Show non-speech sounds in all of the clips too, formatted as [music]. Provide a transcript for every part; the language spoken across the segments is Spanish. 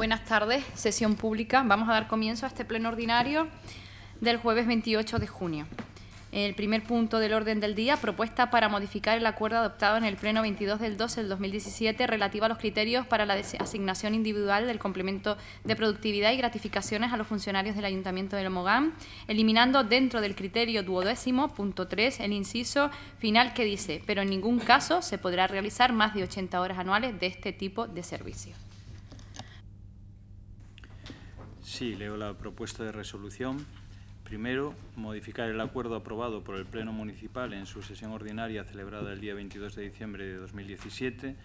Buenas tardes, sesión pública. Vamos a dar comienzo a este pleno ordinario del jueves 28 de junio. El primer punto del orden del día, propuesta para modificar el acuerdo adoptado en el Pleno 22 del 12 del 2017 relativo a los criterios para la asignación individual del complemento de productividad y gratificaciones a los funcionarios del Ayuntamiento de Lomogán, eliminando dentro del criterio duodécimo, punto 3, el inciso final que dice, pero en ningún caso se podrá realizar más de 80 horas anuales de este tipo de servicios. Sí, leo la propuesta de resolución. Primero, modificar el acuerdo aprobado por el Pleno Municipal en su sesión ordinaria celebrada el día 22 de diciembre de 2017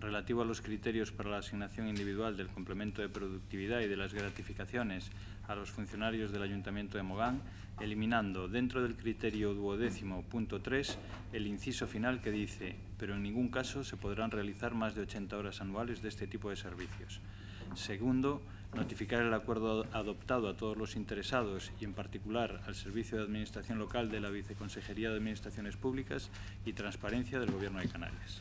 relativo a los criterios para la asignación individual del complemento de productividad y de las gratificaciones a los funcionarios del Ayuntamiento de Mogán, eliminando dentro del criterio duodécimo punto 3 el inciso final que dice «pero en ningún caso se podrán realizar más de 80 horas anuales de este tipo de servicios». Segundo, notificar el acuerdo adoptado a todos los interesados y en particular al Servicio de Administración Local de la Viceconsejería de Administraciones Públicas y Transparencia del Gobierno de Canarias.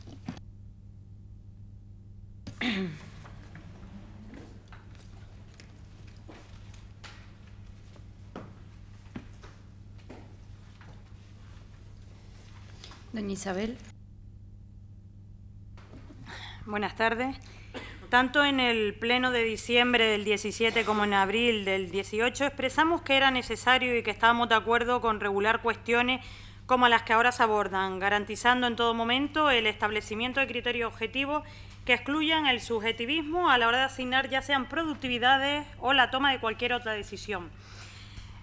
Doña Isabel. Buenas tardes tanto en el Pleno de diciembre del 17 como en abril del 18, expresamos que era necesario y que estábamos de acuerdo con regular cuestiones como las que ahora se abordan, garantizando en todo momento el establecimiento de criterios objetivos que excluyan el subjetivismo a la hora de asignar ya sean productividades o la toma de cualquier otra decisión.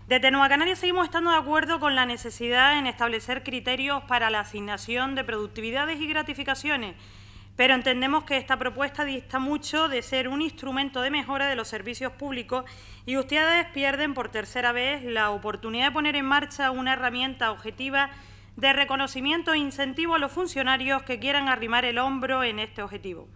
Desde Nueva Canaria seguimos estando de acuerdo con la necesidad en establecer criterios para la asignación de productividades y gratificaciones, pero entendemos que esta propuesta dista mucho de ser un instrumento de mejora de los servicios públicos y ustedes pierden por tercera vez la oportunidad de poner en marcha una herramienta objetiva de reconocimiento e incentivo a los funcionarios que quieran arrimar el hombro en este objetivo.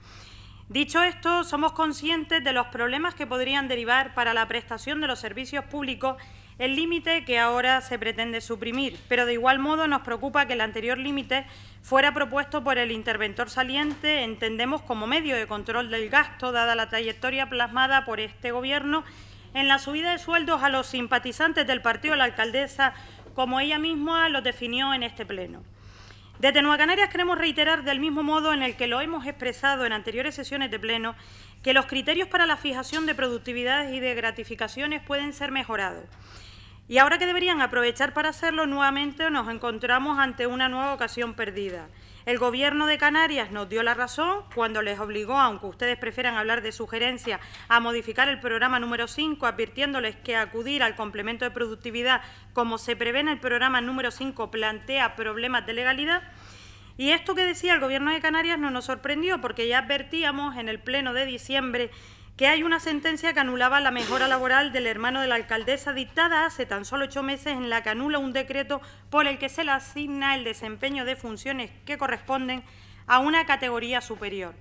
Dicho esto, somos conscientes de los problemas que podrían derivar para la prestación de los servicios públicos el límite que ahora se pretende suprimir, pero de igual modo nos preocupa que el anterior límite fuera propuesto por el interventor saliente, entendemos como medio de control del gasto, dada la trayectoria plasmada por este Gobierno en la subida de sueldos a los simpatizantes del partido de la alcaldesa, como ella misma lo definió en este Pleno. Desde Nueva Canarias queremos reiterar del mismo modo en el que lo hemos expresado en anteriores sesiones de Pleno, que los criterios para la fijación de productividades y de gratificaciones pueden ser mejorados y ahora que deberían aprovechar para hacerlo, nuevamente nos encontramos ante una nueva ocasión perdida. El Gobierno de Canarias nos dio la razón cuando les obligó, aunque ustedes prefieran hablar de sugerencia, a modificar el programa número 5, advirtiéndoles que acudir al complemento de productividad, como se prevé en el programa número 5, plantea problemas de legalidad. Y esto que decía el Gobierno de Canarias no nos sorprendió porque ya advertíamos en el Pleno de diciembre que hay una sentencia que anulaba la mejora laboral del hermano de la alcaldesa dictada hace tan solo ocho meses en la que anula un decreto por el que se le asigna el desempeño de funciones que corresponden a una categoría superior.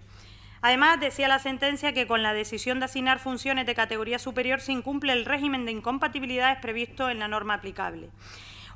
Además, decía la sentencia que con la decisión de asignar funciones de categoría superior se incumple el régimen de incompatibilidades previsto en la norma aplicable.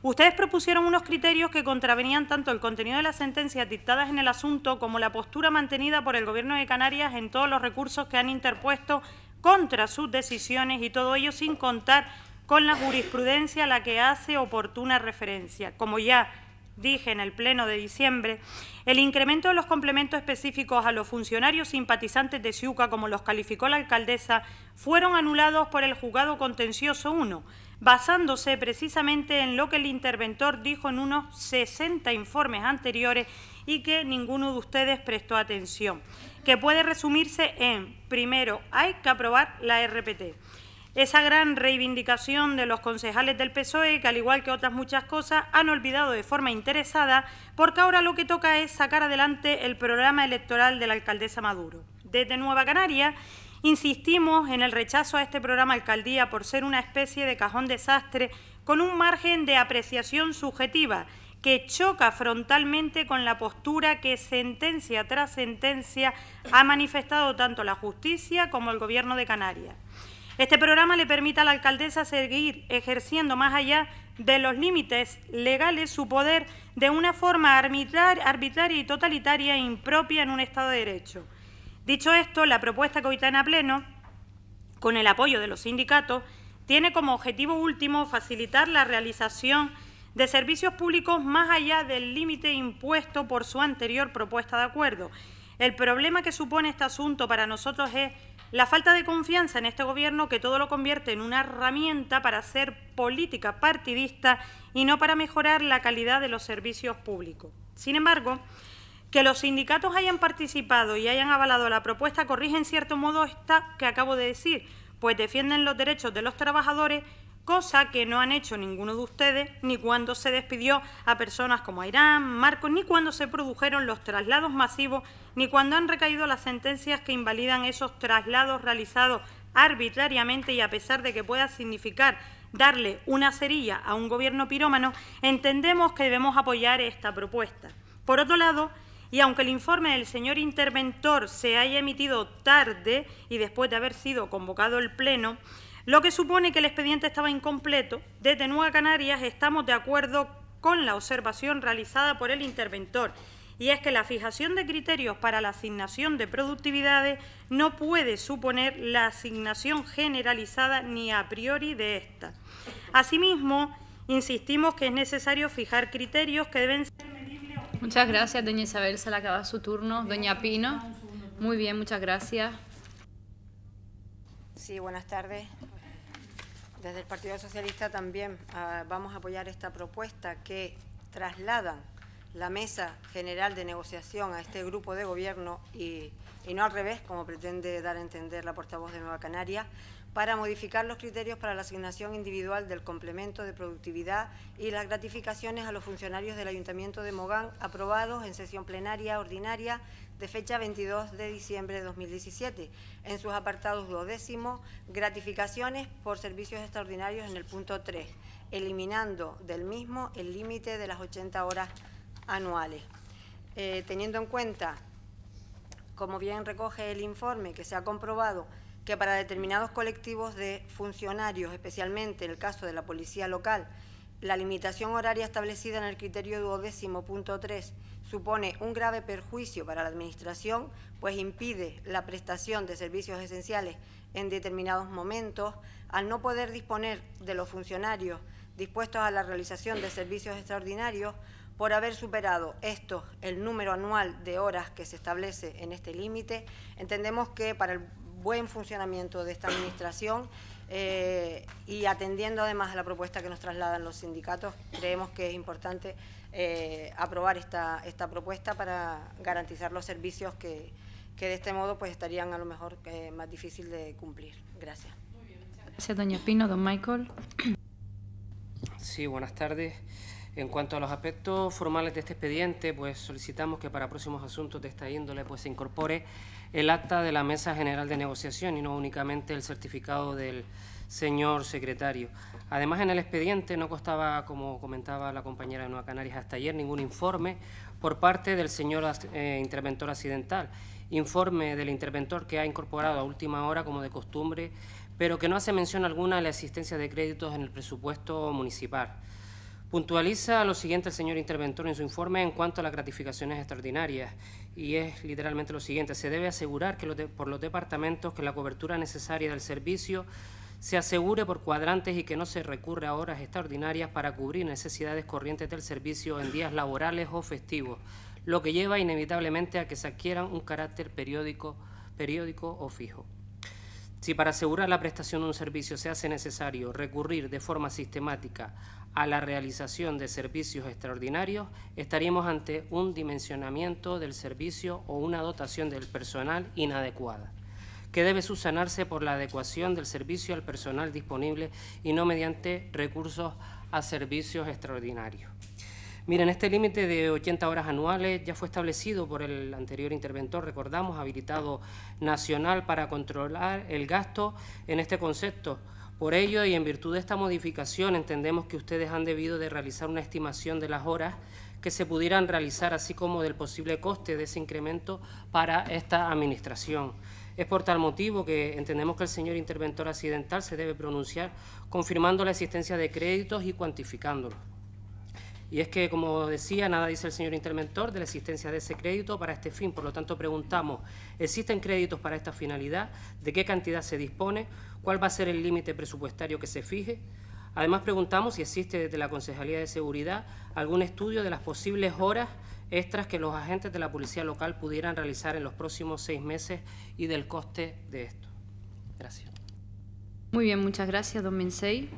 Ustedes propusieron unos criterios que contravenían tanto el contenido de las sentencias dictadas en el asunto como la postura mantenida por el Gobierno de Canarias en todos los recursos que han interpuesto contra sus decisiones y todo ello sin contar con la jurisprudencia a la que hace oportuna referencia. Como ya dije en el Pleno de diciembre, el incremento de los complementos específicos a los funcionarios simpatizantes de Ciuca, como los calificó la alcaldesa, fueron anulados por el Juzgado Contencioso 1, basándose precisamente en lo que el interventor dijo en unos 60 informes anteriores y que ninguno de ustedes prestó atención, que puede resumirse en, primero, hay que aprobar la RPT. Esa gran reivindicación de los concejales del PSOE, que al igual que otras muchas cosas, han olvidado de forma interesada, porque ahora lo que toca es sacar adelante el programa electoral de la alcaldesa Maduro. Desde Nueva Canaria Insistimos en el rechazo a este programa alcaldía por ser una especie de cajón desastre con un margen de apreciación subjetiva que choca frontalmente con la postura que sentencia tras sentencia ha manifestado tanto la justicia como el Gobierno de Canarias. Este programa le permite a la alcaldesa seguir ejerciendo más allá de los límites legales su poder de una forma arbitraria y totalitaria e impropia en un Estado de Derecho. Dicho esto, la propuesta que hoy está en pleno, con el apoyo de los sindicatos, tiene como objetivo último facilitar la realización de servicios públicos más allá del límite impuesto por su anterior propuesta de acuerdo. El problema que supone este asunto para nosotros es la falta de confianza en este Gobierno que todo lo convierte en una herramienta para hacer política partidista y no para mejorar la calidad de los servicios públicos. Sin embargo, que los sindicatos hayan participado y hayan avalado la propuesta corrige en cierto modo esta que acabo de decir, pues defienden los derechos de los trabajadores, cosa que no han hecho ninguno de ustedes, ni cuando se despidió a personas como Irán Marcos, ni cuando se produjeron los traslados masivos, ni cuando han recaído las sentencias que invalidan esos traslados realizados arbitrariamente y a pesar de que pueda significar darle una cerilla a un gobierno pirómano, entendemos que debemos apoyar esta propuesta. Por otro lado, y aunque el informe del señor interventor se haya emitido tarde y después de haber sido convocado el Pleno, lo que supone que el expediente estaba incompleto, desde Nueva Canarias estamos de acuerdo con la observación realizada por el interventor, y es que la fijación de criterios para la asignación de productividades no puede suponer la asignación generalizada ni a priori de esta. Asimismo, insistimos que es necesario fijar criterios que deben ser Muchas gracias, doña Isabel. Se le acaba su turno. Doña Pino. Muy bien, muchas gracias. Sí, buenas tardes. Desde el Partido Socialista también ah, vamos a apoyar esta propuesta que trasladan la mesa general de negociación a este grupo de gobierno y, y no al revés, como pretende dar a entender la portavoz de Nueva Canaria para modificar los criterios para la asignación individual del complemento de productividad y las gratificaciones a los funcionarios del Ayuntamiento de Mogán aprobados en sesión plenaria ordinaria de fecha 22 de diciembre de 2017, en sus apartados duodécimo, gratificaciones por servicios extraordinarios en el punto 3, eliminando del mismo el límite de las 80 horas anuales. Eh, teniendo en cuenta, como bien recoge el informe, que se ha comprobado que para determinados colectivos de funcionarios, especialmente en el caso de la policía local, la limitación horaria establecida en el criterio 12.3 punto supone un grave perjuicio para la Administración, pues impide la prestación de servicios esenciales en determinados momentos, al no poder disponer de los funcionarios dispuestos a la realización de servicios extraordinarios, por haber superado esto, el número anual de horas que se establece en este límite, entendemos que para el buen funcionamiento de esta administración eh, y atendiendo además a la propuesta que nos trasladan los sindicatos, creemos que es importante eh, aprobar esta, esta propuesta para garantizar los servicios que, de este modo pues estarían a lo mejor eh, más difícil de cumplir. Gracias. doña Don Michael. Sí, buenas tardes. En cuanto a los aspectos formales de este expediente, pues solicitamos que para próximos asuntos de esta índole pues se incorpore el acta de la Mesa General de Negociación y no únicamente el certificado del señor secretario. Además, en el expediente no costaba, como comentaba la compañera de Nueva Canarias hasta ayer, ningún informe por parte del señor eh, interventor accidental. Informe del interventor que ha incorporado a última hora, como de costumbre, pero que no hace mención alguna de la existencia de créditos en el presupuesto municipal. Puntualiza lo siguiente el señor interventor en su informe en cuanto a las gratificaciones extraordinarias y es literalmente lo siguiente, se debe asegurar que por los departamentos que la cobertura necesaria del servicio se asegure por cuadrantes y que no se recurra a horas extraordinarias para cubrir necesidades corrientes del servicio en días laborales o festivos, lo que lleva inevitablemente a que se adquieran un carácter periódico, periódico o fijo. Si para asegurar la prestación de un servicio se hace necesario recurrir de forma sistemática a la realización de servicios extraordinarios, estaríamos ante un dimensionamiento del servicio o una dotación del personal inadecuada, que debe subsanarse por la adecuación del servicio al personal disponible y no mediante recursos a servicios extraordinarios. Miren, este límite de 80 horas anuales ya fue establecido por el anterior interventor, recordamos, habilitado nacional para controlar el gasto en este concepto. Por ello, y en virtud de esta modificación, entendemos que ustedes han debido de realizar una estimación de las horas que se pudieran realizar, así como del posible coste de ese incremento para esta Administración. Es por tal motivo que entendemos que el señor interventor accidental se debe pronunciar confirmando la existencia de créditos y cuantificándolos. Y es que, como decía, nada dice el señor interventor de la existencia de ese crédito para este fin. Por lo tanto, preguntamos, ¿existen créditos para esta finalidad? ¿De qué cantidad se dispone? ¿Cuál va a ser el límite presupuestario que se fije? Además, preguntamos si existe desde la Concejalía de Seguridad algún estudio de las posibles horas extras que los agentes de la policía local pudieran realizar en los próximos seis meses y del coste de esto. Gracias. Muy bien, muchas gracias, don Mensei.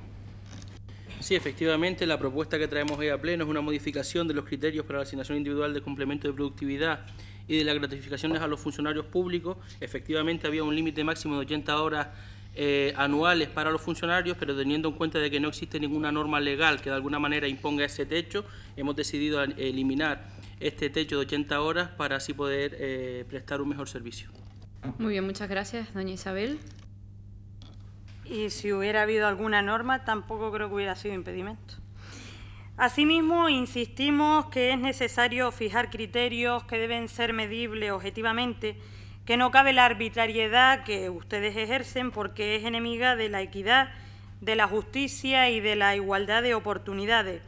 Sí, efectivamente, la propuesta que traemos hoy a pleno es una modificación de los criterios para la asignación individual de complemento de productividad y de las gratificaciones a los funcionarios públicos. Efectivamente, había un límite máximo de 80 horas eh, anuales para los funcionarios, pero teniendo en cuenta de que no existe ninguna norma legal que de alguna manera imponga ese techo, hemos decidido eliminar este techo de 80 horas para así poder eh, prestar un mejor servicio. Muy bien, muchas gracias, doña Isabel y si hubiera habido alguna norma tampoco creo que hubiera sido impedimento. Asimismo, insistimos que es necesario fijar criterios que deben ser medibles objetivamente, que no cabe la arbitrariedad que ustedes ejercen porque es enemiga de la equidad, de la justicia y de la igualdad de oportunidades.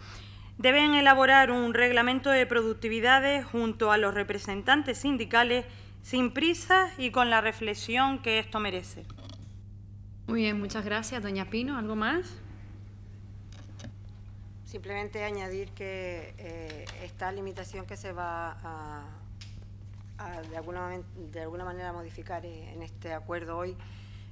Deben elaborar un reglamento de productividades junto a los representantes sindicales sin prisa y con la reflexión que esto merece. Muy bien, muchas gracias. Doña Pino, ¿algo más? Simplemente añadir que eh, esta limitación que se va a, de, alguna, de, alguna, manera modificar eh, en este acuerdo hoy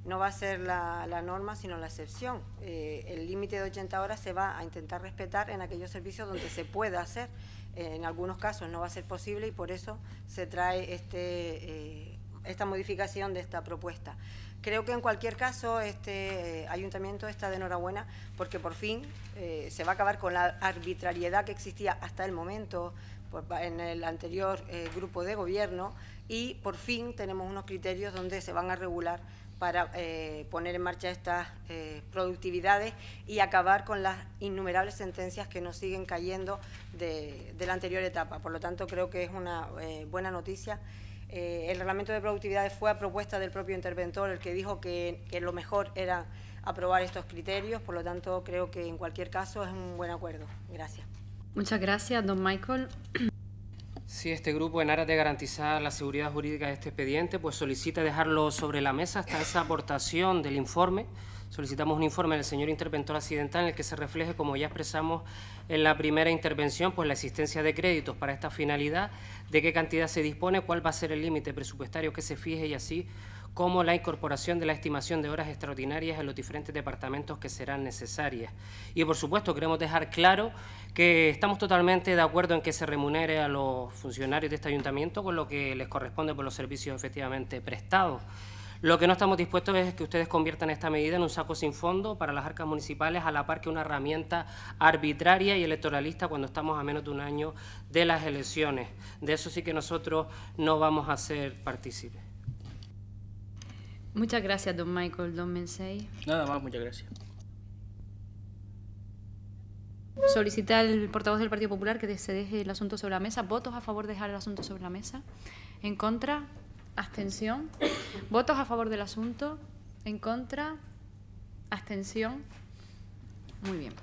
no va a ser la, norma, sino la excepción. Eh, el límite de 80 horas se va a intentar respetar en aquellos servicios donde se pueda hacer. en algunos casos no va a ser posible y por eso se trae este, esta modificación de esta propuesta. Creo que en cualquier caso este eh, ayuntamiento está de enhorabuena porque por fin eh, se va a acabar con la arbitrariedad que existía hasta el momento en el anterior eh, grupo de gobierno y por fin tenemos unos criterios donde se van a regular para poner en marcha estas productividades y acabar con las innumerables sentencias que nos siguen cayendo de, la anterior etapa. Por lo tanto, creo que es una buena noticia eh, el reglamento de productividad fue a propuesta del propio interventor el que dijo que, que lo mejor era aprobar estos criterios, por lo tanto creo que en cualquier caso es un buen acuerdo. Gracias. Muchas gracias, don Michael. Sí, este grupo, en aras de garantizar la seguridad jurídica de este expediente, pues solicita dejarlo sobre la mesa hasta esa aportación del informe Solicitamos un informe del señor interventor accidental en el que se refleje, como ya expresamos en la primera intervención, por pues, la existencia de créditos para esta finalidad, de qué cantidad se dispone, cuál va a ser el límite presupuestario que se fije y así como la incorporación de la estimación de horas extraordinarias en los diferentes departamentos que serán necesarias. Y, por supuesto, queremos dejar claro que estamos totalmente de acuerdo en que se remunere a los funcionarios de este ayuntamiento con lo que les corresponde por los servicios efectivamente prestados. Lo que no estamos dispuestos es que ustedes conviertan esta medida en un saco sin fondo para las arcas municipales, a la par que una herramienta arbitraria y electoralista cuando estamos a menos de un año de las elecciones. De eso sí que nosotros no vamos a ser partícipes. Muchas gracias, don Michael, don Mensei. Nada más, muchas gracias. Solicita el portavoz del Partido Popular que se deje el asunto sobre la mesa. ¿Votos a favor de dejar el asunto sobre la mesa? ¿En contra? abstención. ¿Votos a favor del asunto? ¿En contra? ¿Abstención? Muy bien.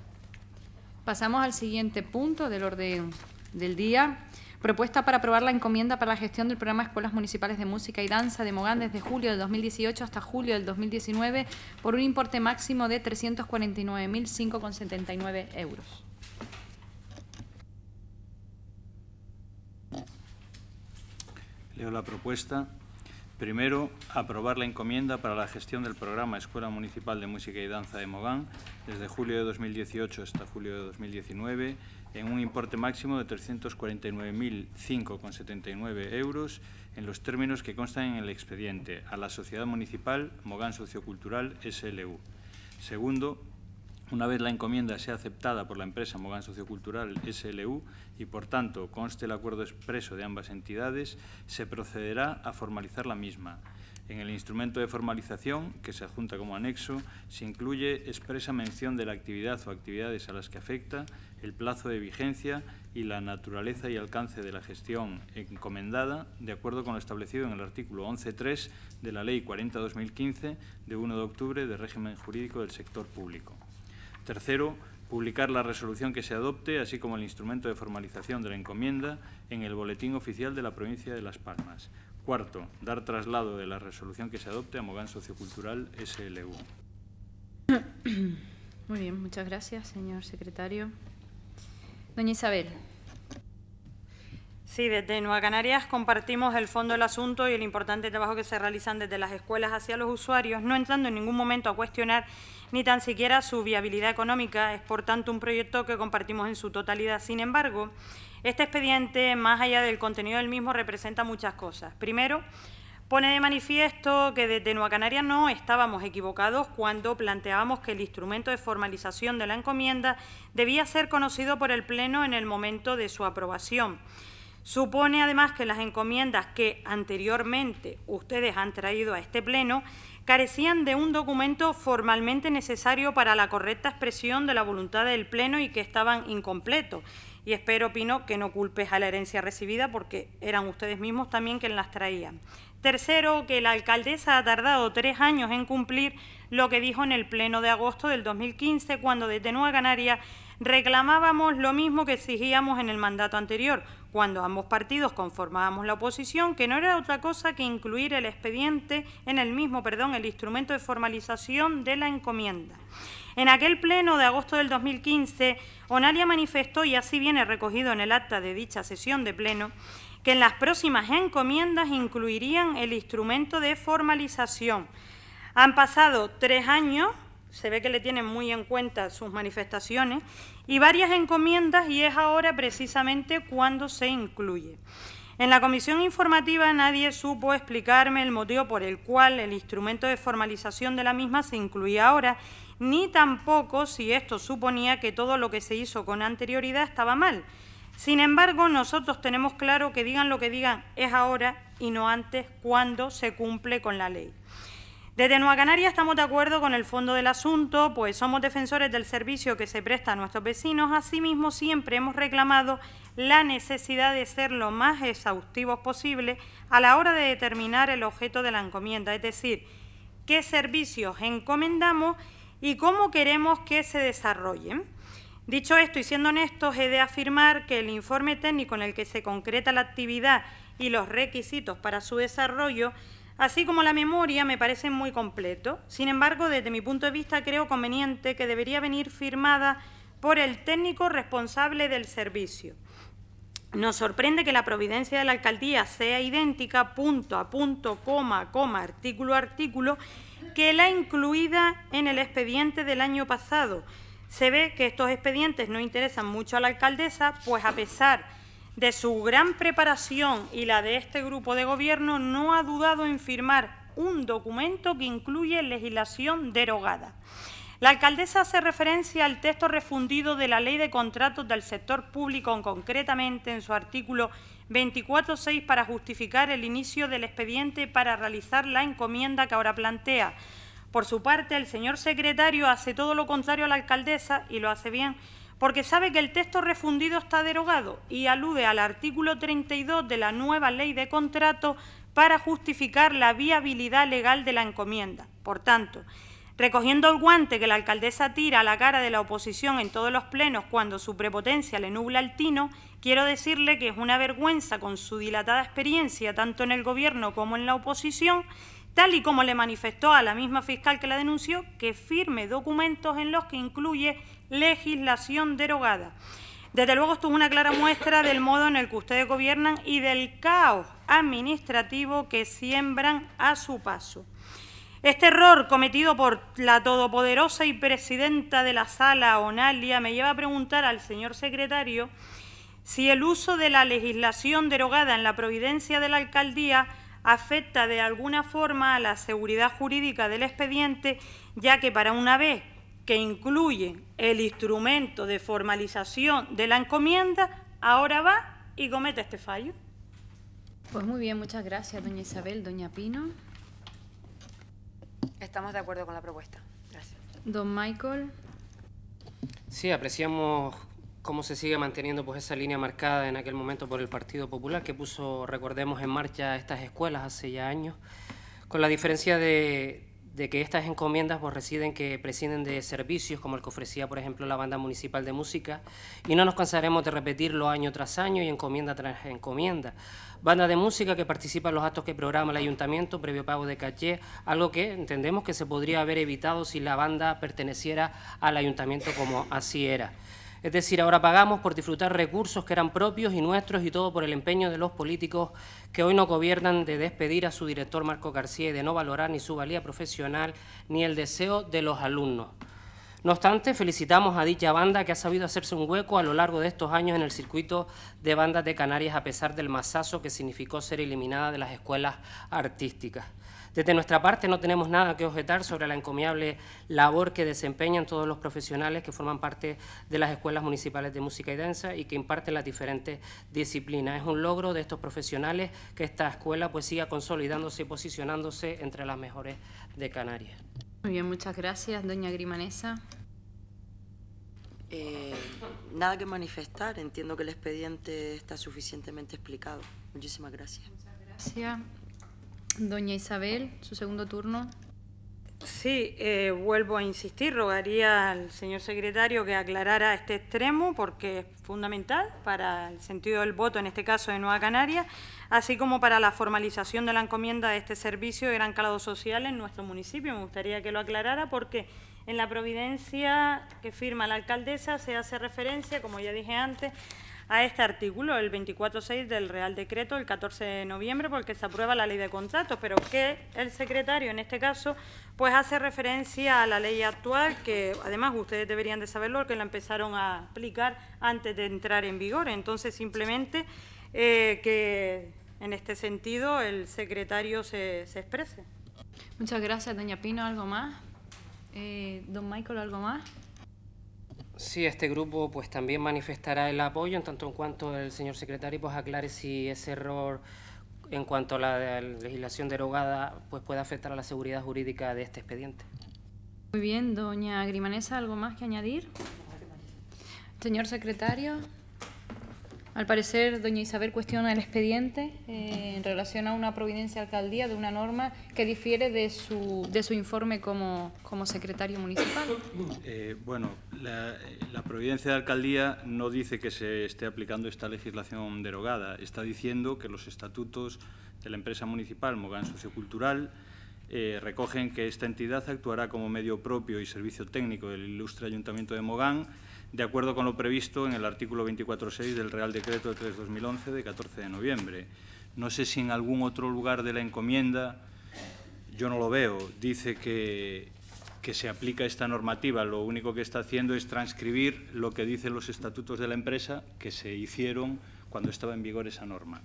Pasamos al siguiente punto del orden del día. Propuesta para aprobar la encomienda para la gestión del programa Escuelas Municipales de Música y Danza de Mogán desde julio del 2018 hasta julio del 2019 por un importe máximo de 349.005,79 euros. Leo la propuesta. Primero, aprobar la encomienda para la gestión del programa Escuela Municipal de Música y Danza de Mogán desde julio de 2018 hasta julio de 2019 en un importe máximo de 349.005,79 euros en los términos que constan en el expediente a la Sociedad Municipal Mogán Sociocultural SLU. Segundo, una vez la encomienda sea aceptada por la empresa Mogán Sociocultural SLU y, por tanto, conste el acuerdo expreso de ambas entidades, se procederá a formalizar la misma. En el instrumento de formalización, que se adjunta como anexo, se incluye expresa mención de la actividad o actividades a las que afecta, el plazo de vigencia y la naturaleza y alcance de la gestión encomendada, de acuerdo con lo establecido en el artículo 11.3 de la Ley 40-2015 de 1 de octubre de régimen jurídico del sector público. Tercero, publicar la resolución que se adopte, así como el instrumento de formalización de la encomienda en el Boletín Oficial de la Provincia de Las Palmas. Cuarto, dar traslado de la resolución que se adopte a Mogán Sociocultural SLU. [coughs] Muy bien, muchas gracias, señor secretario. Doña Isabel. Sí, desde Nueva Canarias compartimos el fondo del asunto y el importante trabajo que se realizan desde las escuelas hacia los usuarios, no entrando en ningún momento a cuestionar ni tan siquiera su viabilidad económica. Es, por tanto, un proyecto que compartimos en su totalidad. Sin embargo, este expediente, más allá del contenido del mismo, representa muchas cosas. Primero, pone de manifiesto que desde Nueva Canaria no estábamos equivocados cuando planteábamos que el instrumento de formalización de la encomienda debía ser conocido por el Pleno en el momento de su aprobación. Supone además que las encomiendas que anteriormente ustedes han traído a este Pleno carecían de un documento formalmente necesario para la correcta expresión de la voluntad del Pleno y que estaban incompletos. Y espero, Pino, que no culpes a la herencia recibida porque eran ustedes mismos también quienes las traían. Tercero, que la alcaldesa ha tardado tres años en cumplir lo que dijo en el Pleno de agosto del 2015 cuando de a Canarias reclamábamos lo mismo que exigíamos en el mandato anterior, cuando ambos partidos conformábamos la oposición, que no era otra cosa que incluir el expediente en el mismo, perdón, el instrumento de formalización de la encomienda. En aquel pleno de agosto del 2015, Onalia manifestó, y así viene recogido en el acta de dicha sesión de pleno, que en las próximas encomiendas incluirían el instrumento de formalización. Han pasado tres años, se ve que le tienen muy en cuenta sus manifestaciones, y varias encomiendas y es ahora precisamente cuando se incluye. En la comisión informativa nadie supo explicarme el motivo por el cual el instrumento de formalización de la misma se incluía ahora, ni tampoco si esto suponía que todo lo que se hizo con anterioridad estaba mal. Sin embargo, nosotros tenemos claro que digan lo que digan, es ahora y no antes cuando se cumple con la ley. Desde Nueva Canaria estamos de acuerdo con el fondo del asunto, pues somos defensores del servicio que se presta a nuestros vecinos. Asimismo, siempre hemos reclamado la necesidad de ser lo más exhaustivos posible a la hora de determinar el objeto de la encomienda, es decir, qué servicios encomendamos y cómo queremos que se desarrollen. Dicho esto y siendo honestos, he de afirmar que el informe técnico en el que se concreta la actividad y los requisitos para su desarrollo así como la memoria, me parece muy completo. Sin embargo, desde mi punto de vista, creo conveniente que debería venir firmada por el técnico responsable del servicio. Nos sorprende que la providencia de la alcaldía sea idéntica punto a punto, coma, coma, artículo a artículo, que la incluida en el expediente del año pasado. Se ve que estos expedientes no interesan mucho a la alcaldesa, pues a pesar de su gran preparación y la de este grupo de gobierno, no ha dudado en firmar un documento que incluye legislación derogada. La alcaldesa hace referencia al texto refundido de la Ley de Contratos del Sector Público, concretamente en su artículo 24.6, para justificar el inicio del expediente para realizar la encomienda que ahora plantea. Por su parte, el señor secretario hace todo lo contrario a la alcaldesa y lo hace bien porque sabe que el texto refundido está derogado y alude al artículo 32 de la nueva ley de contrato para justificar la viabilidad legal de la encomienda. Por tanto, recogiendo el guante que la alcaldesa tira a la cara de la oposición en todos los plenos cuando su prepotencia le nubla el tino, quiero decirle que es una vergüenza con su dilatada experiencia tanto en el gobierno como en la oposición, tal y como le manifestó a la misma fiscal que la denunció, que firme documentos en los que incluye legislación derogada. Desde luego esto es una clara muestra del modo en el que ustedes gobiernan y del caos administrativo que siembran a su paso. Este error cometido por la todopoderosa y presidenta de la sala, Onalia, me lleva a preguntar al señor secretario si el uso de la legislación derogada en la providencia de la alcaldía afecta de alguna forma a la seguridad jurídica del expediente, ya que para una vez que incluyen el instrumento de formalización de la encomienda, ahora va y comete este fallo. Pues muy bien, muchas gracias, doña Isabel, doña Pino. Estamos de acuerdo con la propuesta. Gracias. Don Michael. Sí, apreciamos cómo se sigue manteniendo pues esa línea marcada en aquel momento por el Partido Popular que puso, recordemos, en marcha estas escuelas hace ya años, con la diferencia de, de que estas encomiendas presiden pues, que presiden de servicios como el que ofrecía, por ejemplo, la Banda Municipal de Música, y no nos cansaremos de repetirlo año tras año y encomienda tras encomienda. Banda de música que participa en los actos que programa el ayuntamiento previo pago de caché, algo que entendemos que se podría haber evitado si la banda perteneciera al ayuntamiento como así era. Es decir, ahora pagamos por disfrutar recursos que eran propios y nuestros y todo por el empeño de los políticos que hoy no gobiernan de despedir a su director Marco García y de no valorar ni su valía profesional ni el deseo de los alumnos. No obstante, felicitamos a dicha banda que ha sabido hacerse un hueco a lo largo de estos años en el circuito de bandas de Canarias a pesar del masazo que significó ser eliminada de las escuelas artísticas. Desde nuestra parte no tenemos nada que objetar sobre la encomiable labor que desempeñan todos los profesionales que forman parte de las escuelas municipales de música y danza y que imparten las diferentes disciplinas. Es un logro de estos profesionales que esta escuela pues siga consolidándose y posicionándose entre las mejores de Canarias. Muy bien, muchas gracias, doña Grimanesa. Eh, nada que manifestar, entiendo que el expediente está suficientemente explicado. Muchísimas gracias. Muchas gracias. Doña Isabel, su segundo turno. Sí, eh, vuelvo a insistir, rogaría al señor secretario que aclarara este extremo porque es fundamental para el sentido del voto, en este caso de Nueva Canaria, así como para la formalización de la encomienda de este servicio de gran calado social en nuestro municipio. Me gustaría que lo aclarara porque en la providencia que firma la alcaldesa se hace referencia, como ya dije antes, a este artículo, el 24.6 del Real Decreto, el 14 de noviembre, porque se aprueba la ley de contratos, pero que el secretario, en este caso, pues hace referencia a la ley actual, que además ustedes deberían de saberlo, porque la empezaron a aplicar antes de entrar en vigor. Entonces, simplemente eh, que en este sentido el secretario se, exprese. Muchas gracias, doña Pino. ¿Algo más? Eh, don Michael, ¿algo más? Sí, este grupo pues también manifestará el apoyo en tanto en cuanto el señor secretario pues aclare si ese error en cuanto a la legislación derogada pues puede afectar a la seguridad jurídica de este expediente. Muy bien, doña Grimanesa, ¿algo más que añadir? Señor secretario. Al parecer, doña Isabel cuestiona el expediente eh, en relación a una providencia alcaldía de una norma que difiere de su, de su informe como, secretario municipal. Eh, bueno, la, providencia de alcaldía no dice que se esté aplicando esta legislación derogada. Está diciendo que los estatutos de la empresa municipal Mogán Sociocultural eh, recogen que esta entidad actuará como medio propio y servicio técnico del ilustre Ayuntamiento de Mogán de acuerdo con lo previsto en el artículo 24.6 del Real Decreto de 3-2011 de 14 de noviembre. No sé si en algún otro lugar de la encomienda, yo no lo veo, dice que, se aplica esta normativa. Lo único que está haciendo es transcribir lo que dicen los estatutos de la empresa que se hicieron cuando estaba en vigor esa norma.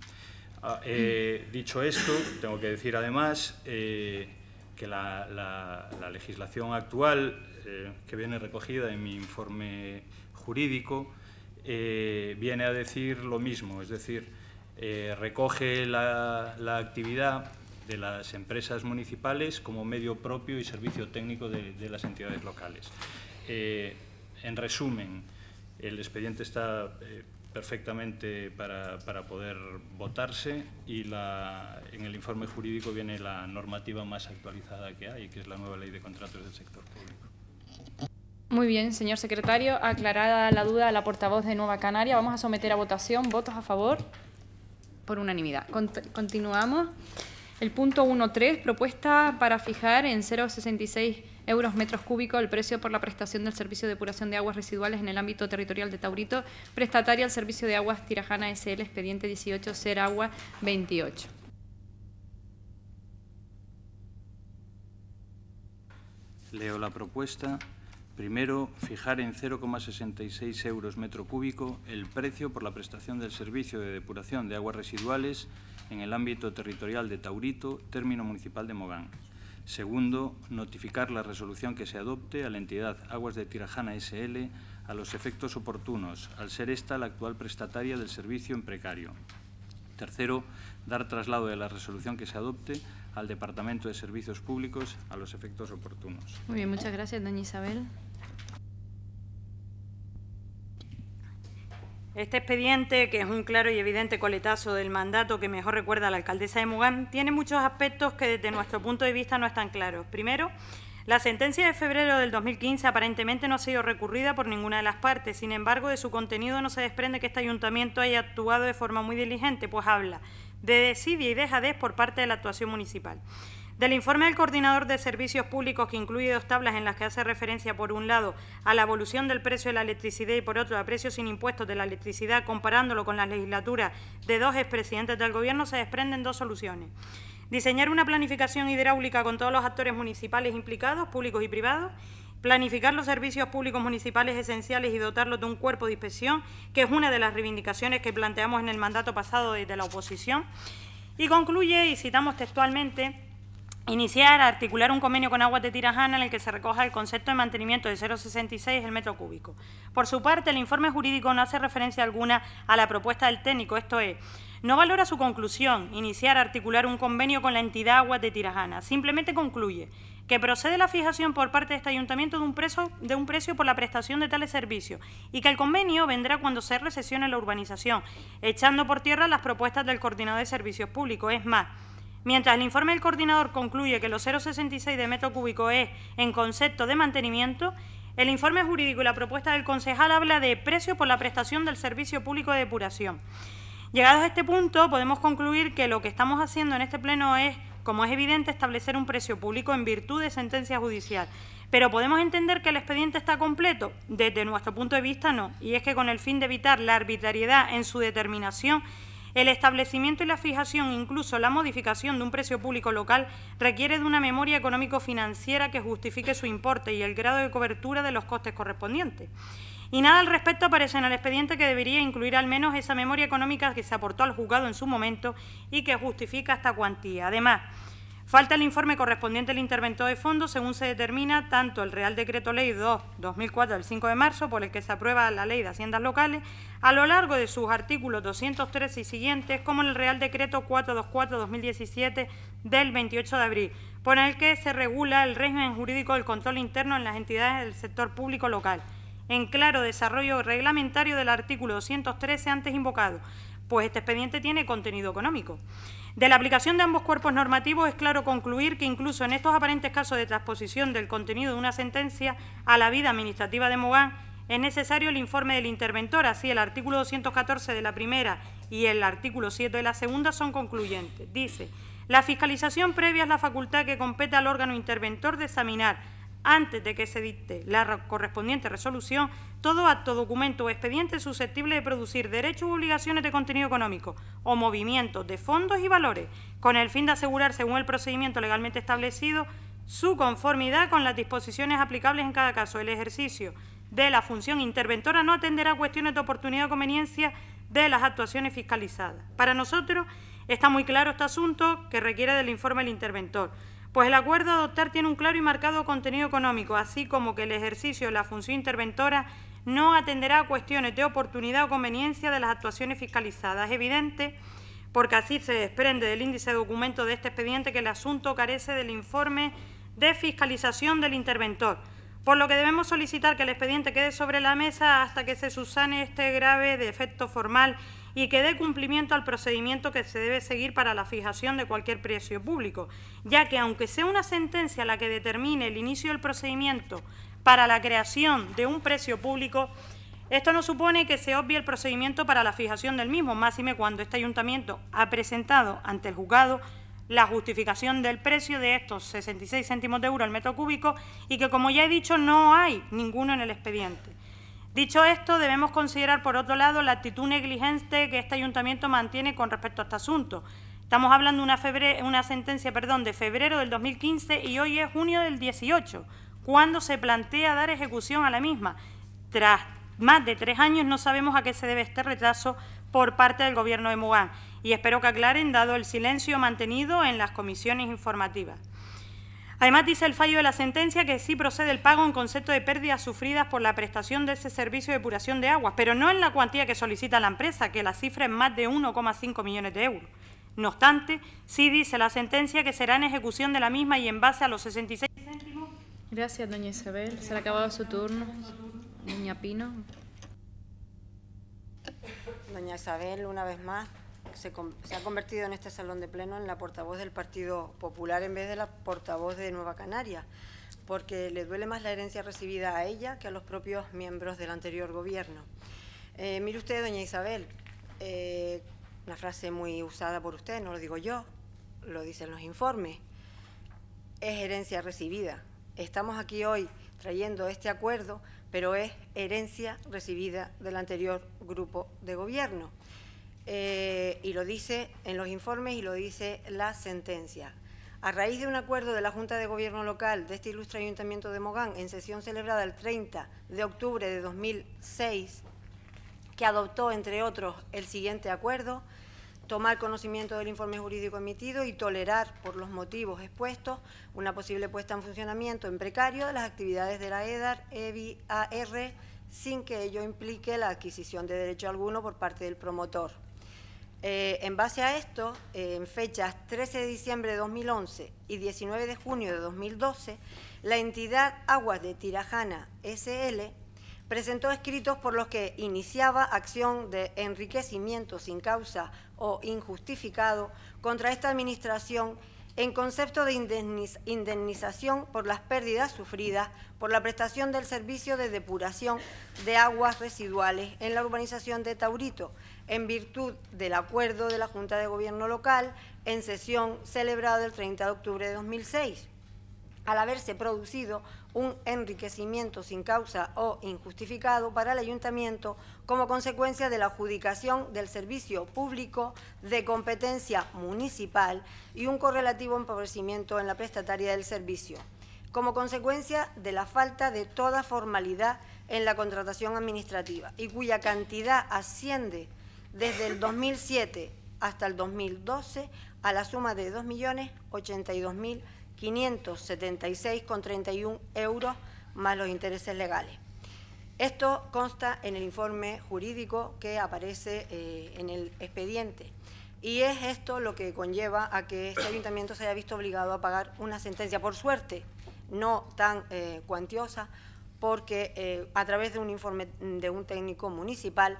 Ah, eh, dicho esto, tengo que decir además... Eh, que la, legislación actual, eh, que viene recogida en mi informe jurídico, eh, viene a decir lo mismo, es decir, eh, recoge la, actividad de las empresas municipales como medio propio y servicio técnico de, de las entidades locales. en resumen, el expediente está perfectamente para, poder votarse y la, en el informe jurídico viene la normativa más actualizada que hay, que es la nueva ley de contratos del sector público. Muy bien, señor secretario. Aclarada la duda la portavoz de Nueva Canaria, vamos a someter a votación. ¿Votos a favor? Por unanimidad. continuamos. El punto 1.3, propuesta para fijar en 066 euros metros cúbicos el precio por la prestación del servicio de depuración de aguas residuales en el ámbito territorial de Taurito, prestataria al servicio de aguas Tirajana SL, expediente 18, ser agua 28. Leo la propuesta. Primero, fijar en 0,66 euros metro cúbico el precio por la prestación del servicio de depuración de aguas residuales en el ámbito territorial de Taurito, término municipal de Mogán. Segundo, notificar la resolución que se adopte a la entidad Aguas de Tirajana SL a los efectos oportunos, al ser esta la actual prestataria del servicio en precario. Tercero, dar traslado de la resolución que se adopte al Departamento de Servicios Públicos a los efectos oportunos. Muy bien, muchas gracias, doña Isabel. Este expediente, que es un claro y evidente coletazo del mandato que mejor recuerda a la alcaldesa de Mugán, tiene muchos aspectos que desde nuestro punto de vista no están claros. Primero, la sentencia de febrero del 2015 aparentemente no ha sido recurrida por ninguna de las partes, sin embargo, de su contenido no se desprende que este ayuntamiento haya actuado de forma muy diligente, pues habla de desidia y dejadez por parte de la actuación municipal. Del informe del coordinador de servicios públicos, que incluye dos tablas en las que hace referencia, por un lado, a la evolución del precio de la electricidad y, por otro, a precios sin impuestos de la electricidad, comparándolo con la legislatura de dos expresidentes del Gobierno, se desprenden dos soluciones. Diseñar una planificación hidráulica con todos los actores municipales implicados, públicos y privados, planificar los servicios públicos municipales esenciales y dotarlos de un cuerpo de inspección, que es una de las reivindicaciones que planteamos en el mandato pasado desde la oposición. Y concluye, y citamos textualmente, iniciar a articular un convenio con Aguas de Tirajana en el que se recoja el concepto de mantenimiento de 0,66 el metro cúbico. Por su parte, el informe jurídico no hace referencia alguna a la propuesta del técnico, esto es, no valora su conclusión, iniciar a articular un convenio con la entidad Aguas de Tirajana, simplemente concluye que procede la fijación por parte de este ayuntamiento de un, de un precio por la prestación de tales servicios y que el convenio vendrá cuando se recesione la urbanización, echando por tierra las propuestas del coordinador de servicios públicos. Es más, Mientras el informe del coordinador concluye que los 0,66 de metro cúbico es en concepto de mantenimiento, el informe jurídico y la propuesta del concejal habla de precio por la prestación del servicio público de depuración. Llegados a este punto, podemos concluir que lo que estamos haciendo en este pleno es, como es evidente, establecer un precio público en virtud de sentencia judicial. Pero podemos entender que el expediente está completo. Desde nuestro punto de vista, no. Y es que con el fin de evitar la arbitrariedad en su determinación, el establecimiento y la fijación, incluso la modificación de un precio público local, requiere de una memoria económico-financiera que justifique su importe y el grado de cobertura de los costes correspondientes. Y nada al respecto aparece en el expediente que debería incluir al menos esa memoria económica que se aportó al juzgado en su momento y que justifica esta cuantía. Además, Falta el informe correspondiente al intervento de fondo, según se determina tanto el Real Decreto Ley 2-2004 del 5 de marzo, por el que se aprueba la Ley de Haciendas Locales, a lo largo de sus artículos 213 y siguientes, como en el Real Decreto 424-2017 del 28 de abril, por el que se regula el régimen jurídico del control interno en las entidades del sector público local, en claro desarrollo reglamentario del artículo 213 antes invocado, pues este expediente tiene contenido económico. De la aplicación de ambos cuerpos normativos es claro concluir que incluso en estos aparentes casos de transposición del contenido de una sentencia a la vida administrativa de Mogán, es necesario el informe del interventor, así el artículo 214 de la primera y el artículo 7 de la segunda son concluyentes. Dice, la fiscalización previa es la facultad que compete al órgano interventor de examinar, antes de que se dicte la correspondiente resolución, todo acto, documento o expediente susceptible de producir derechos u obligaciones de contenido económico o movimientos de fondos y valores, con el fin de asegurar, según el procedimiento legalmente establecido, su conformidad con las disposiciones aplicables en cada caso, el ejercicio de la función interventora no atenderá cuestiones de oportunidad o conveniencia de las actuaciones fiscalizadas. Para nosotros está muy claro este asunto que requiere del informe del interventor, pues el acuerdo adoptar tiene un claro y marcado contenido económico, así como que el ejercicio de la función interventora no atenderá a cuestiones de oportunidad o conveniencia de las actuaciones fiscalizadas. Es evidente, porque así se desprende del índice de documento de este expediente, que el asunto carece del informe de fiscalización del interventor por lo que debemos solicitar que el expediente quede sobre la mesa hasta que se subsane este grave defecto formal y que dé cumplimiento al procedimiento que se debe seguir para la fijación de cualquier precio público, ya que aunque sea una sentencia la que determine el inicio del procedimiento para la creación de un precio público, esto no supone que se obvie el procedimiento para la fijación del mismo, máxime cuando este ayuntamiento ha presentado ante el juzgado la justificación del precio de estos 66 céntimos de euro al metro cúbico y que, como ya he dicho, no hay ninguno en el expediente. Dicho esto, debemos considerar, por otro lado, la actitud negligente que este ayuntamiento mantiene con respecto a este asunto. Estamos hablando de una, sentencia perdón, de febrero del 2015 y hoy es junio del 18, cuando se plantea dar ejecución a la misma. Tras más de tres años no sabemos a qué se debe este retraso por parte del Gobierno de Mugán y espero que aclaren dado el silencio mantenido en las comisiones informativas. Además, dice el fallo de la sentencia que sí procede el pago en concepto de pérdidas sufridas por la prestación de ese servicio de depuración de aguas, pero no en la cuantía que solicita la empresa, que la cifra es más de 1,5 millones de euros. No obstante, sí dice la sentencia que será en ejecución de la misma y en base a los 66 Gracias, doña Isabel. Se le ha acabado su turno. Doña Pino. Doña Isabel, una vez más, se, ha convertido en este salón de pleno en la portavoz del Partido Popular en vez de la portavoz de Nueva Canaria, porque le duele más la herencia recibida a ella que a los propios miembros del anterior gobierno. Eh, mire usted, doña Isabel, eh, una frase muy usada por usted, no lo digo yo, lo dicen los informes, es herencia recibida. Estamos aquí hoy trayendo este acuerdo, pero es herencia recibida del anterior grupo de gobierno. Eh, y lo dice en los informes y lo dice la sentencia. A raíz de un acuerdo de la Junta de Gobierno Local de este ilustre Ayuntamiento de Mogán, en sesión celebrada el 30 de octubre de 2006, que adoptó, entre otros, el siguiente acuerdo, tomar conocimiento del informe jurídico emitido y tolerar, por los motivos expuestos, una posible puesta en funcionamiento en precario de las actividades de la EDAR, EBIAR sin que ello implique la adquisición de derecho alguno por parte del promotor. Eh, en base a esto, eh, en fechas 13 de diciembre de 2011 y 19 de junio de 2012, la entidad Aguas de Tirajana SL presentó escritos por los que iniciaba acción de enriquecimiento sin causa o injustificado contra esta administración en concepto de indemnización por las pérdidas sufridas por la prestación del servicio de depuración de aguas residuales en la urbanización de Taurito, en virtud del acuerdo de la Junta de Gobierno local en sesión celebrada el 30 de octubre de 2006. Al haberse producido un enriquecimiento sin causa o injustificado para el ayuntamiento como consecuencia de la adjudicación del servicio público de competencia municipal y un correlativo empobrecimiento en la prestataria del servicio, como consecuencia de la falta de toda formalidad en la contratación administrativa y cuya cantidad asciende desde el 2007 hasta el 2012 a la suma de 2.082.576,31 euros más los intereses legales. Esto consta en el informe jurídico que aparece eh, en el expediente. Y es esto lo que conlleva a que este ayuntamiento se haya visto obligado a pagar una sentencia, por suerte, no tan eh, cuantiosa, porque eh, a través de un informe de un técnico municipal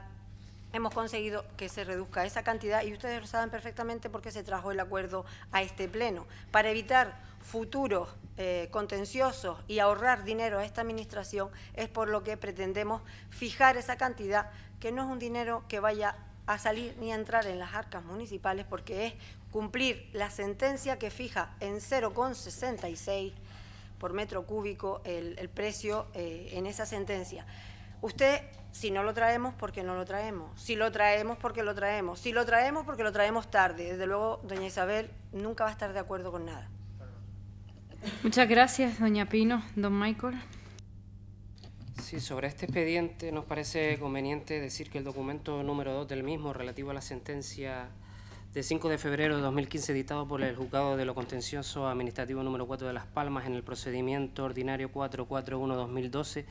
hemos conseguido que se reduzca esa cantidad y ustedes lo saben perfectamente porque se trajo el acuerdo a este pleno, para evitar futuros eh, contenciosos y ahorrar dinero a esta administración es por lo que pretendemos fijar esa cantidad, que no es un dinero que vaya a salir ni a entrar en las arcas municipales porque es cumplir la sentencia que fija en 0,66 por metro cúbico el, precio eh, en esa sentencia. Usted si no lo traemos, porque no lo traemos. Si lo traemos, porque lo traemos. Si lo traemos, porque lo traemos tarde. Desde luego, doña Isabel nunca va a estar de acuerdo con nada. Muchas gracias, doña Pino, don Michael. Sí, sobre este expediente nos parece conveniente decir que el documento número 2 del mismo, relativo a la sentencia de 5 de febrero de 2015 editado por el Juzgado de lo Contencioso Administrativo número 4 de Las Palmas en el procedimiento ordinario 441-2012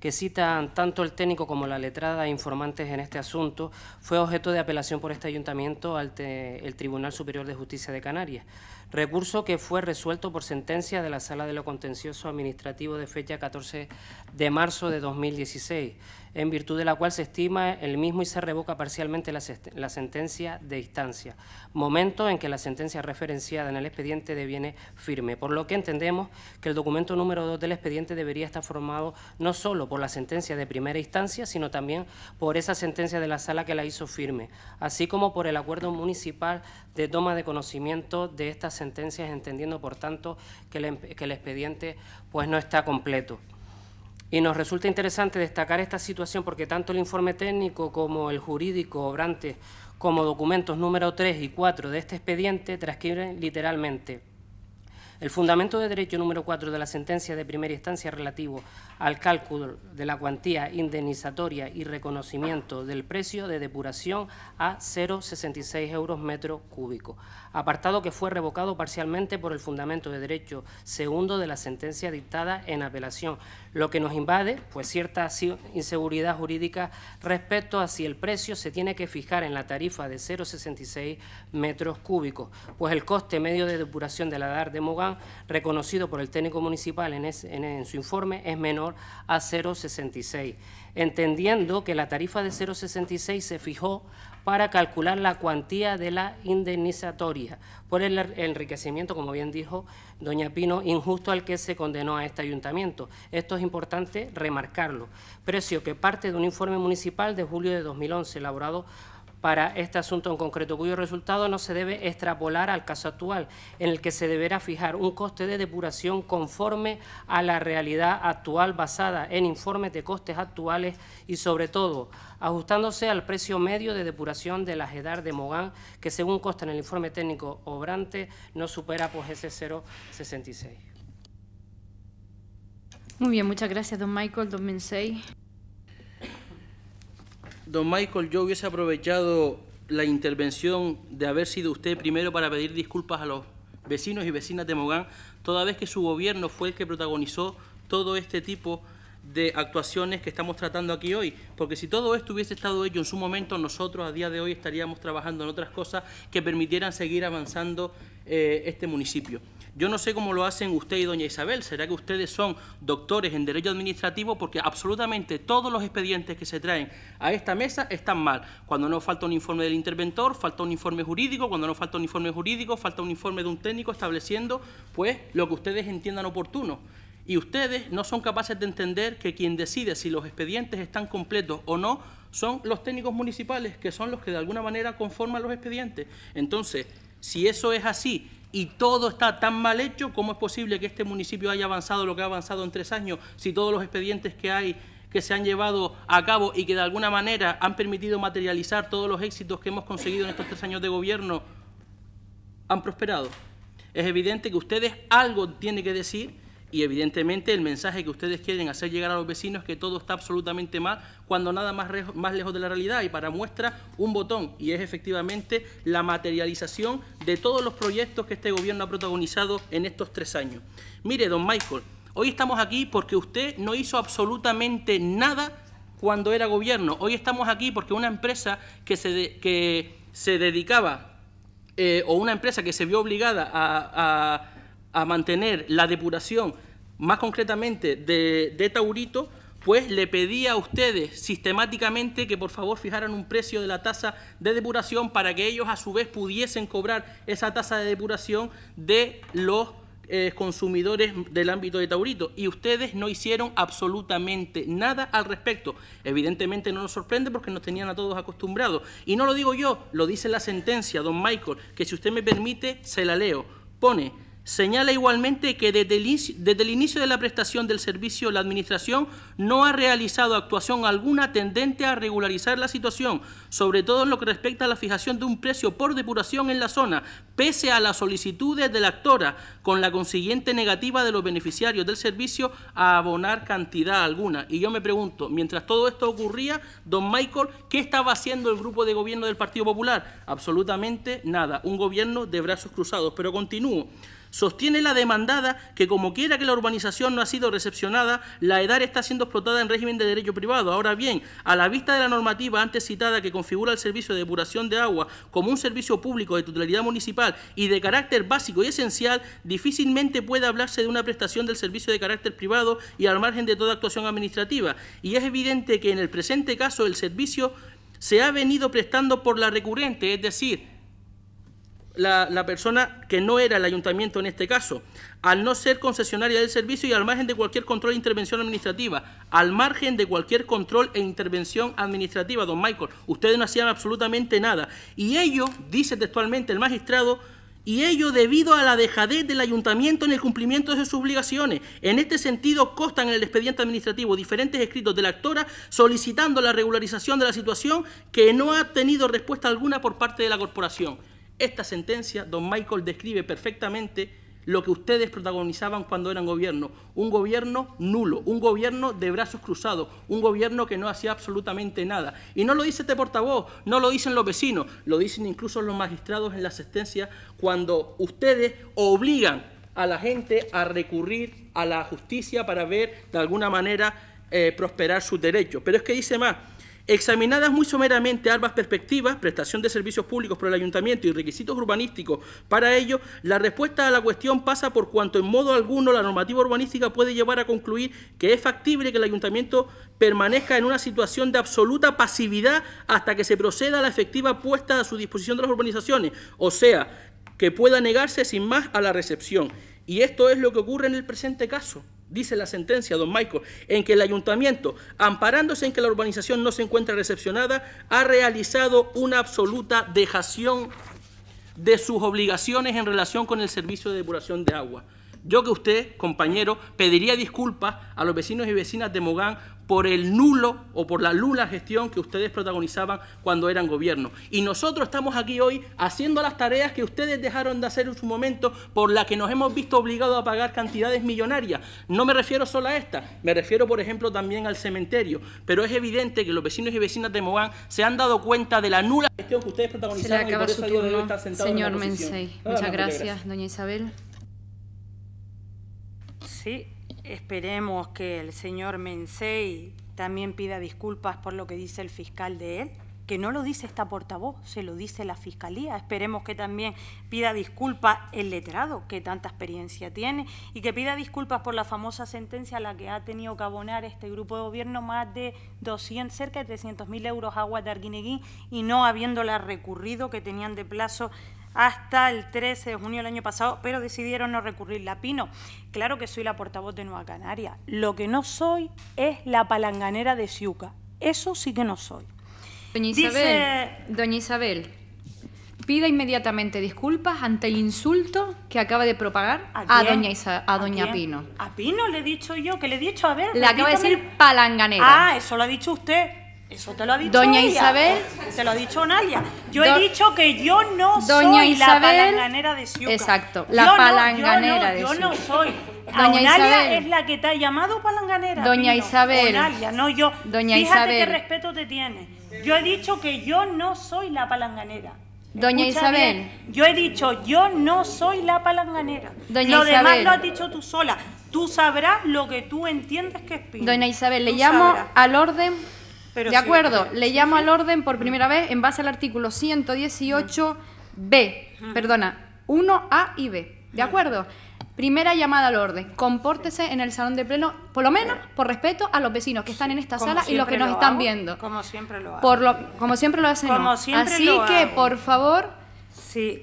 que citan tanto el técnico como la letrada informantes en este asunto, fue objeto de apelación por este ayuntamiento al el Tribunal Superior de Justicia de Canarias, recurso que fue resuelto por sentencia de la Sala de lo Contencioso Administrativo de fecha 14 de marzo de 2016 en virtud de la cual se estima el mismo y se revoca parcialmente la, sentencia de instancia, momento en que la sentencia referenciada en el expediente deviene firme, por lo que entendemos que el documento número 2 del expediente debería estar formado no solo por la sentencia de primera instancia, sino también por esa sentencia de la sala que la hizo firme, así como por el acuerdo municipal de toma de conocimiento de estas sentencias, entendiendo, por tanto, que el, em-, que el expediente pues, no está completo. Y nos resulta interesante destacar esta situación porque tanto el informe técnico como el jurídico obrante como documentos número 3 y 4 de este expediente transcriben literalmente. El fundamento de derecho número 4 de la sentencia de primera instancia relativo al cálculo de la cuantía indemnizatoria y reconocimiento del precio de depuración a 0,66 euros metro cúbico apartado que fue revocado parcialmente por el fundamento de derecho segundo de la sentencia dictada en apelación, lo que nos invade pues cierta inseguridad jurídica respecto a si el precio se tiene que fijar en la tarifa de 0,66 metros cúbicos, pues el coste medio de depuración de la DAR de Mogán, reconocido por el técnico municipal en, en su informe, es menor a 0,66 entendiendo que la tarifa de 0,66 se fijó para calcular la cuantía de la indemnizatoria por el enriquecimiento, como bien dijo doña Pino, injusto al que se condenó a este ayuntamiento. Esto es importante remarcarlo. Precio que parte de un informe municipal de julio de 2011 elaborado para este asunto en concreto, cuyo resultado no se debe extrapolar al caso actual, en el que se deberá fijar un coste de depuración conforme a la realidad actual basada en informes de costes actuales y, sobre todo, ajustándose al precio medio de depuración de la ajedar de Mogán, que según consta en el informe técnico obrante no supera pues ese 0,66. Muy bien, muchas gracias, don Michael. 2006. Don Michael, yo hubiese aprovechado la intervención de haber sido usted primero para pedir disculpas a los vecinos y vecinas de Mogán, toda vez que su gobierno fue el que protagonizó todo este tipo de de actuaciones que estamos tratando aquí hoy, porque si todo esto hubiese estado hecho en su momento, nosotros a día de hoy estaríamos trabajando en otras cosas que permitieran seguir avanzando eh, este municipio. Yo no sé cómo lo hacen usted y doña Isabel. ¿Será que ustedes son doctores en Derecho Administrativo? Porque absolutamente todos los expedientes que se traen a esta mesa están mal. Cuando no falta un informe del interventor, falta un informe jurídico. Cuando no falta un informe jurídico, falta un informe de un técnico estableciendo pues, lo que ustedes entiendan oportuno. Y ustedes no son capaces de entender que quien decide si los expedientes están completos o no son los técnicos municipales, que son los que de alguna manera conforman los expedientes. Entonces, si eso es así y todo está tan mal hecho, ¿cómo es posible que este municipio haya avanzado lo que ha avanzado en tres años si todos los expedientes que hay que se han llevado a cabo y que de alguna manera han permitido materializar todos los éxitos que hemos conseguido en estos tres años de gobierno han prosperado? Es evidente que ustedes algo tienen que decir y evidentemente el mensaje que ustedes quieren hacer llegar a los vecinos es que todo está absolutamente mal cuando nada más, más lejos de la realidad. Y para muestra un botón y es efectivamente la materialización de todos los proyectos que este gobierno ha protagonizado en estos tres años. Mire, don Michael, hoy estamos aquí porque usted no hizo absolutamente nada cuando era gobierno. Hoy estamos aquí porque una empresa que se, que se dedicaba eh, o una empresa que se vio obligada a a mantener la depuración, más concretamente de, Taurito, pues le pedía a ustedes sistemáticamente que por favor fijaran un precio de la tasa de depuración para que ellos a su vez pudiesen cobrar esa tasa de depuración de los eh, consumidores del ámbito de Taurito y ustedes no hicieron absolutamente nada al respecto. Evidentemente no nos sorprende porque nos tenían a todos acostumbrados. Y no lo digo yo, lo dice la sentencia, don Michael, que si usted me permite, se la leo. Pone, señala igualmente que desde el, inicio, desde el, inicio, de la prestación del servicio la Administración no ha realizado actuación alguna tendente a regularizar la situación, sobre todo en lo que respecta a la fijación de un precio por depuración en la zona, pese a las solicitudes de la actora, con la consiguiente negativa de los beneficiarios del servicio a abonar cantidad alguna. Y yo me pregunto, mientras todo esto ocurría, don Michael, ¿qué estaba haciendo el grupo de gobierno del Partido Popular? Absolutamente nada, un gobierno de brazos cruzados. Pero continúo. Sostiene la demandada que como quiera que la urbanización no ha sido recepcionada, la EDAR está siendo explotada en régimen de derecho privado. Ahora bien, a la vista de la normativa antes citada que configura el servicio de depuración de agua como un servicio público de titularidad municipal y de carácter básico y esencial, difícilmente puede hablarse de una prestación del servicio de carácter privado y al margen de toda actuación administrativa. Y es evidente que en el presente caso el servicio se ha venido prestando por la recurrente, es decir, la, persona que no era el ayuntamiento en este caso, al no ser concesionaria del servicio y al margen de cualquier control e intervención administrativa, al margen de cualquier control e intervención administrativa, don Michael, ustedes no hacían absolutamente nada. Y ello, dice textualmente el magistrado, y ello debido a la dejadez del ayuntamiento en el cumplimiento de sus obligaciones. En este sentido, constan en el expediente administrativo diferentes escritos de la actora solicitando la regularización de la situación que no ha tenido respuesta alguna por parte de la corporación. Esta sentencia, don Michael, describe perfectamente lo que ustedes protagonizaban cuando eran gobierno. Un gobierno nulo, un gobierno de brazos cruzados, un gobierno que no hacía absolutamente nada. Y no lo dice este portavoz, no lo dicen los vecinos, lo dicen incluso los magistrados en la sentencia, cuando ustedes obligan a la gente a recurrir a la justicia para ver de alguna manera eh, prosperar sus derechos. Pero es que dice más, Examinadas muy someramente ambas perspectivas, prestación de servicios públicos por el ayuntamiento y requisitos urbanísticos para ello, la respuesta a la cuestión pasa por cuanto en modo alguno la normativa urbanística puede llevar a concluir que es factible que el ayuntamiento permanezca en una situación de absoluta pasividad hasta que se proceda a la efectiva puesta a su disposición de las urbanizaciones, o sea, que pueda negarse sin más a la recepción. Y esto es lo que ocurre en el presente caso dice la sentencia, don Michael, en que el ayuntamiento, amparándose en que la urbanización no se encuentra recepcionada, ha realizado una absoluta dejación de sus obligaciones en relación con el servicio de depuración de agua. Yo que usted, compañero, pediría disculpas a los vecinos y vecinas de Mogán por el nulo o por la lula gestión que ustedes protagonizaban cuando eran gobierno. Y nosotros estamos aquí hoy haciendo las tareas que ustedes dejaron de hacer en su momento, por las que nos hemos visto obligados a pagar cantidades millonarias. No me refiero solo a esta, me refiero, por ejemplo, también al cementerio. Pero es evidente que los vecinos y vecinas de Mogán se han dado cuenta de la nula gestión que ustedes protagonizaron. Se le acaba turno, señor Mensei. Muchas gracias, doña Isabel. ¿sí? Esperemos que el señor Mensei también pida disculpas por lo que dice el fiscal de él, que no lo dice esta portavoz, se lo dice la fiscalía. Esperemos que también pida disculpas el letrado, que tanta experiencia tiene, y que pida disculpas por la famosa sentencia a la que ha tenido que abonar este grupo de gobierno más de 200, cerca de 300.000 euros a Arguinegui y no habiéndola recurrido, que tenían de plazo hasta el 13 de junio del año pasado, pero decidieron no a Pino, claro que soy la portavoz de Nueva Canaria. Lo que no soy es la palanganera de Siuca. Eso sí que no soy. Doña Isabel, pida inmediatamente disculpas ante el insulto que acaba de propagar a, doña, a, doña Pino. A Pino le he dicho yo, que le he dicho, a ver... La acaba de decir palanganera. Ah, eso lo ha dicho usted. Eso te lo ha dicho Doña Isabel. Te lo ha dicho Onalia. Yo he dicho que yo no Doña soy la palanganera de Exacto, la palanganera yo no, de Yo no soy. Doña Isabel. es la que te ha llamado palanganera. Doña Isabel. no yo. Doña Fíjate Isabel. qué respeto te tiene. Yo he dicho que yo no soy la palanganera. Doña Isabel. Yo he dicho, yo no soy la palanganera. Doña lo demás lo has dicho tú sola. Tú sabrás lo que tú entiendes que es Pino. Doña Isabel, le llamo al orden de acuerdo, eh, le llamo al orden por primera vez en base al artículo 118b, perdona, 1a y b. ¿De acuerdo? Primera llamada al orden. Compórtese en el salón de pleno, por lo menos por respeto a los vecinos que están en esta sala y los que nos están viendo. Como siempre lo hacen. como siempre lo hacen. Así que, por favor, sí.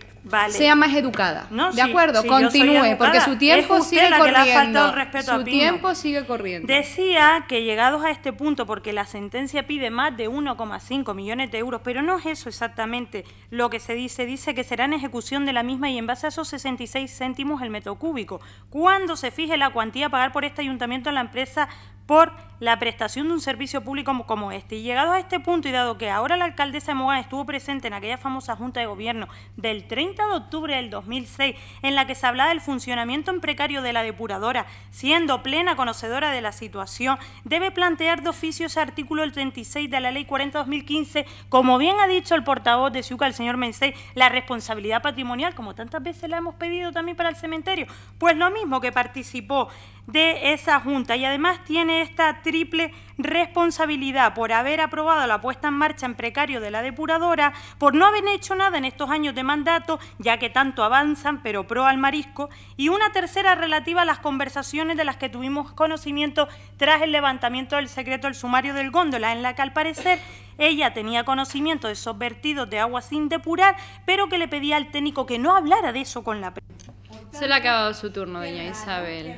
Sea más educada. No, de acuerdo, continúe, porque su tiempo sigue corriendo. su tiempo sigue corriendo. Decía que llegados a este punto, porque la sentencia pide más de 1,5 millones de euros, pero no es eso exactamente lo que se dice. Dice que será en ejecución de la misma y en base a esos 66 céntimos el metro cúbico. Cuando se fije la cuantía a pagar por este ayuntamiento a la empresa por la prestación de un servicio público como este. Y llegados a este punto, y dado que ahora la alcaldesa de Mogán estuvo presente en aquella famosa Junta de Gobierno del 30 de octubre del 2006, en la que se hablaba del funcionamiento en precario de la depuradora, siendo plena conocedora de la situación, debe plantear de oficio ese artículo 36 de la Ley 40-2015, como bien ha dicho el portavoz de Ciuca, el señor Mencey, la responsabilidad patrimonial, como tantas veces la hemos pedido también para el cementerio, pues lo mismo que participó de esa Junta y además tiene esta triple responsabilidad por haber aprobado la puesta en marcha en precario de la depuradora, por no haber hecho nada en estos años de mandato, ya que tanto avanzan, pero pro al marisco, y una tercera relativa a las conversaciones de las que tuvimos conocimiento tras el levantamiento del secreto del sumario del góndola, en la que al parecer ella tenía conocimiento de esos vertidos de agua sin depurar, pero que le pedía al técnico que no hablara de eso con la prensa. Se le ha acabado su turno, doña Isabel.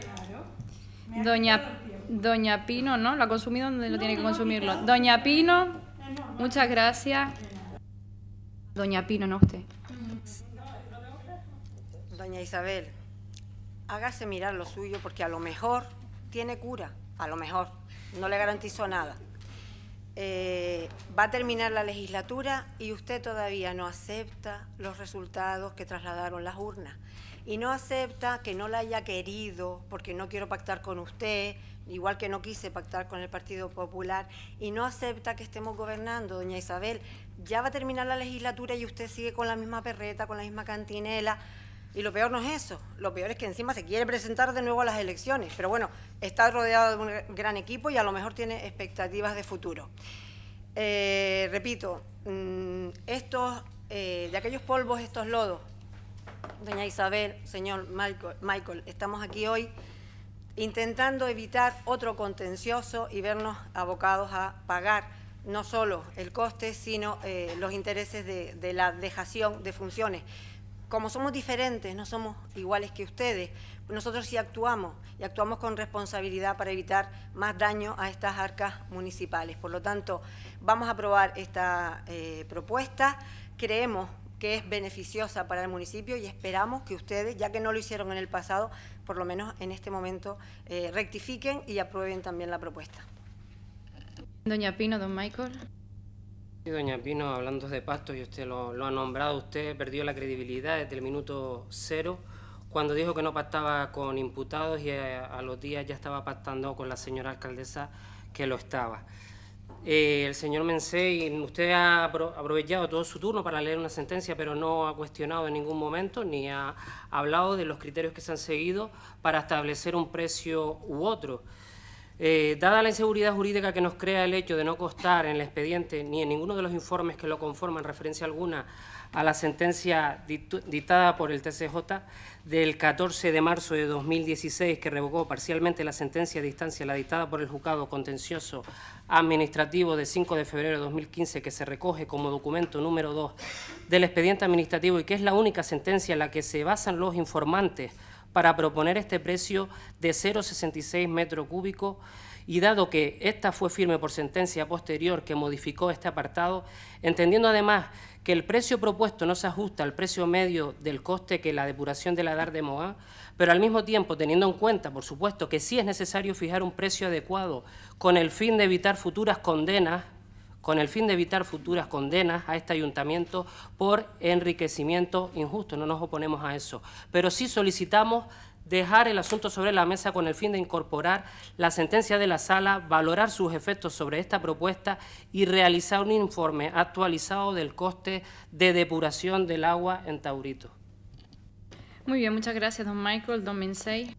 Doña, Doña Pino, ¿no? ¿Lo ha consumido donde lo tiene que consumirlo? Doña Pino, muchas gracias. Doña Pino, no usted. Doña Isabel, hágase mirar lo suyo porque a lo mejor tiene cura, a lo mejor, no le garantizo nada. Eh, va a terminar la legislatura y usted todavía no acepta los resultados que trasladaron las urnas y no acepta que no la haya querido porque no quiero pactar con usted, igual que no quise pactar con el Partido Popular, y no acepta que estemos gobernando, doña Isabel. Ya va a terminar la legislatura y usted sigue con la misma perreta, con la misma cantinela. Y lo peor no es eso, lo peor es que encima se quiere presentar de nuevo a las elecciones. Pero bueno, está rodeado de un gran equipo y a lo mejor tiene expectativas de futuro. Eh, repito, mm, estos, eh, de aquellos polvos, estos lodos, Doña Isabel, señor Michael, estamos aquí hoy intentando evitar otro contencioso y vernos abocados a pagar no solo el coste, sino eh, los intereses de, la dejación de funciones como somos diferentes, no somos iguales que ustedes, nosotros sí actuamos y actuamos con responsabilidad para evitar más daño a estas arcas municipales. Por lo tanto, vamos a aprobar esta eh, propuesta. Creemos que es beneficiosa para el municipio y esperamos que ustedes, ya que no lo hicieron en el pasado, por lo menos en este momento eh, rectifiquen y aprueben también la propuesta. Doña Pino, don Michael. Sí, doña Pino, hablando de pactos, y usted lo, ha nombrado, usted perdió la credibilidad desde el minuto cero cuando dijo que no pactaba con imputados y a, los días ya estaba pactando con la señora alcaldesa que lo estaba. Eh, el señor Mensei, usted ha aprovechado todo su turno para leer una sentencia, pero no ha cuestionado en ningún momento ni ha hablado de los criterios que se han seguido para establecer un precio u otro. Eh, dada la inseguridad jurídica que nos crea el hecho de no costar en el expediente ni en ninguno de los informes que lo conforman referencia alguna a la sentencia dictada por el TCJ, del 14 de marzo de 2016 que revocó parcialmente la sentencia de distancia la dictada por el juzgado contencioso administrativo de 5 de febrero de 2015 que se recoge como documento número 2 del expediente administrativo y que es la única sentencia en la que se basan los informantes para proponer este precio de 0,66 metro cúbico y dado que esta fue firme por sentencia posterior que modificó este apartado, entendiendo además que el precio propuesto no se ajusta al precio medio del coste que la depuración de la DAR de Moa, pero al mismo tiempo teniendo en cuenta, por supuesto, que sí es necesario fijar un precio adecuado con el fin de evitar futuras condenas con el fin de evitar futuras condenas a este ayuntamiento por enriquecimiento injusto. No nos oponemos a eso, pero sí solicitamos dejar el asunto sobre la mesa con el fin de incorporar la sentencia de la sala, valorar sus efectos sobre esta propuesta y realizar un informe actualizado del coste de depuración del agua en Taurito. Muy bien, muchas gracias, don Michael. Don Mensei.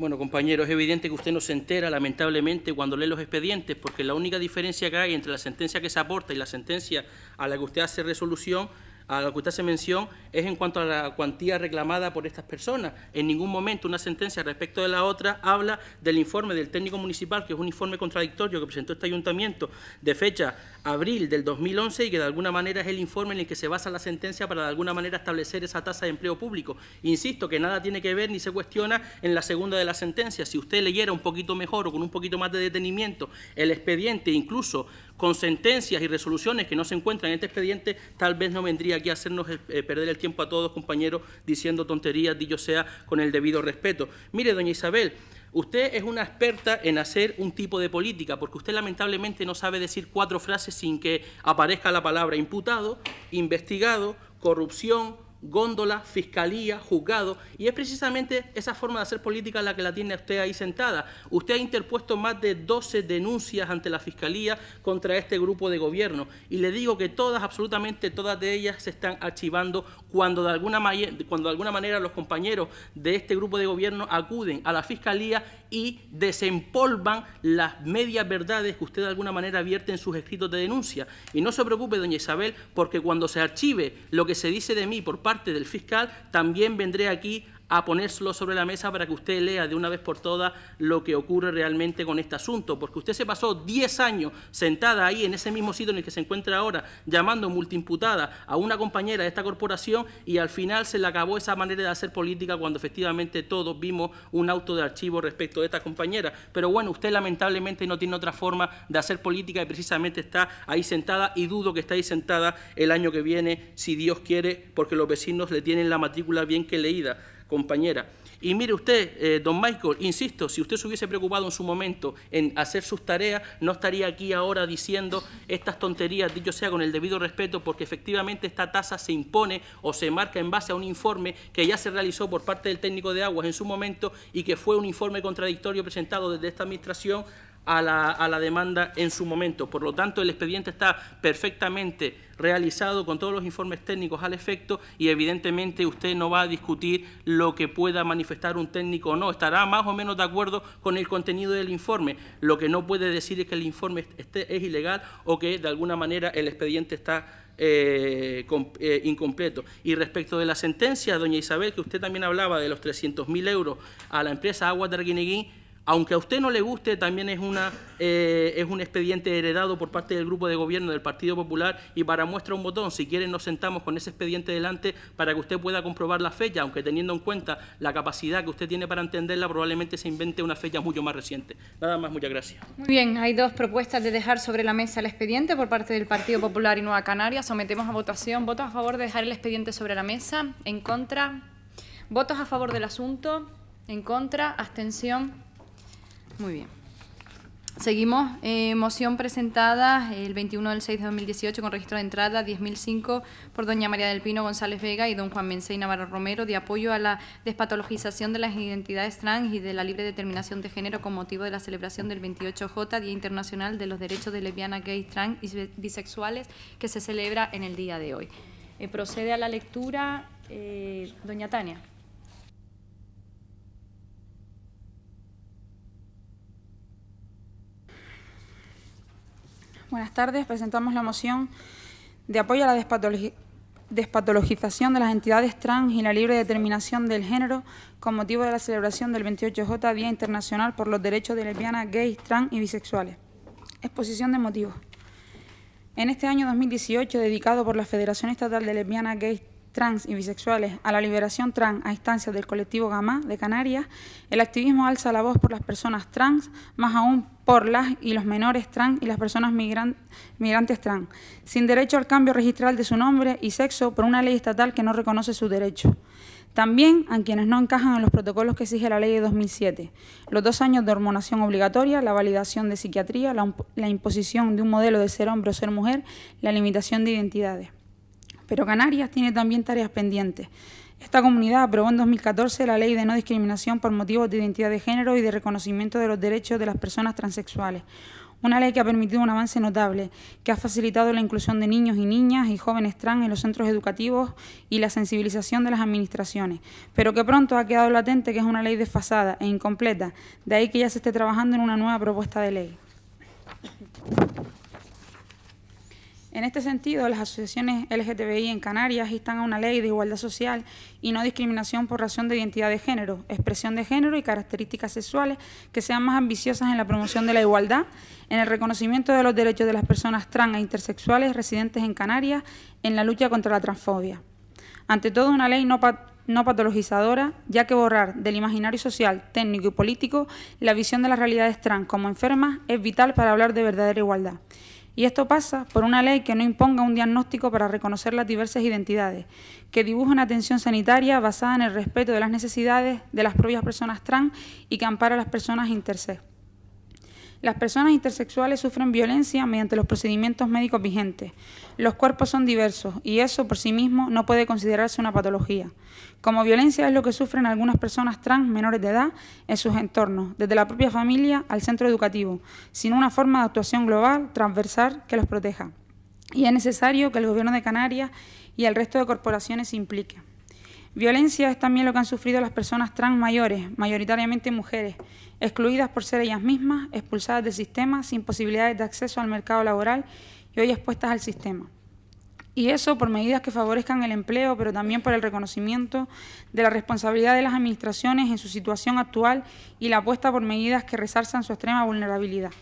Bueno, compañero, es evidente que usted no se entera, lamentablemente, cuando lee los expedientes, porque la única diferencia que hay entre la sentencia que se aporta y la sentencia a la que usted hace resolución a lo que usted hace mención es en cuanto a la cuantía reclamada por estas personas. En ningún momento una sentencia respecto de la otra habla del informe del técnico municipal, que es un informe contradictorio que presentó este ayuntamiento de fecha abril del 2011 y que de alguna manera es el informe en el que se basa la sentencia para de alguna manera establecer esa tasa de empleo público. Insisto que nada tiene que ver ni se cuestiona en la segunda de la sentencia. Si usted leyera un poquito mejor o con un poquito más de detenimiento el expediente, incluso con sentencias y resoluciones que no se encuentran en este expediente, tal vez no vendría aquí a hacernos eh, eh, perder el tiempo a todos, compañeros, diciendo tonterías, dicho sea, con el debido respeto. Mire, doña Isabel, Usted es una experta en hacer un tipo de política, porque usted lamentablemente no sabe decir cuatro frases sin que aparezca la palabra imputado, investigado, corrupción, góndola, fiscalía, juzgado, y es precisamente esa forma de hacer política la que la tiene usted ahí sentada. Usted ha interpuesto más de 12 denuncias ante la fiscalía contra este grupo de gobierno, y le digo que todas, absolutamente todas de ellas se están archivando cuando de alguna, cuando de alguna manera los compañeros de este grupo de gobierno acuden a la fiscalía y desempolvan las medias verdades que usted de alguna manera vierte en sus escritos de denuncia. Y no se preocupe, doña Isabel, porque cuando se archive lo que se dice de mí por parte parte del fiscal, también vendré aquí a ponerlo sobre la mesa para que usted lea de una vez por todas lo que ocurre realmente con este asunto, porque usted se pasó 10 años sentada ahí en ese mismo sitio en el que se encuentra ahora, llamando multiimputada a una compañera de esta corporación y al final se le acabó esa manera de hacer política cuando efectivamente todos vimos un auto de archivo respecto de esta compañera. Pero bueno, usted lamentablemente no tiene otra forma de hacer política y precisamente está ahí sentada y dudo que esté ahí sentada el año que viene, si Dios quiere, porque los vecinos le tienen la matrícula bien que leída compañera. Y mire usted, eh, don Michael, insisto, si usted se hubiese preocupado en su momento en hacer sus tareas, no estaría aquí ahora diciendo estas tonterías, dicho sea con el debido respeto, porque efectivamente esta tasa se impone o se marca en base a un informe que ya se realizó por parte del técnico de aguas en su momento y que fue un informe contradictorio presentado desde esta administración a la, a la, demanda en su momento. Por lo tanto, el expediente está perfectamente realizado con todos los informes técnicos al efecto y evidentemente usted no va a discutir lo que pueda manifestar un técnico o no. Estará más o menos de acuerdo con el contenido del informe. Lo que no puede decir es que el informe es ilegal o que de alguna manera el expediente está eh, eh, incompleto. Y respecto de la sentencia, doña Isabel, que usted también hablaba de los 300.000 euros a la empresa Agua de aunque a usted no le guste, también es, una, eh, es un expediente heredado por parte del grupo de gobierno del Partido Popular y para muestra un botón, si quieren nos sentamos con ese expediente delante para que usted pueda comprobar la fecha, aunque teniendo en cuenta la capacidad que usted tiene para entenderla, probablemente se invente una fecha mucho más reciente. Nada más, muchas gracias. Muy bien, hay dos propuestas de dejar sobre la mesa el expediente por parte del Partido Popular y Nueva Canaria. Sometemos a votación. ¿Votos a favor de dejar el expediente sobre la mesa? ¿En contra? ¿Votos a favor del asunto? ¿En contra? ¿Abstención? Muy bien. Seguimos. Eh, moción presentada el 21 del 6 de 2018 con registro de entrada 10.005 por doña María del Pino González Vega y don Juan y Navarro Romero de apoyo a la despatologización de las identidades trans y de la libre determinación de género con motivo de la celebración del 28J, Día Internacional de los Derechos de Lesbianas, Gays, Trans y Bisexuales, que se celebra en el día de hoy. Eh, procede a la lectura eh, doña Tania. Buenas tardes. Presentamos la moción de apoyo a la despatologización de las entidades trans y la libre determinación del género con motivo de la celebración del 28J, Día Internacional por los Derechos de Lesbianas, Gays, Trans y Bisexuales. Exposición de motivos. En este año 2018, dedicado por la Federación Estatal de Lesbianas, Gays, Trans y Bisexuales a la liberación trans a instancia del colectivo GAMA de Canarias, el activismo alza la voz por las personas trans, más aún por las y los menores trans y las personas migrantes trans, sin derecho al cambio registral de su nombre y sexo por una ley estatal que no reconoce su derecho. También a quienes no encajan en los protocolos que exige la ley de 2007, los dos años de hormonación obligatoria, la validación de psiquiatría, la, la imposición de un modelo de ser hombre o ser mujer, la limitación de identidades. Pero Canarias tiene también tareas pendientes esta comunidad aprobó en 2014 la Ley de No Discriminación por motivos de identidad de género y de reconocimiento de los derechos de las personas transexuales. Una ley que ha permitido un avance notable, que ha facilitado la inclusión de niños y niñas y jóvenes trans en los centros educativos y la sensibilización de las administraciones, pero que pronto ha quedado latente que es una ley desfasada e incompleta, de ahí que ya se esté trabajando en una nueva propuesta de ley. En este sentido, las asociaciones LGTBI en Canarias instan a una ley de igualdad social y no discriminación por razón de identidad de género, expresión de género y características sexuales que sean más ambiciosas en la promoción de la igualdad, en el reconocimiento de los derechos de las personas trans e intersexuales residentes en Canarias, en la lucha contra la transfobia. Ante todo, una ley no, no patologizadora, ya que borrar del imaginario social, técnico y político la visión de las realidades trans como enfermas es vital para hablar de verdadera igualdad. Y esto pasa por una ley que no imponga un diagnóstico para reconocer las diversas identidades, que dibuje una atención sanitaria basada en el respeto de las necesidades de las propias personas trans y que ampara a las personas intersex. Las personas intersexuales sufren violencia mediante los procedimientos médicos vigentes. Los cuerpos son diversos y eso por sí mismo no puede considerarse una patología. Como violencia es lo que sufren algunas personas trans menores de edad en sus entornos, desde la propia familia al centro educativo, sin una forma de actuación global, transversal, que los proteja. Y es necesario que el Gobierno de Canarias y el resto de corporaciones se impliquen. Violencia es también lo que han sufrido las personas trans mayores, mayoritariamente mujeres, excluidas por ser ellas mismas, expulsadas del sistema, sin posibilidades de acceso al mercado laboral y hoy expuestas al sistema y eso por medidas que favorezcan el empleo, pero también por el reconocimiento de la responsabilidad de las administraciones en su situación actual y la apuesta por medidas que resarzan su extrema vulnerabilidad.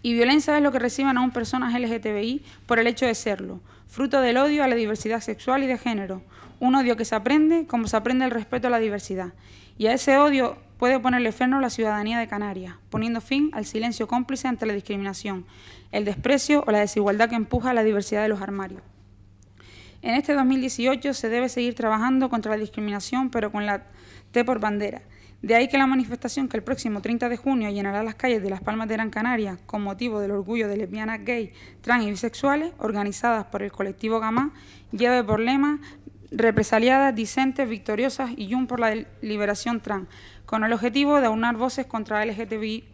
Y violencia es lo que reciben un personas LGTBI por el hecho de serlo, fruto del odio a la diversidad sexual y de género, un odio que se aprende como se aprende el respeto a la diversidad. Y a ese odio puede ponerle freno la ciudadanía de Canarias, poniendo fin al silencio cómplice ante la discriminación, el desprecio o la desigualdad que empuja a la diversidad de los armarios. En este 2018 se debe seguir trabajando contra la discriminación, pero con la T por bandera. De ahí que la manifestación que el próximo 30 de junio llenará las calles de Las Palmas de Gran Canaria con motivo del orgullo de lesbianas, gays, trans y bisexuales, organizadas por el colectivo gama lleve por lema represaliadas, disentes, victoriosas y un por la liberación trans, con el objetivo de aunar voces contra LGTBI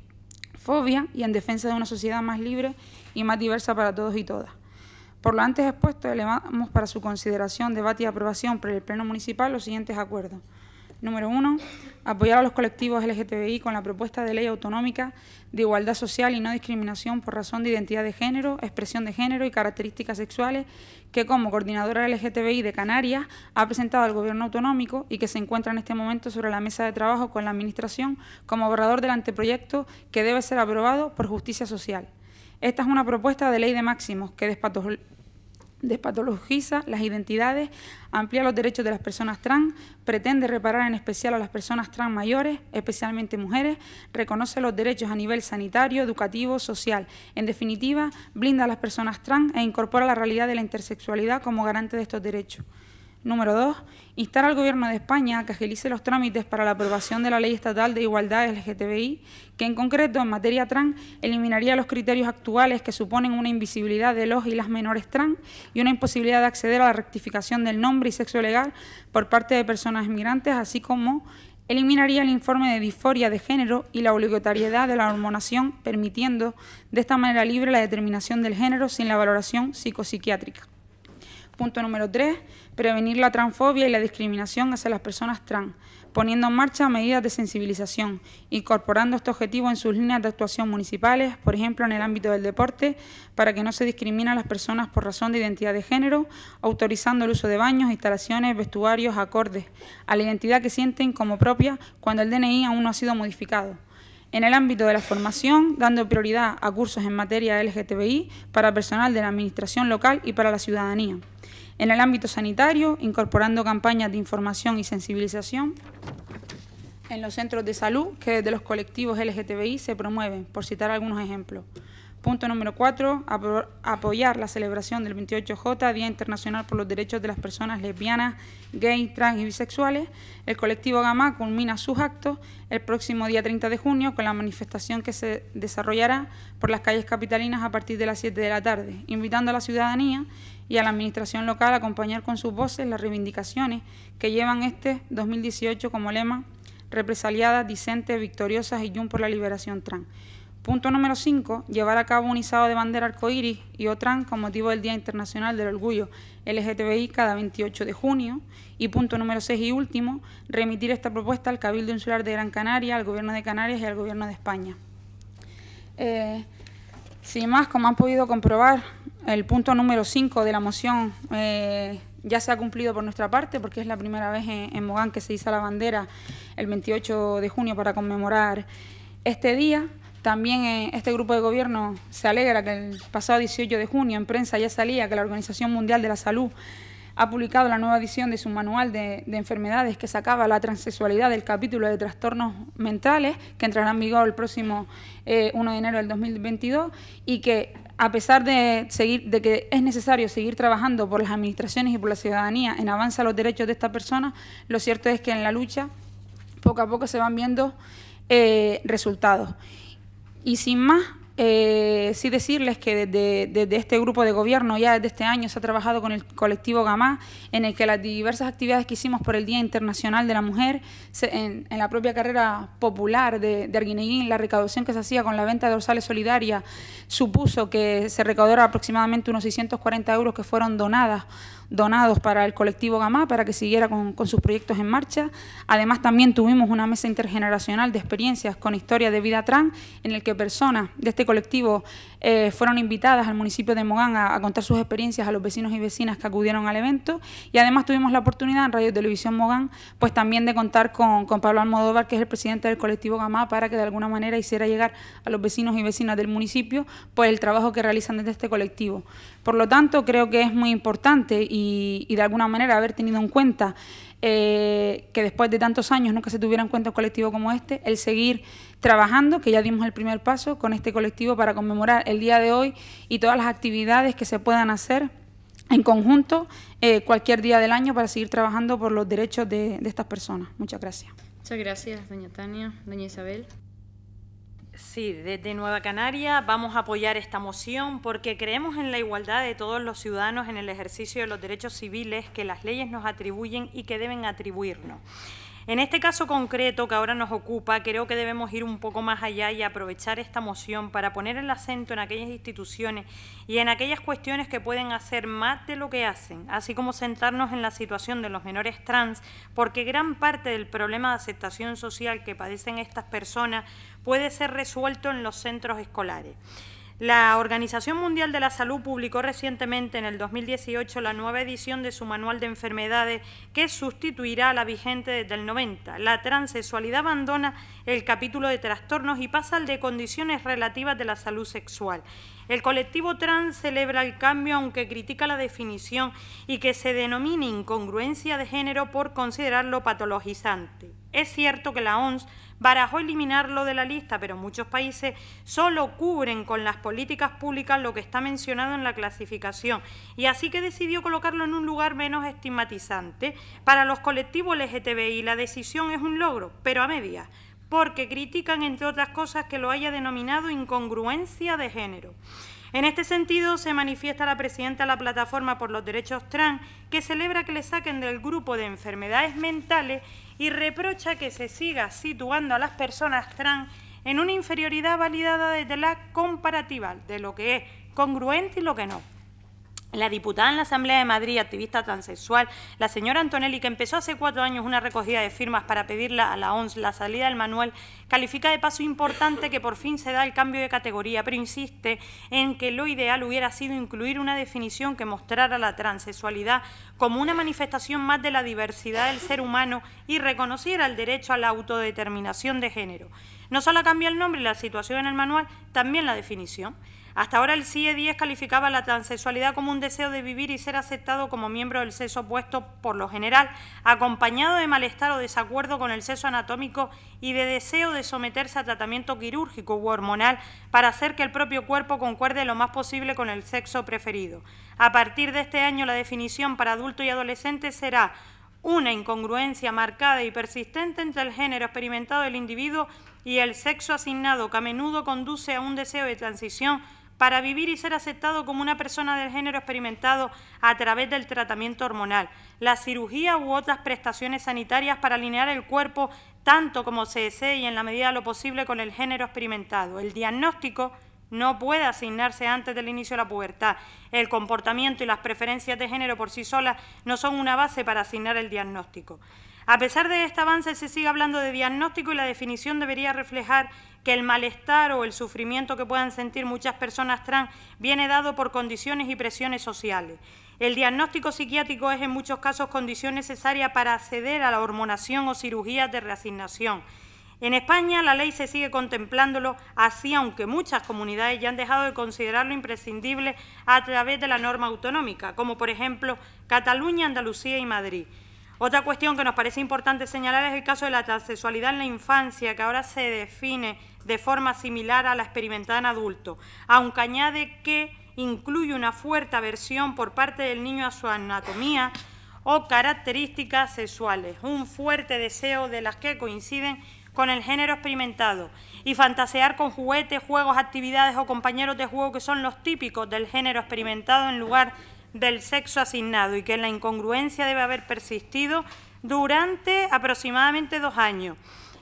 fobia y en defensa de una sociedad más libre y más diversa para todos y todas. Por lo antes expuesto, elevamos para su consideración, debate y aprobación por el Pleno Municipal los siguientes acuerdos. Número uno, apoyar a los colectivos LGTBI con la propuesta de ley autonómica de igualdad social y no discriminación por razón de identidad de género, expresión de género y características sexuales que como coordinadora LGTBI de Canarias ha presentado al Gobierno autonómico y que se encuentra en este momento sobre la mesa de trabajo con la Administración como borrador del anteproyecto que debe ser aprobado por Justicia Social. Esta es una propuesta de ley de máximos que despatologiza las identidades, amplía los derechos de las personas trans, pretende reparar en especial a las personas trans mayores, especialmente mujeres, reconoce los derechos a nivel sanitario, educativo, social. En definitiva, blinda a las personas trans e incorpora la realidad de la intersexualidad como garante de estos derechos. Número 2. Instar al Gobierno de España a que agilice los trámites para la aprobación de la Ley Estatal de Igualdad LGTBI, que en concreto en materia trans eliminaría los criterios actuales que suponen una invisibilidad de los y las menores trans y una imposibilidad de acceder a la rectificación del nombre y sexo legal por parte de personas migrantes, así como eliminaría el informe de disforia de género y la obligatoriedad de la hormonación, permitiendo de esta manera libre la determinación del género sin la valoración psicopsiquiátrica. Punto número 3. Prevenir la transfobia y la discriminación hacia las personas trans, poniendo en marcha medidas de sensibilización, incorporando este objetivo en sus líneas de actuación municipales, por ejemplo en el ámbito del deporte, para que no se discriminen a las personas por razón de identidad de género, autorizando el uso de baños, instalaciones, vestuarios, acordes a la identidad que sienten como propia cuando el DNI aún no ha sido modificado en el ámbito de la formación, dando prioridad a cursos en materia LGTBI para personal de la administración local y para la ciudadanía. En el ámbito sanitario, incorporando campañas de información y sensibilización en los centros de salud que desde los colectivos LGTBI se promueven, por citar algunos ejemplos. Punto número cuatro, apoyar la celebración del 28J, Día Internacional por los Derechos de las Personas Lesbianas, Gay, Trans y Bisexuales. El colectivo Gama culmina sus actos el próximo día 30 de junio con la manifestación que se desarrollará por las calles capitalinas a partir de las 7 de la tarde, invitando a la ciudadanía y a la administración local acompañar con sus voces las reivindicaciones que llevan este 2018 como lema represaliadas, discentes, victoriosas y Jun por la liberación TRAN. Punto número 5. Llevar a cabo un izado de bandera arcoíris y OTRAN con motivo del Día Internacional del Orgullo LGTBI cada 28 de junio. Y punto número 6 y último. Remitir esta propuesta al Cabildo Insular de Gran Canaria, al Gobierno de Canarias y al Gobierno de España. Eh, sin más, como han podido comprobar, el punto número 5 de la moción eh, ya se ha cumplido por nuestra parte, porque es la primera vez en, Mogán que se hizo la bandera el 28 de junio para conmemorar este día. También eh, este grupo de gobierno se alegra que el pasado 18 de junio en prensa ya salía que la Organización Mundial de la Salud ha publicado la nueva edición de su manual de, enfermedades que sacaba la transexualidad del capítulo de trastornos mentales, que entrará en vigor el próximo 1 eh, de enero del 2022, y que a pesar de, seguir, de que es necesario seguir trabajando por las administraciones y por la ciudadanía en avance a los derechos de esta persona, lo cierto es que en la lucha poco a poco se van viendo eh, resultados. Y sin más, eh, sí decirles que desde, este grupo de gobierno, ya desde este año, se ha trabajado con el colectivo GAMA, en el que las diversas actividades que hicimos por el Día Internacional de la Mujer, en, la propia carrera popular de, Arguineguín, la recaudación que se hacía con la venta de dorsales solidaria supuso que se recaudaron aproximadamente unos 640 euros que fueron donadas donados para el colectivo Gamá para que siguiera con, sus proyectos en marcha. Además, también tuvimos una mesa intergeneracional de experiencias con historias de vida trans en el que personas de este colectivo eh, fueron invitadas al municipio de Mogán a, contar sus experiencias a los vecinos y vecinas que acudieron al evento y además tuvimos la oportunidad en Radio Televisión Mogán pues también de contar con, Pablo Almodóvar que es el presidente del colectivo Gamá para que de alguna manera hiciera llegar a los vecinos y vecinas del municipio pues el trabajo que realizan desde este colectivo. Por lo tanto creo que es muy importante y, y de alguna manera haber tenido en cuenta eh, que después de tantos años nunca se tuviera en cuenta un colectivo como este, el seguir trabajando, que ya dimos el primer paso con este colectivo para conmemorar el día de hoy y todas las actividades que se puedan hacer en conjunto eh, cualquier día del año para seguir trabajando por los derechos de, de estas personas. Muchas gracias. Muchas gracias, doña Tania, doña Isabel. Sí, desde Nueva Canaria vamos a apoyar esta moción porque creemos en la igualdad de todos los ciudadanos en el ejercicio de los derechos civiles que las leyes nos atribuyen y que deben atribuirnos. En este caso concreto que ahora nos ocupa, creo que debemos ir un poco más allá y aprovechar esta moción para poner el acento en aquellas instituciones y en aquellas cuestiones que pueden hacer más de lo que hacen, así como sentarnos en la situación de los menores trans, porque gran parte del problema de aceptación social que padecen estas personas puede ser resuelto en los centros escolares. La Organización Mundial de la Salud publicó recientemente en el 2018 la nueva edición de su Manual de Enfermedades que sustituirá a la vigente desde el 90. La transexualidad abandona el capítulo de trastornos y pasa al de condiciones relativas de la salud sexual. El colectivo trans celebra el cambio aunque critica la definición y que se denomine incongruencia de género por considerarlo patologizante. Es cierto que la OMS barajó eliminarlo de la lista, pero muchos países solo cubren con las políticas públicas lo que está mencionado en la clasificación y así que decidió colocarlo en un lugar menos estigmatizante. Para los colectivos LGTBI la decisión es un logro, pero a medias porque critican, entre otras cosas, que lo haya denominado incongruencia de género. En este sentido, se manifiesta la presidenta de la Plataforma por los Derechos Trans, que celebra que le saquen del grupo de enfermedades mentales y reprocha que se siga situando a las personas trans en una inferioridad validada desde la comparativa de lo que es congruente y lo que no. La diputada en la Asamblea de Madrid, activista transexual, la señora Antonelli, que empezó hace cuatro años una recogida de firmas para pedirle a la ONS la salida del manual, califica de paso importante que por fin se da el cambio de categoría, pero insiste en que lo ideal hubiera sido incluir una definición que mostrara la transexualidad como una manifestación más de la diversidad del ser humano y reconociera el derecho a la autodeterminación de género. No solo cambia el nombre y la situación en el manual, también la definición. Hasta ahora el CIE e 10 calificaba la transexualidad como un deseo de vivir y ser aceptado como miembro del sexo opuesto por lo general, acompañado de malestar o desacuerdo con el sexo anatómico y de deseo de someterse a tratamiento quirúrgico u hormonal para hacer que el propio cuerpo concuerde lo más posible con el sexo preferido. A partir de este año la definición para adulto y adolescente será una incongruencia marcada y persistente entre el género experimentado del individuo y el sexo asignado que a menudo conduce a un deseo de transición para vivir y ser aceptado como una persona del género experimentado a través del tratamiento hormonal, la cirugía u otras prestaciones sanitarias para alinear el cuerpo tanto como se desee y en la medida de lo posible con el género experimentado. El diagnóstico no puede asignarse antes del inicio de la pubertad. El comportamiento y las preferencias de género por sí solas no son una base para asignar el diagnóstico. A pesar de este avance, se sigue hablando de diagnóstico y la definición debería reflejar que el malestar o el sufrimiento que puedan sentir muchas personas trans viene dado por condiciones y presiones sociales. El diagnóstico psiquiátrico es en muchos casos condición necesaria para acceder a la hormonación o cirugías de reasignación. En España la ley se sigue contemplándolo así, aunque muchas comunidades ya han dejado de considerarlo imprescindible a través de la norma autonómica, como por ejemplo Cataluña, Andalucía y Madrid. Otra cuestión que nos parece importante señalar es el caso de la transexualidad en la infancia, que ahora se define de forma similar a la experimentada en adulto, aunque añade que incluye una fuerte aversión por parte del niño a su anatomía o características sexuales, un fuerte deseo de las que coinciden con el género experimentado y fantasear con juguetes, juegos, actividades o compañeros de juego que son los típicos del género experimentado en lugar de del sexo asignado y que la incongruencia debe haber persistido durante aproximadamente dos años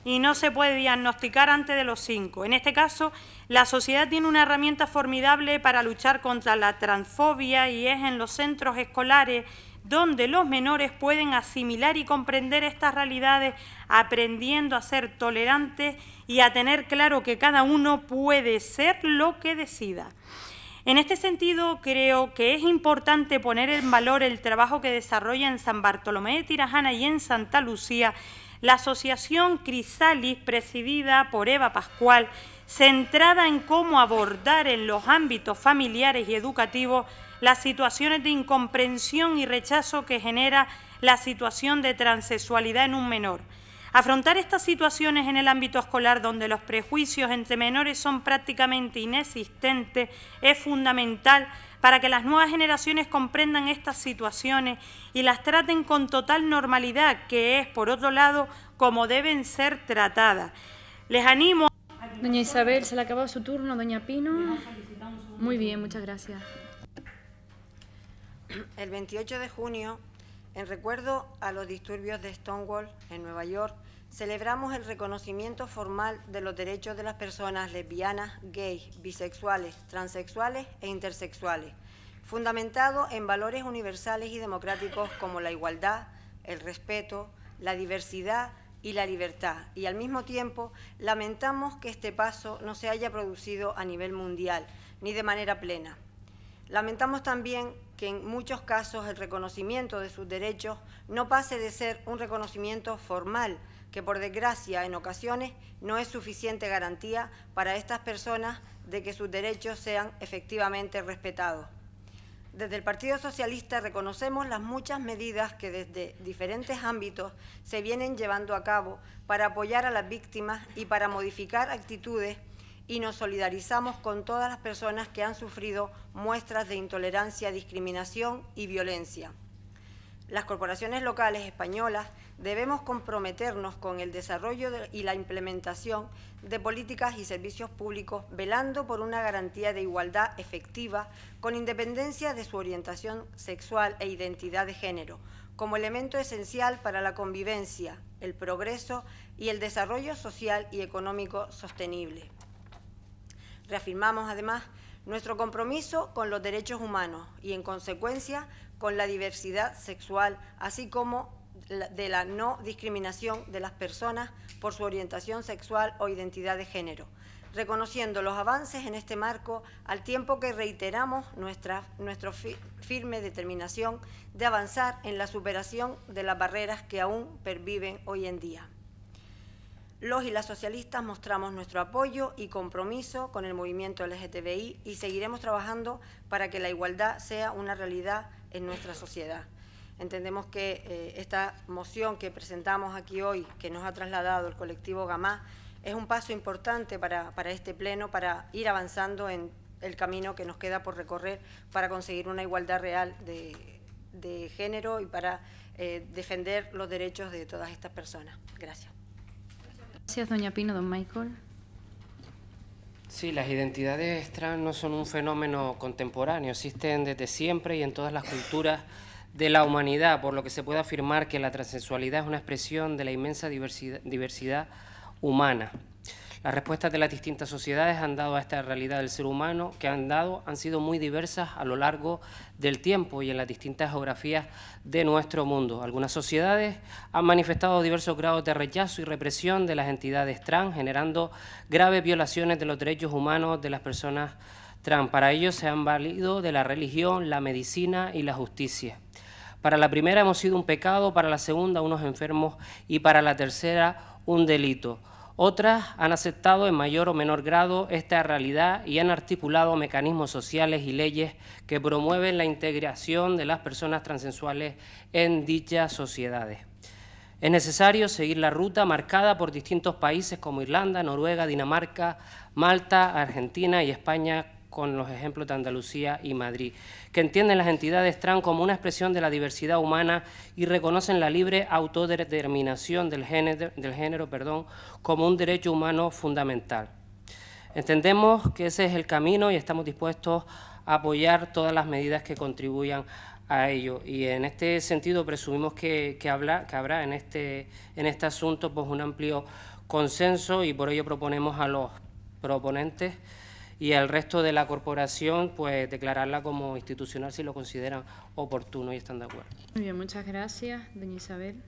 y no se puede diagnosticar antes de los cinco. En este caso, la sociedad tiene una herramienta formidable para luchar contra la transfobia y es en los centros escolares donde los menores pueden asimilar y comprender estas realidades, aprendiendo a ser tolerantes y a tener claro que cada uno puede ser lo que decida. En este sentido, creo que es importante poner en valor el trabajo que desarrolla en San Bartolomé de Tirajana y en Santa Lucía la Asociación Crisalis, presidida por Eva Pascual, centrada en cómo abordar en los ámbitos familiares y educativos las situaciones de incomprensión y rechazo que genera la situación de transexualidad en un menor. Afrontar estas situaciones en el ámbito escolar donde los prejuicios entre menores son prácticamente inexistentes es fundamental para que las nuevas generaciones comprendan estas situaciones y las traten con total normalidad, que es, por otro lado, como deben ser tratadas. Les animo... Doña Isabel, se le ha acabado su turno, doña Pino. Muy bien, muchas gracias. El 28 de junio, en recuerdo a los disturbios de Stonewall en Nueva York, celebramos el reconocimiento formal de los derechos de las personas lesbianas, gays, bisexuales, transexuales e intersexuales, fundamentado en valores universales y democráticos como la igualdad, el respeto, la diversidad y la libertad. Y al mismo tiempo lamentamos que este paso no se haya producido a nivel mundial ni de manera plena. Lamentamos también que en muchos casos el reconocimiento de sus derechos no pase de ser un reconocimiento formal, que por desgracia en ocasiones no es suficiente garantía para estas personas de que sus derechos sean efectivamente respetados. Desde el Partido Socialista reconocemos las muchas medidas que desde diferentes ámbitos se vienen llevando a cabo para apoyar a las víctimas y para modificar actitudes y nos solidarizamos con todas las personas que han sufrido muestras de intolerancia, discriminación y violencia las corporaciones locales españolas debemos comprometernos con el desarrollo y la implementación de políticas y servicios públicos, velando por una garantía de igualdad efectiva con independencia de su orientación sexual e identidad de género, como elemento esencial para la convivencia, el progreso y el desarrollo social y económico sostenible. Reafirmamos, además, nuestro compromiso con los derechos humanos y, en consecuencia, con la diversidad sexual, así como de la no discriminación de las personas por su orientación sexual o identidad de género, reconociendo los avances en este marco al tiempo que reiteramos nuestra, firme determinación de avanzar en la superación de las barreras que aún perviven hoy en día. Los y las socialistas mostramos nuestro apoyo y compromiso con el movimiento LGTBI y seguiremos trabajando para que la igualdad sea una realidad en nuestra sociedad. Entendemos que eh, esta moción que presentamos aquí hoy, que nos ha trasladado el colectivo Gamá, es un paso importante para, este Pleno, para ir avanzando en el camino que nos queda por recorrer para conseguir una igualdad real de, género y para eh, defender los derechos de todas estas personas. Gracias. Gracias, doña Pino, don Michael. Sí, las identidades trans no son un fenómeno contemporáneo, existen desde siempre y en todas las culturas de la humanidad, por lo que se puede afirmar que la transsexualidad es una expresión de la inmensa diversidad, diversidad humana. Las respuestas de las distintas sociedades han dado a esta realidad del ser humano que han dado han sido muy diversas a lo largo del tiempo y en las distintas geografías de nuestro mundo. Algunas sociedades han manifestado diversos grados de rechazo y represión de las entidades trans, generando graves violaciones de los derechos humanos de las personas trans. Para ello se han valido de la religión, la medicina y la justicia. Para la primera hemos sido un pecado, para la segunda unos enfermos y para la tercera un delito. Otras han aceptado en mayor o menor grado esta realidad y han articulado mecanismos sociales y leyes que promueven la integración de las personas transensuales en dichas sociedades. Es necesario seguir la ruta marcada por distintos países como Irlanda, Noruega, Dinamarca, Malta, Argentina y España, con los ejemplos de Andalucía y Madrid que entienden las entidades trans como una expresión de la diversidad humana y reconocen la libre autodeterminación del género, del género perdón, como un derecho humano fundamental. Entendemos que ese es el camino y estamos dispuestos a apoyar todas las medidas que contribuyan a ello. Y en este sentido presumimos que, que habrá en este, en este asunto pues, un amplio consenso y por ello proponemos a los proponentes y al resto de la corporación pues declararla como institucional si lo consideran oportuno y están de acuerdo. Muy bien, muchas gracias, doña Isabel.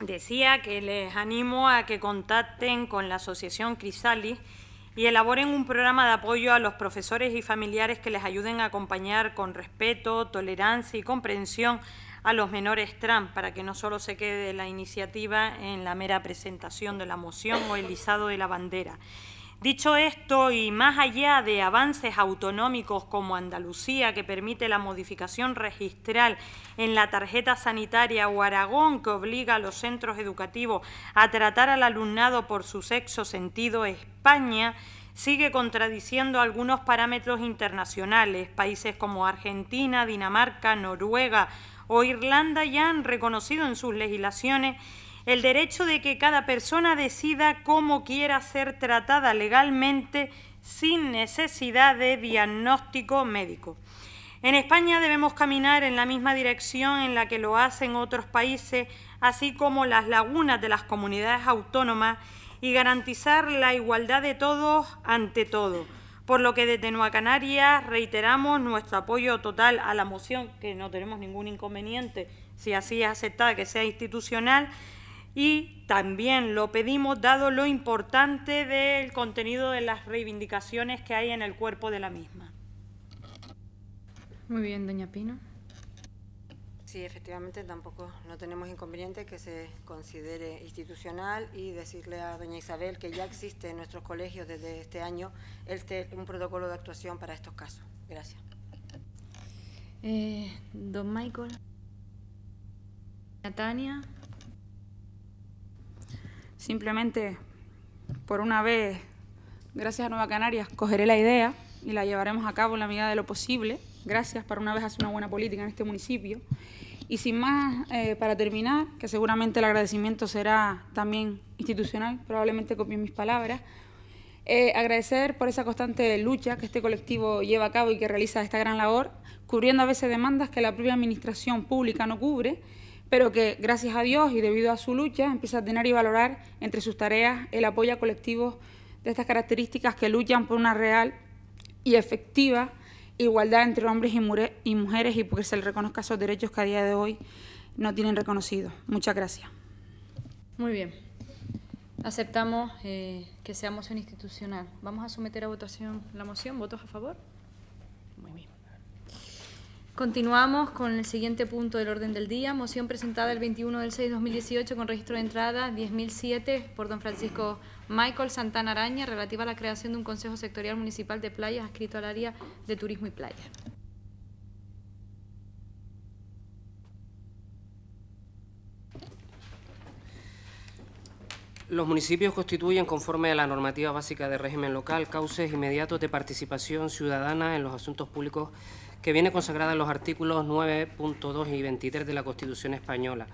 Decía que les animo a que contacten con la Asociación Crisalis y elaboren un programa de apoyo a los profesores y familiares que les ayuden a acompañar con respeto, tolerancia y comprensión a los menores trans, para que no solo se quede la iniciativa en la mera presentación de la moción o el izado de la bandera. Dicho esto, y más allá de avances autonómicos como Andalucía, que permite la modificación registral en la tarjeta sanitaria, o Aragón, que obliga a los centros educativos a tratar al alumnado por su sexo sentido, España sigue contradiciendo algunos parámetros internacionales. Países como Argentina, Dinamarca, Noruega o Irlanda ya han reconocido en sus legislaciones el derecho de que cada persona decida cómo quiera ser tratada legalmente sin necesidad de diagnóstico médico. En España debemos caminar en la misma dirección en la que lo hacen otros países, así como las lagunas de las comunidades autónomas, y garantizar la igualdad de todos ante todo. Por lo que desde Nueva Canarias reiteramos nuestro apoyo total a la moción, que no tenemos ningún inconveniente si así es aceptada que sea institucional, y también lo pedimos dado lo importante del contenido de las reivindicaciones que hay en el cuerpo de la misma. Muy bien, doña Pino. Sí, efectivamente, tampoco no tenemos inconveniente que se considere institucional y decirle a doña Isabel que ya existe en nuestros colegios desde este año este, un protocolo de actuación para estos casos. Gracias. Eh, don Michael. Natania. Simplemente, por una vez, gracias a Nueva Canarias, cogeré la idea y la llevaremos a cabo en la medida de lo posible. Gracias por una vez hacer una buena política en este municipio. Y sin más, eh, para terminar, que seguramente el agradecimiento será también institucional, probablemente copien mis palabras, eh, agradecer por esa constante lucha que este colectivo lleva a cabo y que realiza esta gran labor, cubriendo a veces demandas que la propia administración pública no cubre pero que gracias a Dios y debido a su lucha empieza a tener y valorar entre sus tareas el apoyo a colectivos de estas características que luchan por una real y efectiva igualdad entre hombres y, mujeres y porque se le reconozca esos derechos que a día de hoy no tienen reconocidos. Muchas gracias. Muy bien. Aceptamos eh, que sea moción institucional. Vamos a someter a votación la moción. ¿Votos a favor? Continuamos con el siguiente punto del orden del día. Moción presentada el 21 del 6 de 2018 con registro de entrada 10.007 por don Francisco Michael Santana Araña relativa a la creación de un Consejo Sectorial Municipal de Playas adscrito al área de turismo y playa. Los municipios constituyen, conforme a la normativa básica de régimen local, cauces inmediatos de participación ciudadana en los asuntos públicos que viene consagrada en los artículos 9.2 y 23 de la Constitución española.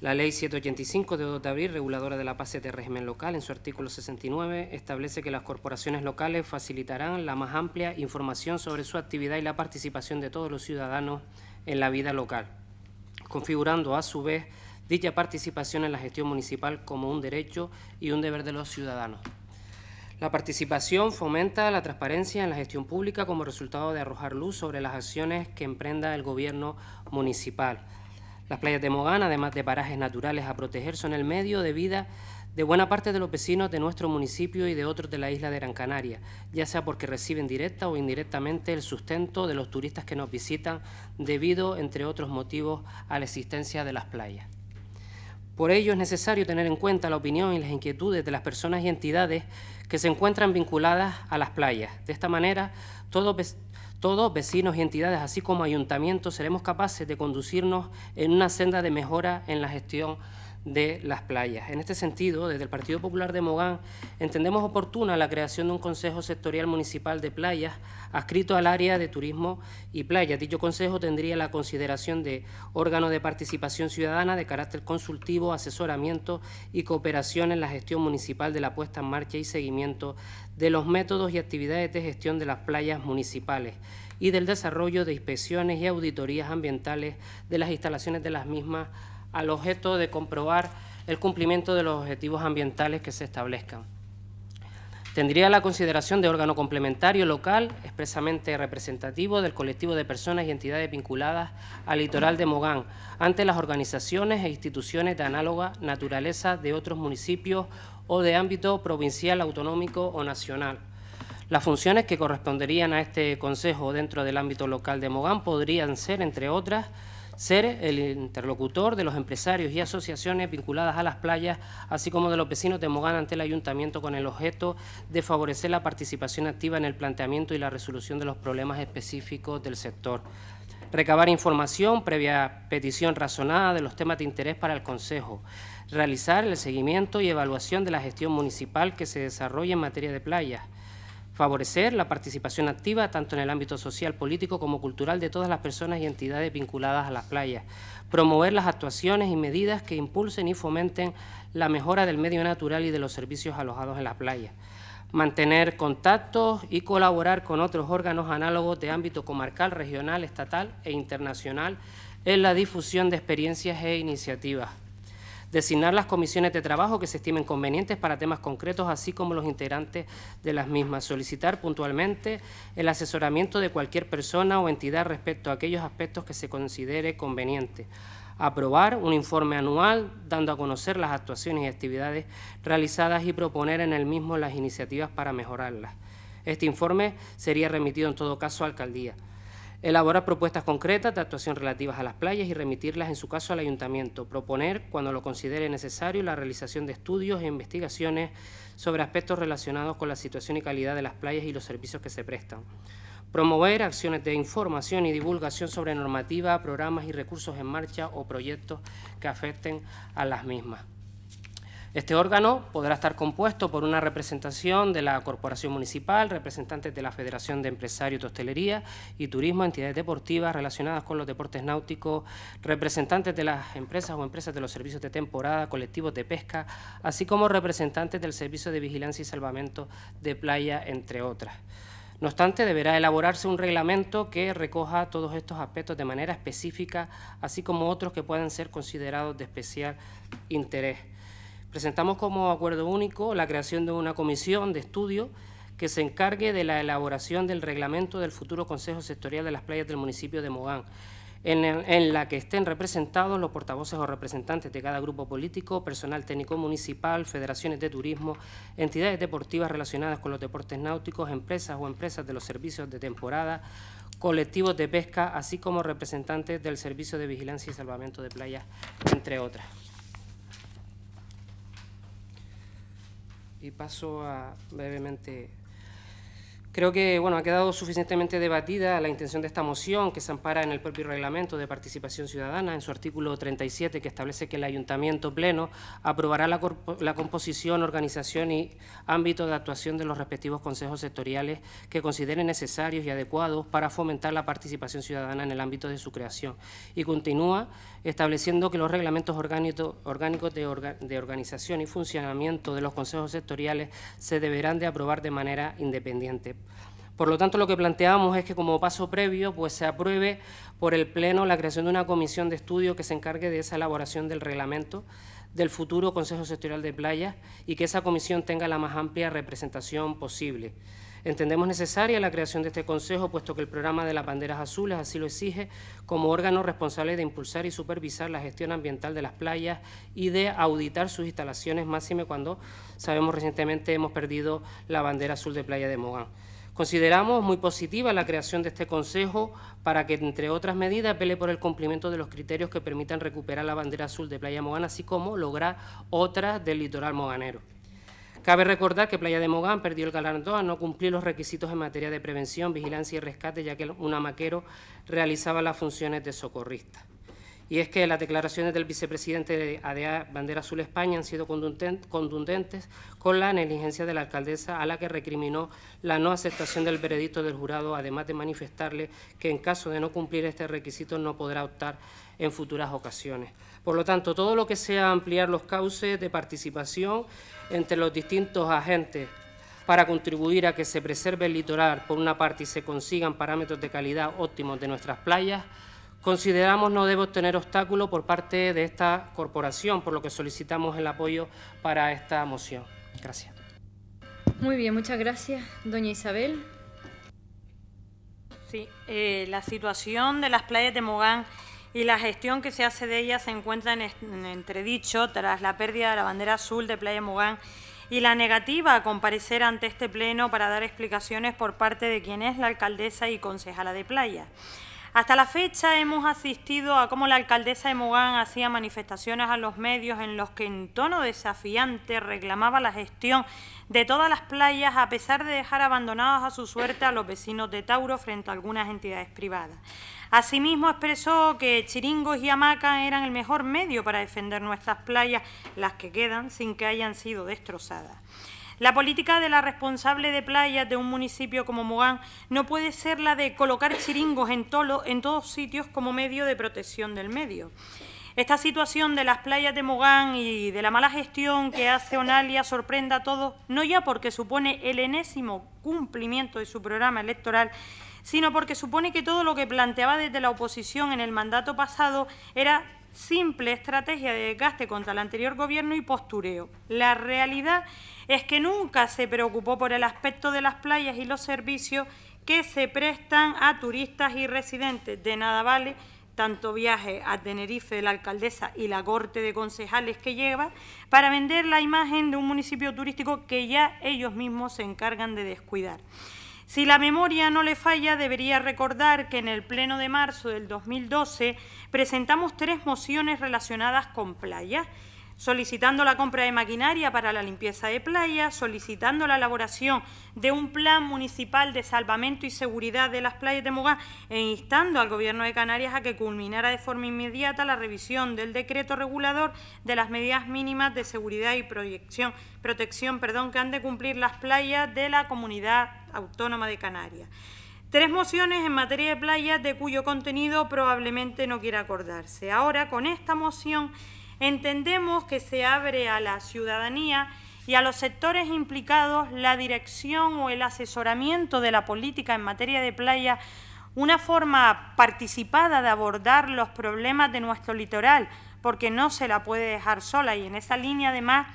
La Ley 785 de 2 de abril, reguladora de la paz de régimen local, en su artículo 69, establece que las corporaciones locales facilitarán la más amplia información sobre su actividad y la participación de todos los ciudadanos en la vida local, configurando a su vez dicha participación en la gestión municipal como un derecho y un deber de los ciudadanos. La participación fomenta la transparencia en la gestión pública como resultado de arrojar luz sobre las acciones que emprenda el gobierno municipal. Las playas de Mogán, además de parajes naturales a proteger, son el medio de vida de buena parte de los vecinos de nuestro municipio y de otros de la isla de Gran Canaria, ya sea porque reciben directa o indirectamente el sustento de los turistas que nos visitan debido, entre otros motivos, a la existencia de las playas. Por ello es necesario tener en cuenta la opinión y las inquietudes de las personas y entidades que se encuentran vinculadas a las playas. De esta manera, todos, todos vecinos y entidades, así como ayuntamientos, seremos capaces de conducirnos en una senda de mejora en la gestión de las playas. En este sentido, desde el Partido Popular de Mogán entendemos oportuna la creación de un Consejo Sectorial Municipal de Playas adscrito al área de turismo y playas. Dicho consejo tendría la consideración de órgano de participación ciudadana de carácter consultivo, asesoramiento y cooperación en la gestión municipal de la puesta en marcha y seguimiento de los métodos y actividades de gestión de las playas municipales y del desarrollo de inspecciones y auditorías ambientales de las instalaciones de las mismas al objeto de comprobar el cumplimiento de los objetivos ambientales que se establezcan. Tendría la consideración de órgano complementario local expresamente representativo del colectivo de personas y entidades vinculadas al litoral de Mogán ante las organizaciones e instituciones de análoga naturaleza de otros municipios o de ámbito provincial, autonómico o nacional. Las funciones que corresponderían a este Consejo dentro del ámbito local de Mogán podrían ser, entre otras, ser el interlocutor de los empresarios y asociaciones vinculadas a las playas, así como de los vecinos de Mogán ante el ayuntamiento con el objeto de favorecer la participación activa en el planteamiento y la resolución de los problemas específicos del sector. Recabar información previa petición razonada de los temas de interés para el Consejo. Realizar el seguimiento y evaluación de la gestión municipal que se desarrolla en materia de playas favorecer la participación activa tanto en el ámbito social, político como cultural de todas las personas y entidades vinculadas a las playas, promover las actuaciones y medidas que impulsen y fomenten la mejora del medio natural y de los servicios alojados en las playas, mantener contactos y colaborar con otros órganos análogos de ámbito comarcal, regional, estatal e internacional en la difusión de experiencias e iniciativas, designar las comisiones de trabajo que se estimen convenientes para temas concretos, así como los integrantes de las mismas, solicitar puntualmente el asesoramiento de cualquier persona o entidad respecto a aquellos aspectos que se considere conveniente, aprobar un informe anual dando a conocer las actuaciones y actividades realizadas y proponer en el mismo las iniciativas para mejorarlas. Este informe sería remitido en todo caso a alcaldía. Elaborar propuestas concretas de actuación relativas a las playas y remitirlas, en su caso, al ayuntamiento. Proponer, cuando lo considere necesario, la realización de estudios e investigaciones sobre aspectos relacionados con la situación y calidad de las playas y los servicios que se prestan. Promover acciones de información y divulgación sobre normativa, programas y recursos en marcha o proyectos que afecten a las mismas. Este órgano podrá estar compuesto por una representación de la Corporación Municipal, representantes de la Federación de Empresarios de Hostelería y Turismo, entidades deportivas relacionadas con los deportes náuticos, representantes de las empresas o empresas de los servicios de temporada, colectivos de pesca, así como representantes del Servicio de Vigilancia y Salvamento de Playa, entre otras. No obstante, deberá elaborarse un reglamento que recoja todos estos aspectos de manera específica, así como otros que puedan ser considerados de especial interés. Presentamos como acuerdo único la creación de una comisión de estudio que se encargue de la elaboración del reglamento del futuro Consejo Sectorial de las Playas del municipio de Mogán, en, la que estén representados los portavoces o representantes de cada grupo político, personal técnico municipal, federaciones de turismo, entidades deportivas relacionadas con los deportes náuticos, empresas o empresas de los servicios de temporada, colectivos de pesca, así como representantes del Servicio de Vigilancia y Salvamento de Playas, entre otras. y paso a brevemente Creo que bueno, ha quedado suficientemente debatida la intención de esta moción que se ampara en el propio reglamento de participación ciudadana, en su artículo 37, que establece que el ayuntamiento pleno aprobará la, composición, organización y ámbito de actuación de los respectivos consejos sectoriales que consideren necesarios y adecuados para fomentar la participación ciudadana en el ámbito de su creación. Y continúa estableciendo que los reglamentos orgánicos de, de organización y funcionamiento de los consejos sectoriales se deberán de aprobar de manera independiente por lo tanto, lo que planteamos es que como paso previo pues, se apruebe por el Pleno la creación de una comisión de estudio que se encargue de esa elaboración del reglamento del futuro Consejo Sectorial de Playas y que esa comisión tenga la más amplia representación posible. Entendemos necesaria la creación de este Consejo, puesto que el programa de las banderas azules así lo exige, como órgano responsable de impulsar y supervisar la gestión ambiental de las playas y de auditar sus instalaciones, máxime cuando sabemos recientemente hemos perdido la bandera azul de Playa de Mogán. Consideramos muy positiva la creación de este Consejo para que, entre otras medidas, pele por el cumplimiento de los criterios que permitan recuperar la bandera azul de Playa Mogán, así como lograr otras del litoral moganero. Cabe recordar que Playa de Mogán perdió el galardón a no cumplir los requisitos en materia de prevención, vigilancia y rescate, ya que un amaquero realizaba las funciones de socorrista y es que las declaraciones del vicepresidente de ADA Bandera Azul España han sido contundentes con la negligencia de la alcaldesa a la que recriminó la no aceptación del veredicto del jurado, además de manifestarle que en caso de no cumplir este requisito no podrá optar en futuras ocasiones. Por lo tanto, todo lo que sea ampliar los cauces de participación entre los distintos agentes para contribuir a que se preserve el litoral por una parte y se consigan parámetros de calidad óptimos de nuestras playas, Consideramos no debo tener obstáculo por parte de esta corporación, por lo que solicitamos el apoyo para esta moción. Gracias. Muy bien, muchas gracias, doña Isabel. Sí, eh, la situación de las playas de Mogán y la gestión que se hace de ellas se encuentra en entredicho tras la pérdida de la bandera azul de Playa Mogán y la negativa a comparecer ante este pleno para dar explicaciones por parte de quien es la alcaldesa y concejala de Playa. Hasta la fecha hemos asistido a cómo la alcaldesa de Mogán hacía manifestaciones a los medios en los que en tono desafiante reclamaba la gestión de todas las playas a pesar de dejar abandonados a su suerte a los vecinos de Tauro frente a algunas entidades privadas. Asimismo expresó que chiringos y hamacas eran el mejor medio para defender nuestras playas, las que quedan sin que hayan sido destrozadas. La política de la responsable de playas de un municipio como Mogán no puede ser la de colocar chiringos en, tolo, en todos sitios como medio de protección del medio. Esta situación de las playas de Mogán y de la mala gestión que hace Onalia sorprende a todos, no ya porque supone el enésimo cumplimiento de su programa electoral, sino porque supone que todo lo que planteaba desde la oposición en el mandato pasado era simple estrategia de desgaste contra el anterior gobierno y postureo. La realidad es que nunca se preocupó por el aspecto de las playas y los servicios que se prestan a turistas y residentes. De nada vale tanto viaje a Tenerife de la alcaldesa y la corte de concejales que lleva para vender la imagen de un municipio turístico que ya ellos mismos se encargan de descuidar. Si la memoria no le falla, debería recordar que en el Pleno de marzo del 2012 presentamos tres mociones relacionadas con playas solicitando la compra de maquinaria para la limpieza de playas, solicitando la elaboración de un plan municipal de salvamento y seguridad de las playas de Mogán e instando al Gobierno de Canarias a que culminara de forma inmediata la revisión del decreto regulador de las medidas mínimas de seguridad y protección que han de cumplir las playas de la comunidad Autónoma de Canarias. Tres mociones en materia de playas de cuyo contenido probablemente no quiera acordarse. Ahora, con esta moción, entendemos que se abre a la ciudadanía y a los sectores implicados la dirección o el asesoramiento de la política en materia de playa, una forma participada de abordar los problemas de nuestro litoral, porque no se la puede dejar sola y en esa línea además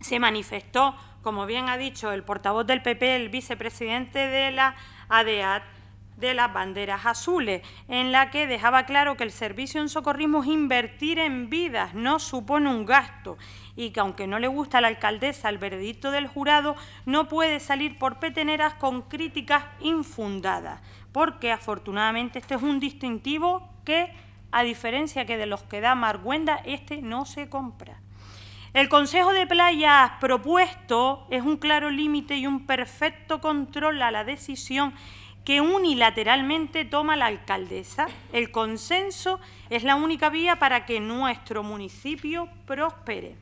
se manifestó como bien ha dicho el portavoz del PP, el vicepresidente de la ADEAT, de las banderas azules, en la que dejaba claro que el servicio en socorrismo es invertir en vidas, no supone un gasto, y que aunque no le gusta a la alcaldesa el veredicto del jurado, no puede salir por peteneras con críticas infundadas, porque afortunadamente este es un distintivo que, a diferencia que de los que da Marguenda, este no se compra. El Consejo de Playas propuesto es un claro límite y un perfecto control a la decisión que unilateralmente toma la alcaldesa. El consenso es la única vía para que nuestro municipio prospere.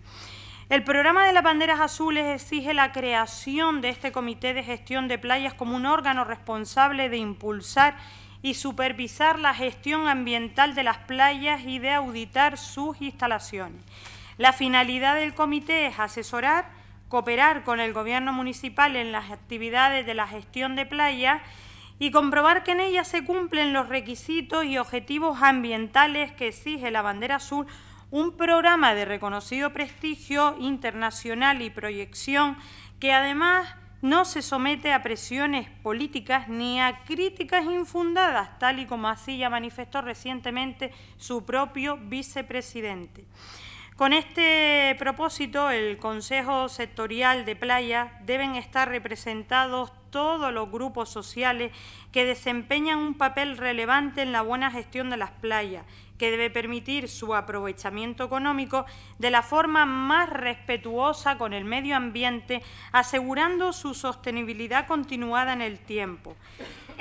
El programa de las banderas azules exige la creación de este Comité de Gestión de Playas como un órgano responsable de impulsar y supervisar la gestión ambiental de las playas y de auditar sus instalaciones. La finalidad del comité es asesorar, cooperar con el Gobierno municipal en las actividades de la gestión de playa y comprobar que en ellas se cumplen los requisitos y objetivos ambientales que exige la bandera azul, un programa de reconocido prestigio internacional y proyección que además no se somete a presiones políticas ni a críticas infundadas, tal y como así ya manifestó recientemente su propio vicepresidente. Con este propósito, el Consejo Sectorial de Playa deben estar representados todos los grupos sociales que desempeñan un papel relevante en la buena gestión de las playas, que debe permitir su aprovechamiento económico de la forma más respetuosa con el medio ambiente, asegurando su sostenibilidad continuada en el tiempo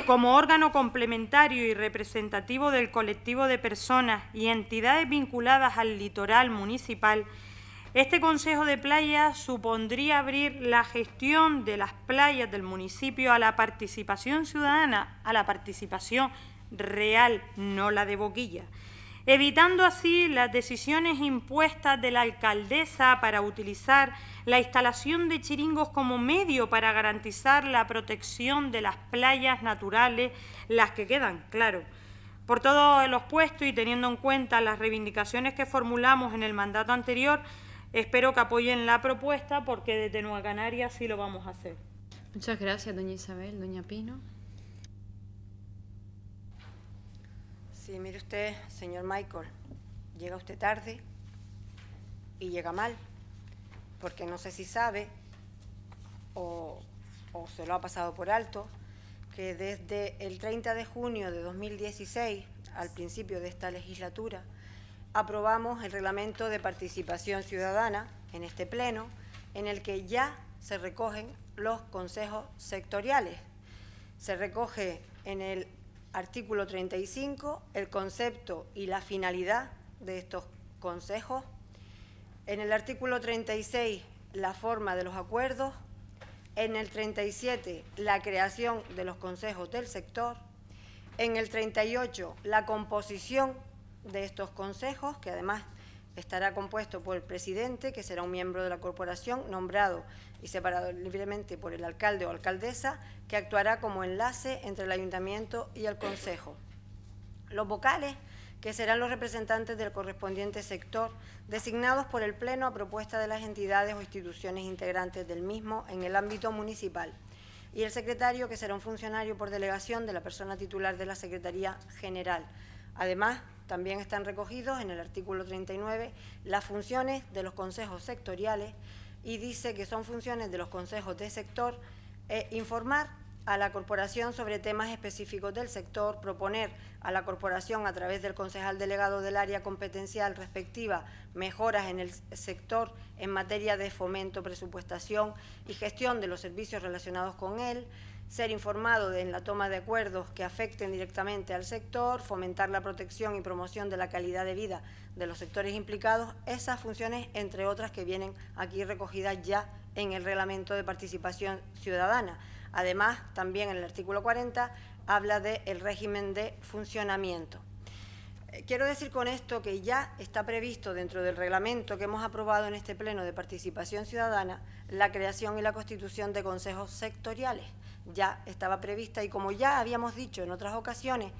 como órgano complementario y representativo del colectivo de personas y entidades vinculadas al litoral municipal, este Consejo de Playas supondría abrir la gestión de las playas del municipio a la participación ciudadana, a la participación real, no la de boquilla, evitando así las decisiones impuestas de la alcaldesa para utilizar la instalación de chiringos como medio para garantizar la protección de las playas naturales, las que quedan, claro. Por todo los puestos y teniendo en cuenta las reivindicaciones que formulamos en el mandato anterior, espero que apoyen la propuesta porque desde Nueva Canarias sí lo vamos a hacer. Muchas gracias, doña Isabel, doña Pino. Sí, mire usted, señor Michael, llega usted tarde y llega mal porque no sé si sabe o, o se lo ha pasado por alto, que desde el 30 de junio de 2016, al principio de esta legislatura, aprobamos el reglamento de participación ciudadana en este pleno, en el que ya se recogen los consejos sectoriales. Se recoge en el artículo 35 el concepto y la finalidad de estos consejos en el artículo 36 la forma de los acuerdos, en el 37 la creación de los consejos del sector, en el 38 la composición de estos consejos, que además estará compuesto por el presidente, que será un miembro de la corporación, nombrado y separado libremente por el alcalde o alcaldesa, que actuará como enlace entre el ayuntamiento y el consejo. Los vocales que serán los representantes del correspondiente sector, designados por el Pleno a propuesta de las entidades o instituciones integrantes del mismo en el ámbito municipal, y el secretario, que será un funcionario por delegación de la persona titular de la Secretaría General. Además, también están recogidos en el artículo 39 las funciones de los consejos sectoriales y dice que son funciones de los consejos de sector e informar a la corporación sobre temas específicos del sector, proponer a la corporación a través del concejal delegado del área competencial respectiva mejoras en el sector en materia de fomento, presupuestación y gestión de los servicios relacionados con él, ser informado de, en la toma de acuerdos que afecten directamente al sector, fomentar la protección y promoción de la calidad de vida de los sectores implicados, esas funciones, entre otras que vienen aquí recogidas ya en el reglamento de participación ciudadana Además, también en el artículo 40 habla del régimen de funcionamiento. Eh, quiero decir con esto que ya está previsto dentro del reglamento que hemos aprobado en este Pleno de Participación Ciudadana la creación y la constitución de consejos sectoriales. Ya estaba prevista y como ya habíamos dicho en otras ocasiones,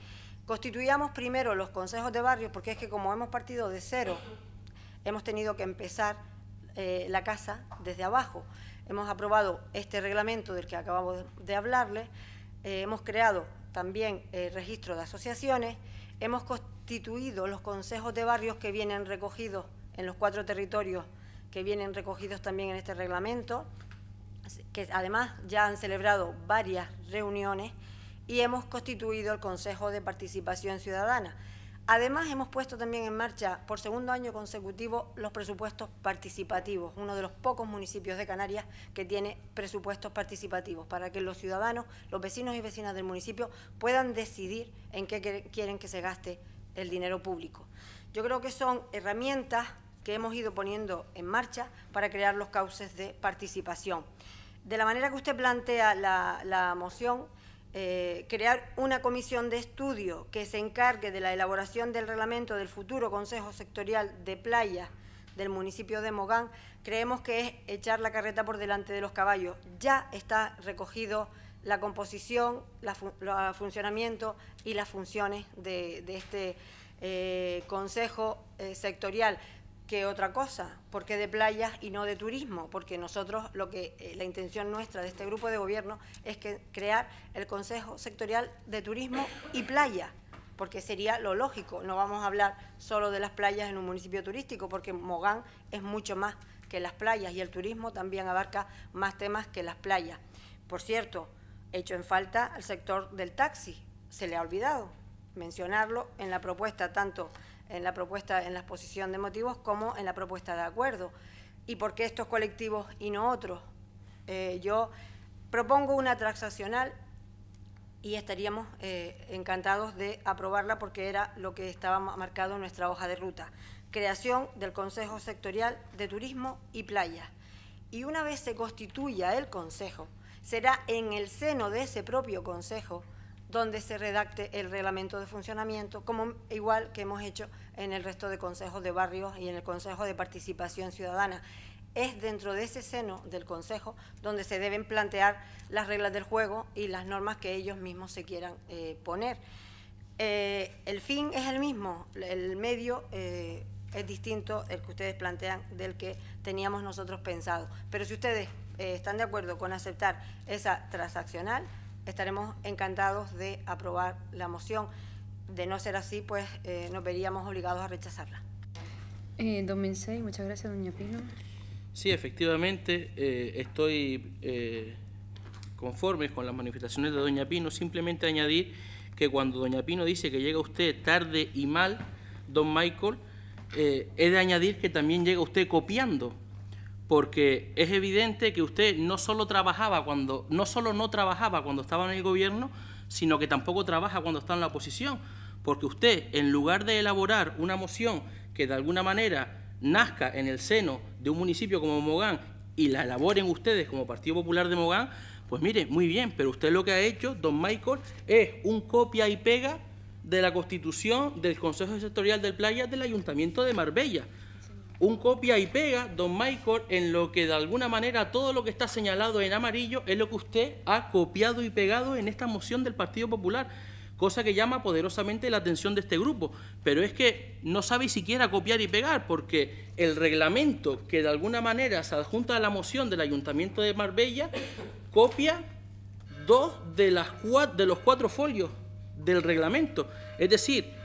constituíamos primero los consejos de barrios porque es que como hemos partido de cero, hemos tenido que empezar eh, la casa desde abajo hemos aprobado este reglamento del que acabamos de hablarles, eh, hemos creado también el eh, registro de asociaciones, hemos constituido los consejos de barrios que vienen recogidos en los cuatro territorios que vienen recogidos también en este reglamento, que además ya han celebrado varias reuniones y hemos constituido el Consejo de Participación Ciudadana, Además, hemos puesto también en marcha por segundo año consecutivo los presupuestos participativos, uno de los pocos municipios de Canarias que tiene presupuestos participativos, para que los ciudadanos, los vecinos y vecinas del municipio puedan decidir en qué quieren que se gaste el dinero público. Yo creo que son herramientas que hemos ido poniendo en marcha para crear los cauces de participación. De la manera que usted plantea la, moción, eh, crear una comisión de estudio que se encargue de la elaboración del reglamento del futuro Consejo Sectorial de Playa del municipio de Mogán, creemos que es echar la carreta por delante de los caballos. Ya está recogido la composición, la, funcionamiento y las funciones de, este eh, Consejo eh, Sectorial que otra cosa, porque de playas y no de turismo, porque nosotros lo que eh, la intención nuestra de este grupo de gobierno es que crear el Consejo Sectorial de Turismo y Playa, porque sería lo lógico, no vamos a hablar solo de las playas en un municipio turístico, porque Mogán es mucho más que las playas y el turismo también abarca más temas que las playas. Por cierto, hecho en falta al sector del taxi, se le ha olvidado mencionarlo en la propuesta tanto en la propuesta, en la exposición de motivos, como en la propuesta de acuerdo. ¿Y por qué estos colectivos y no otros? Eh, yo propongo una transaccional y estaríamos eh, encantados de aprobarla porque era lo que estaba marcado en nuestra hoja de ruta. Creación del Consejo Sectorial de Turismo y Playas. Y una vez se constituya el Consejo, será en el seno de ese propio Consejo donde se redacte el reglamento de funcionamiento, como igual que hemos hecho en el resto de consejos de barrios y en el Consejo de Participación Ciudadana. Es dentro de ese seno del Consejo donde se deben plantear las reglas del juego y las normas que ellos mismos se quieran eh, poner. Eh, el fin es el mismo, el medio eh, es distinto el que ustedes plantean del que teníamos nosotros pensado. Pero si ustedes están de acuerdo con aceptar esa transaccional, estaremos encantados de aprobar la moción. De no ser así, pues eh, nos veríamos obligados a rechazarla. Eh, don muchas gracias, doña Pino. Sí, efectivamente, eh, estoy eh, conforme con las manifestaciones de doña Pino. Simplemente añadir que cuando doña Pino dice que llega usted tarde y mal, don Michael, eh, he de añadir que también llega usted copiando porque es evidente que usted no solo trabajaba cuando no solo no trabajaba cuando estaba en el gobierno, sino que tampoco trabaja cuando está en la oposición, porque usted en lugar de elaborar una moción que de alguna manera nazca en el seno de un municipio como Mogán y la elaboren ustedes como Partido Popular de Mogán, pues mire, muy bien, pero usted lo que ha hecho, don Michael, es un copia y pega de la Constitución del Consejo Sectorial del Playa del Ayuntamiento de Marbella un copia y pega, don Michael, en lo que de alguna manera todo lo que está señalado en amarillo es lo que usted ha copiado y pegado en esta moción del Partido Popular, cosa que llama poderosamente la atención de este grupo. Pero es que no sabe siquiera copiar y pegar, porque el reglamento que de alguna manera se adjunta a la moción del Ayuntamiento de Marbella copia dos de, las cuatro, de los cuatro folios del reglamento. Es decir,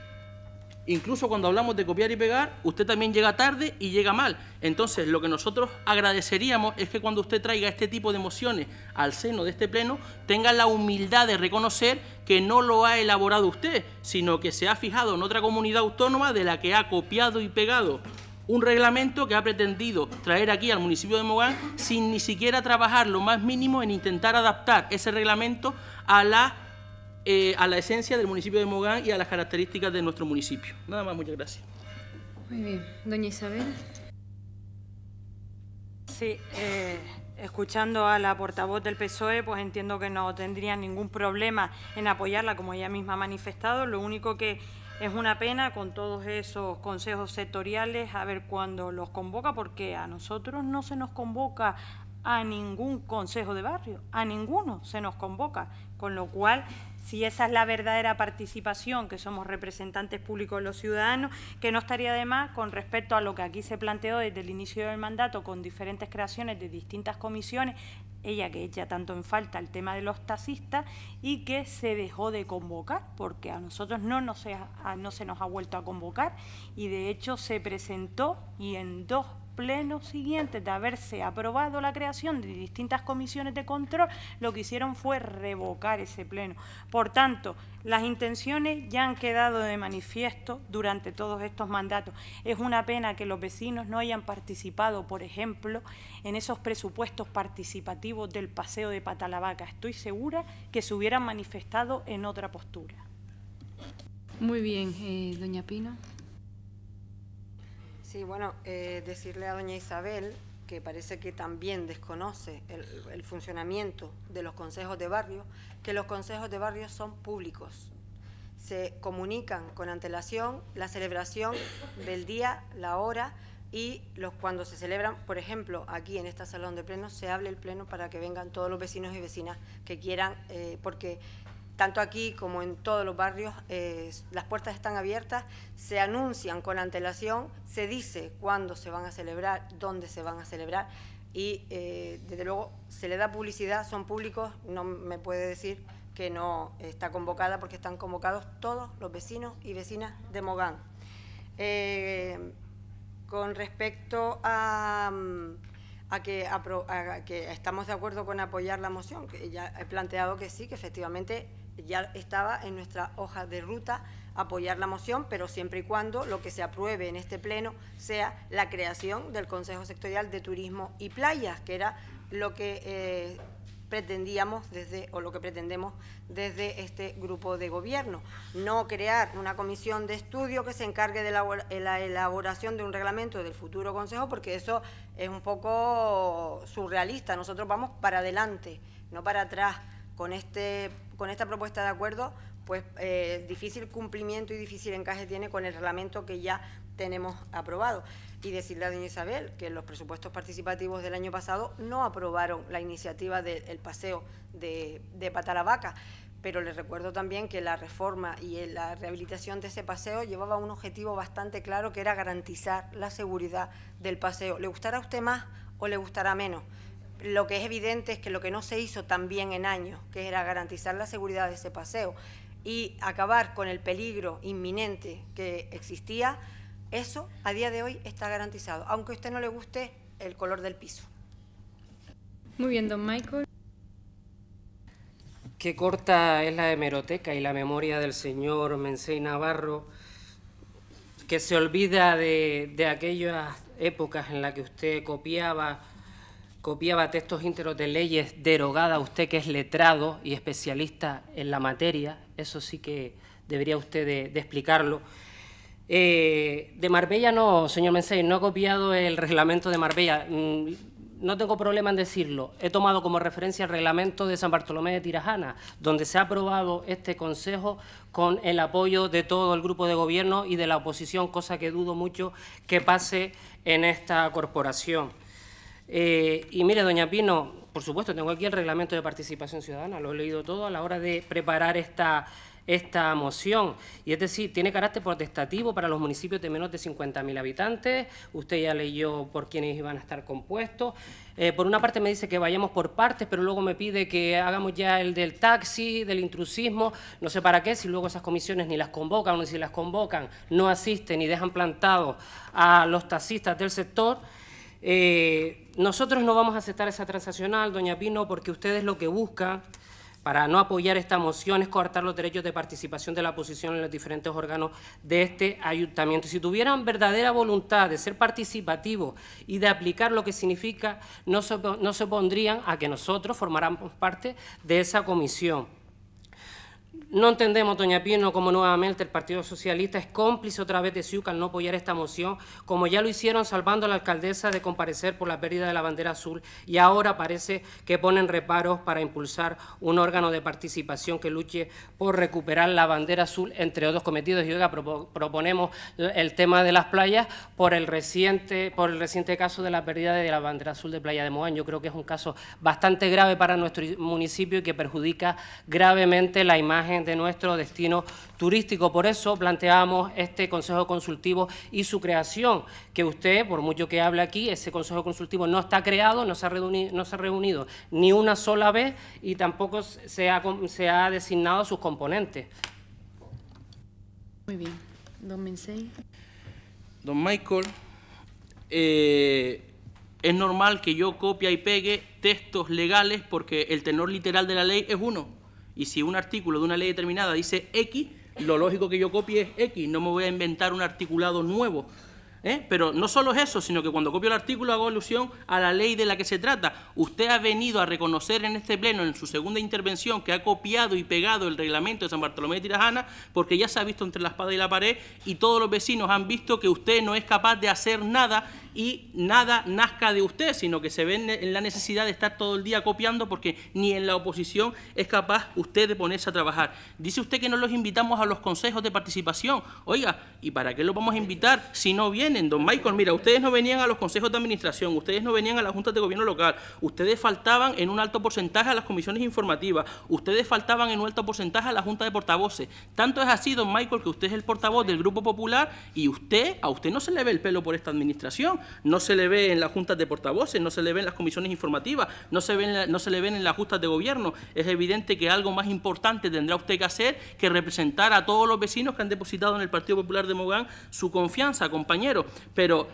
incluso cuando hablamos de copiar y pegar, usted también llega tarde y llega mal. Entonces, lo que nosotros agradeceríamos es que cuando usted traiga este tipo de emociones al seno de este pleno, tenga la humildad de reconocer que no lo ha elaborado usted, sino que se ha fijado en otra comunidad autónoma de la que ha copiado y pegado un reglamento que ha pretendido traer aquí al municipio de Mogán sin ni siquiera trabajar lo más mínimo en intentar adaptar ese reglamento a la eh, a la esencia del municipio de Mogán y a las características de nuestro municipio. Nada más, muchas gracias. Muy bien. Doña Isabel. Sí, eh, escuchando a la portavoz del PSOE, pues entiendo que no tendría ningún problema en apoyarla, como ella misma ha manifestado. Lo único que es una pena con todos esos consejos sectoriales, a ver cuándo los convoca, porque a nosotros no se nos convoca a ningún consejo de barrio, a ninguno se nos convoca, con lo cual si esa es la verdadera participación, que somos representantes públicos de los ciudadanos, que no estaría de más con respecto a lo que aquí se planteó desde el inicio del mandato con diferentes creaciones de distintas comisiones, ella que echa tanto en falta el tema de los taxistas y que se dejó de convocar, porque a nosotros no, no se nos ha vuelto a convocar y de hecho se presentó y en dos pleno siguiente de haberse aprobado la creación de distintas comisiones de control, lo que hicieron fue revocar ese pleno. Por tanto, las intenciones ya han quedado de manifiesto durante todos estos mandatos. Es una pena que los vecinos no hayan participado, por ejemplo, en esos presupuestos participativos del paseo de Patalabaca. Estoy segura que se hubieran manifestado en otra postura. Muy bien, eh, doña Pino. Sí, bueno, eh, decirle a doña Isabel que parece que también desconoce el, funcionamiento de los consejos de barrio, que los consejos de barrio son públicos. Se comunican con antelación la celebración del día, la hora y los, cuando se celebran, por ejemplo, aquí en esta salón de pleno, se hable el pleno para que vengan todos los vecinos y vecinas que quieran, eh, porque tanto aquí como en todos los barrios, eh, las puertas están abiertas, se anuncian con antelación, se dice cuándo se van a celebrar, dónde se van a celebrar y eh, desde luego se le da publicidad, son públicos, no me puede decir que no está convocada porque están convocados todos los vecinos y vecinas de Mogán. Eh, con respecto a... Mm, que, a que, estamos de acuerdo con apoyar la moción, que ya he planteado que sí, que efectivamente ya estaba en nuestra hoja de ruta apoyar la moción, pero siempre y cuando lo que se apruebe en este pleno sea la creación del Consejo Sectorial de Turismo y Playas, que era lo que eh, pretendíamos desde o lo que pretendemos desde este grupo de gobierno, no crear una comisión de estudio que se encargue de eh, la elaboración de un reglamento del futuro consejo porque eso es un poco surrealista, nosotros vamos para adelante, no para atrás con este con esta propuesta de acuerdo, pues eh, difícil cumplimiento y difícil encaje tiene con el reglamento que ya tenemos aprobado. Y decirle a doña Isabel que los presupuestos participativos del año pasado no aprobaron la iniciativa del paseo de, de pero le recuerdo también que la reforma y la rehabilitación de ese paseo llevaba un objetivo bastante claro que era garantizar la seguridad del paseo. ¿Le gustará a usted más o le gustará menos? Lo que es evidente es que lo que no se hizo tan bien en años, que era garantizar la seguridad de ese paseo y acabar con el peligro inminente que existía, eso a día de hoy está garantizado, aunque a usted no le guste el color del piso. Muy bien, don Michael. Qué corta es la hemeroteca y la memoria del señor Mencé Navarro, que se olvida de aquellas épocas en las que usted copiaba copiaba textos ínteros de leyes derogada, usted que es letrado y especialista en la materia, eso sí que debería usted de, explicarlo. Eh, de Marbella no, señor Mensei, no he copiado el reglamento de Marbella. Mm, no tengo problema en decirlo. He tomado como referencia el reglamento de San Bartolomé de Tirajana, donde se ha aprobado este consejo con el apoyo de todo el grupo de gobierno y de la oposición, cosa que dudo mucho que pase en esta corporación. Eh, y mire, doña Pino, por supuesto, tengo aquí el reglamento de participación ciudadana, lo he leído todo a la hora de preparar esta, moción. Y es decir, tiene carácter protestativo para los municipios de menos de 50.000 habitantes. Usted ya leyó por quiénes iban a estar compuestos. Eh, por una parte me dice que vayamos por partes, pero luego me pide que hagamos ya el del taxi, del intrusismo, no sé para qué, si luego esas comisiones ni las convocan o si las convocan, no asisten y dejan plantados a los taxistas del sector. Eh, nosotros no vamos a aceptar esa transaccional, doña Pino, porque ustedes lo que buscan para no apoyar esta moción es coartar los derechos de participación de la oposición en los diferentes órganos de este ayuntamiento. Si tuvieran verdadera voluntad de ser participativos y de aplicar lo que significa, no se, no se opondrían a que nosotros formáramos parte de esa comisión. No entendemos, doña Pino, como nuevamente el Partido Socialista es cómplice otra vez de Ciuca al no apoyar esta moción, como ya lo hicieron salvando a la alcaldesa de comparecer por la pérdida de la bandera azul, y ahora parece que ponen reparos para impulsar un órgano de participación que luche por recuperar la bandera azul, entre otros cometidos. Y hoy proponemos el tema de las playas por el reciente, por el reciente caso de la pérdida de la bandera azul de Playa de Moán. Yo creo que es un caso bastante grave para nuestro municipio y que perjudica gravemente la imagen de nuestro destino turístico. Por eso planteamos este Consejo Consultivo y su creación, que usted, por mucho que hable aquí, ese Consejo Consultivo no está creado, no se ha reunido, no se reunido ni una sola vez y tampoco se ha, se ha designado sus componentes. Muy bien. Don Mensei. Don Michael, eh, es normal que yo copie y pegue textos legales porque el tenor literal de la ley es uno. Y si un artículo de una ley determinada dice X, lo lógico que yo copie es X, no me voy a inventar un articulado nuevo. ¿eh? Pero no solo es eso, sino que cuando copio el artículo hago alusión a la ley de la que se trata. Usted ha venido a reconocer en este pleno, en su segunda intervención, que ha copiado y pegado el reglamento de San Bartolomé de Tirajana, porque ya se ha visto entre la espada y la pared y todos los vecinos han visto que usted no es capaz de hacer nada y nada nazca de usted, sino que se ve en la necesidad de estar todo el día copiando porque ni en la oposición es capaz usted de ponerse a trabajar. Dice usted que no los invitamos a los consejos de participación. Oiga, ¿y para qué los vamos a invitar si no vienen? Don Michael, mira, ustedes no venían a los consejos de administración, ustedes no venían a las juntas de gobierno local, ustedes faltaban en un alto porcentaje a las comisiones informativas, ustedes faltaban en un alto porcentaje a la junta de portavoces. Tanto es así, don Michael, que usted es el portavoz del Grupo Popular y usted, a usted no se le ve el pelo por esta administración no se le ve en las juntas de portavoces, no se le ve en las comisiones informativas, no se, le ven en las juntas de gobierno. Es evidente que algo más importante tendrá usted que hacer que representar a todos los vecinos que han depositado en el Partido Popular de Mogán su confianza, compañero. Pero,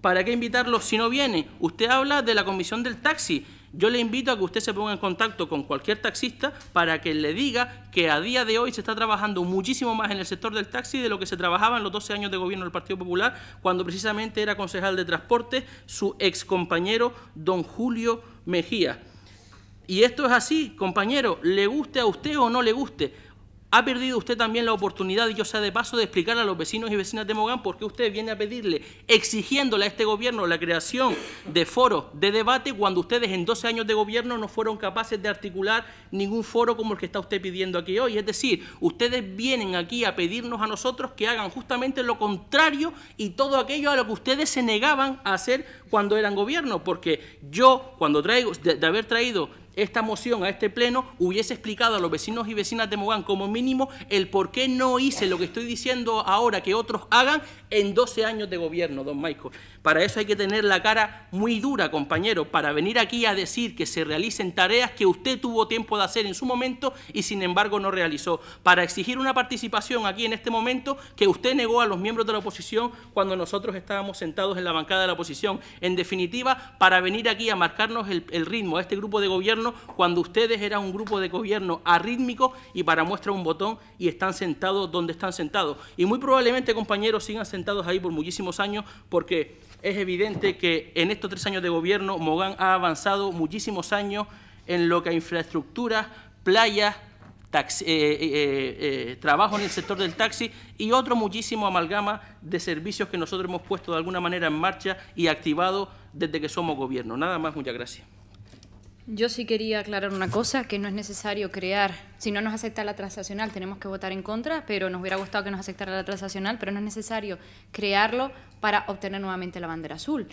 ¿para qué invitarlos si no viene? Usted habla de la comisión del taxi. Yo le invito a que usted se ponga en contacto con cualquier taxista para que le diga que a día de hoy se está trabajando muchísimo más en el sector del taxi de lo que se trabajaba en los 12 años de gobierno del Partido Popular, cuando precisamente era concejal de transporte su ex compañero don Julio Mejía. Y esto es así, compañero, le guste a usted o no le guste. ¿Ha perdido usted también la oportunidad, yo sea de paso, de explicar a los vecinos y vecinas de Mogán por qué usted viene a pedirle, exigiéndole a este gobierno la creación de foros de debate cuando ustedes en 12 años de gobierno no fueron capaces de articular ningún foro como el que está usted pidiendo aquí hoy? Es decir, ustedes vienen aquí a pedirnos a nosotros que hagan justamente lo contrario y todo aquello a lo que ustedes se negaban a hacer cuando eran gobierno, porque yo, cuando traigo, de haber traído esta moción a este pleno hubiese explicado a los vecinos y vecinas de Mogán como mínimo el por qué no hice lo que estoy diciendo ahora que otros hagan en 12 años de gobierno, don Michael. Para eso hay que tener la cara muy dura, compañero, para venir aquí a decir que se realicen tareas que usted tuvo tiempo de hacer en su momento y sin embargo no realizó. Para exigir una participación aquí en este momento que usted negó a los miembros de la oposición cuando nosotros estábamos sentados en la bancada de la oposición. En definitiva, para venir aquí a marcarnos el, el ritmo a este grupo de gobierno cuando ustedes eran un grupo de gobierno arrítmico y para muestra un botón y están sentados donde están sentados. Y muy probablemente, compañeros, sigan sentados ahí por muchísimos años porque es evidente que en estos tres años de gobierno Mogán ha avanzado muchísimos años en lo que a infraestructuras, playas, eh, eh, eh, trabajo en el sector del taxi y otro muchísimo amalgama de servicios que nosotros hemos puesto de alguna manera en marcha y activado desde que somos gobierno. Nada más, muchas gracias. Yo sí quería aclarar una cosa, que no es necesario crear, si no nos acepta la transaccional tenemos que votar en contra, pero nos hubiera gustado que nos aceptara la transaccional, pero no es necesario crearlo para obtener nuevamente la bandera azul.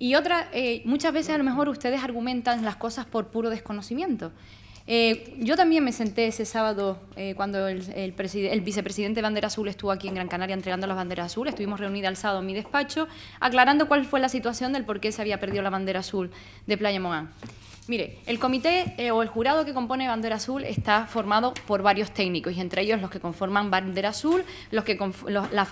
Y otra, eh, muchas veces a lo mejor ustedes argumentan las cosas por puro desconocimiento. Eh, yo también me senté ese sábado eh, cuando el, el, de Bandera Azul estuvo aquí en Gran Canaria entregando las banderas azules. Estuvimos reunidos al sábado en mi despacho aclarando cuál fue la situación del por qué se había perdido la bandera azul de Playa Mogán. Mire, el comité eh, o el jurado que compone Bandera Azul está formado por varios técnicos y entre ellos los que conforman Bandera Azul, los que,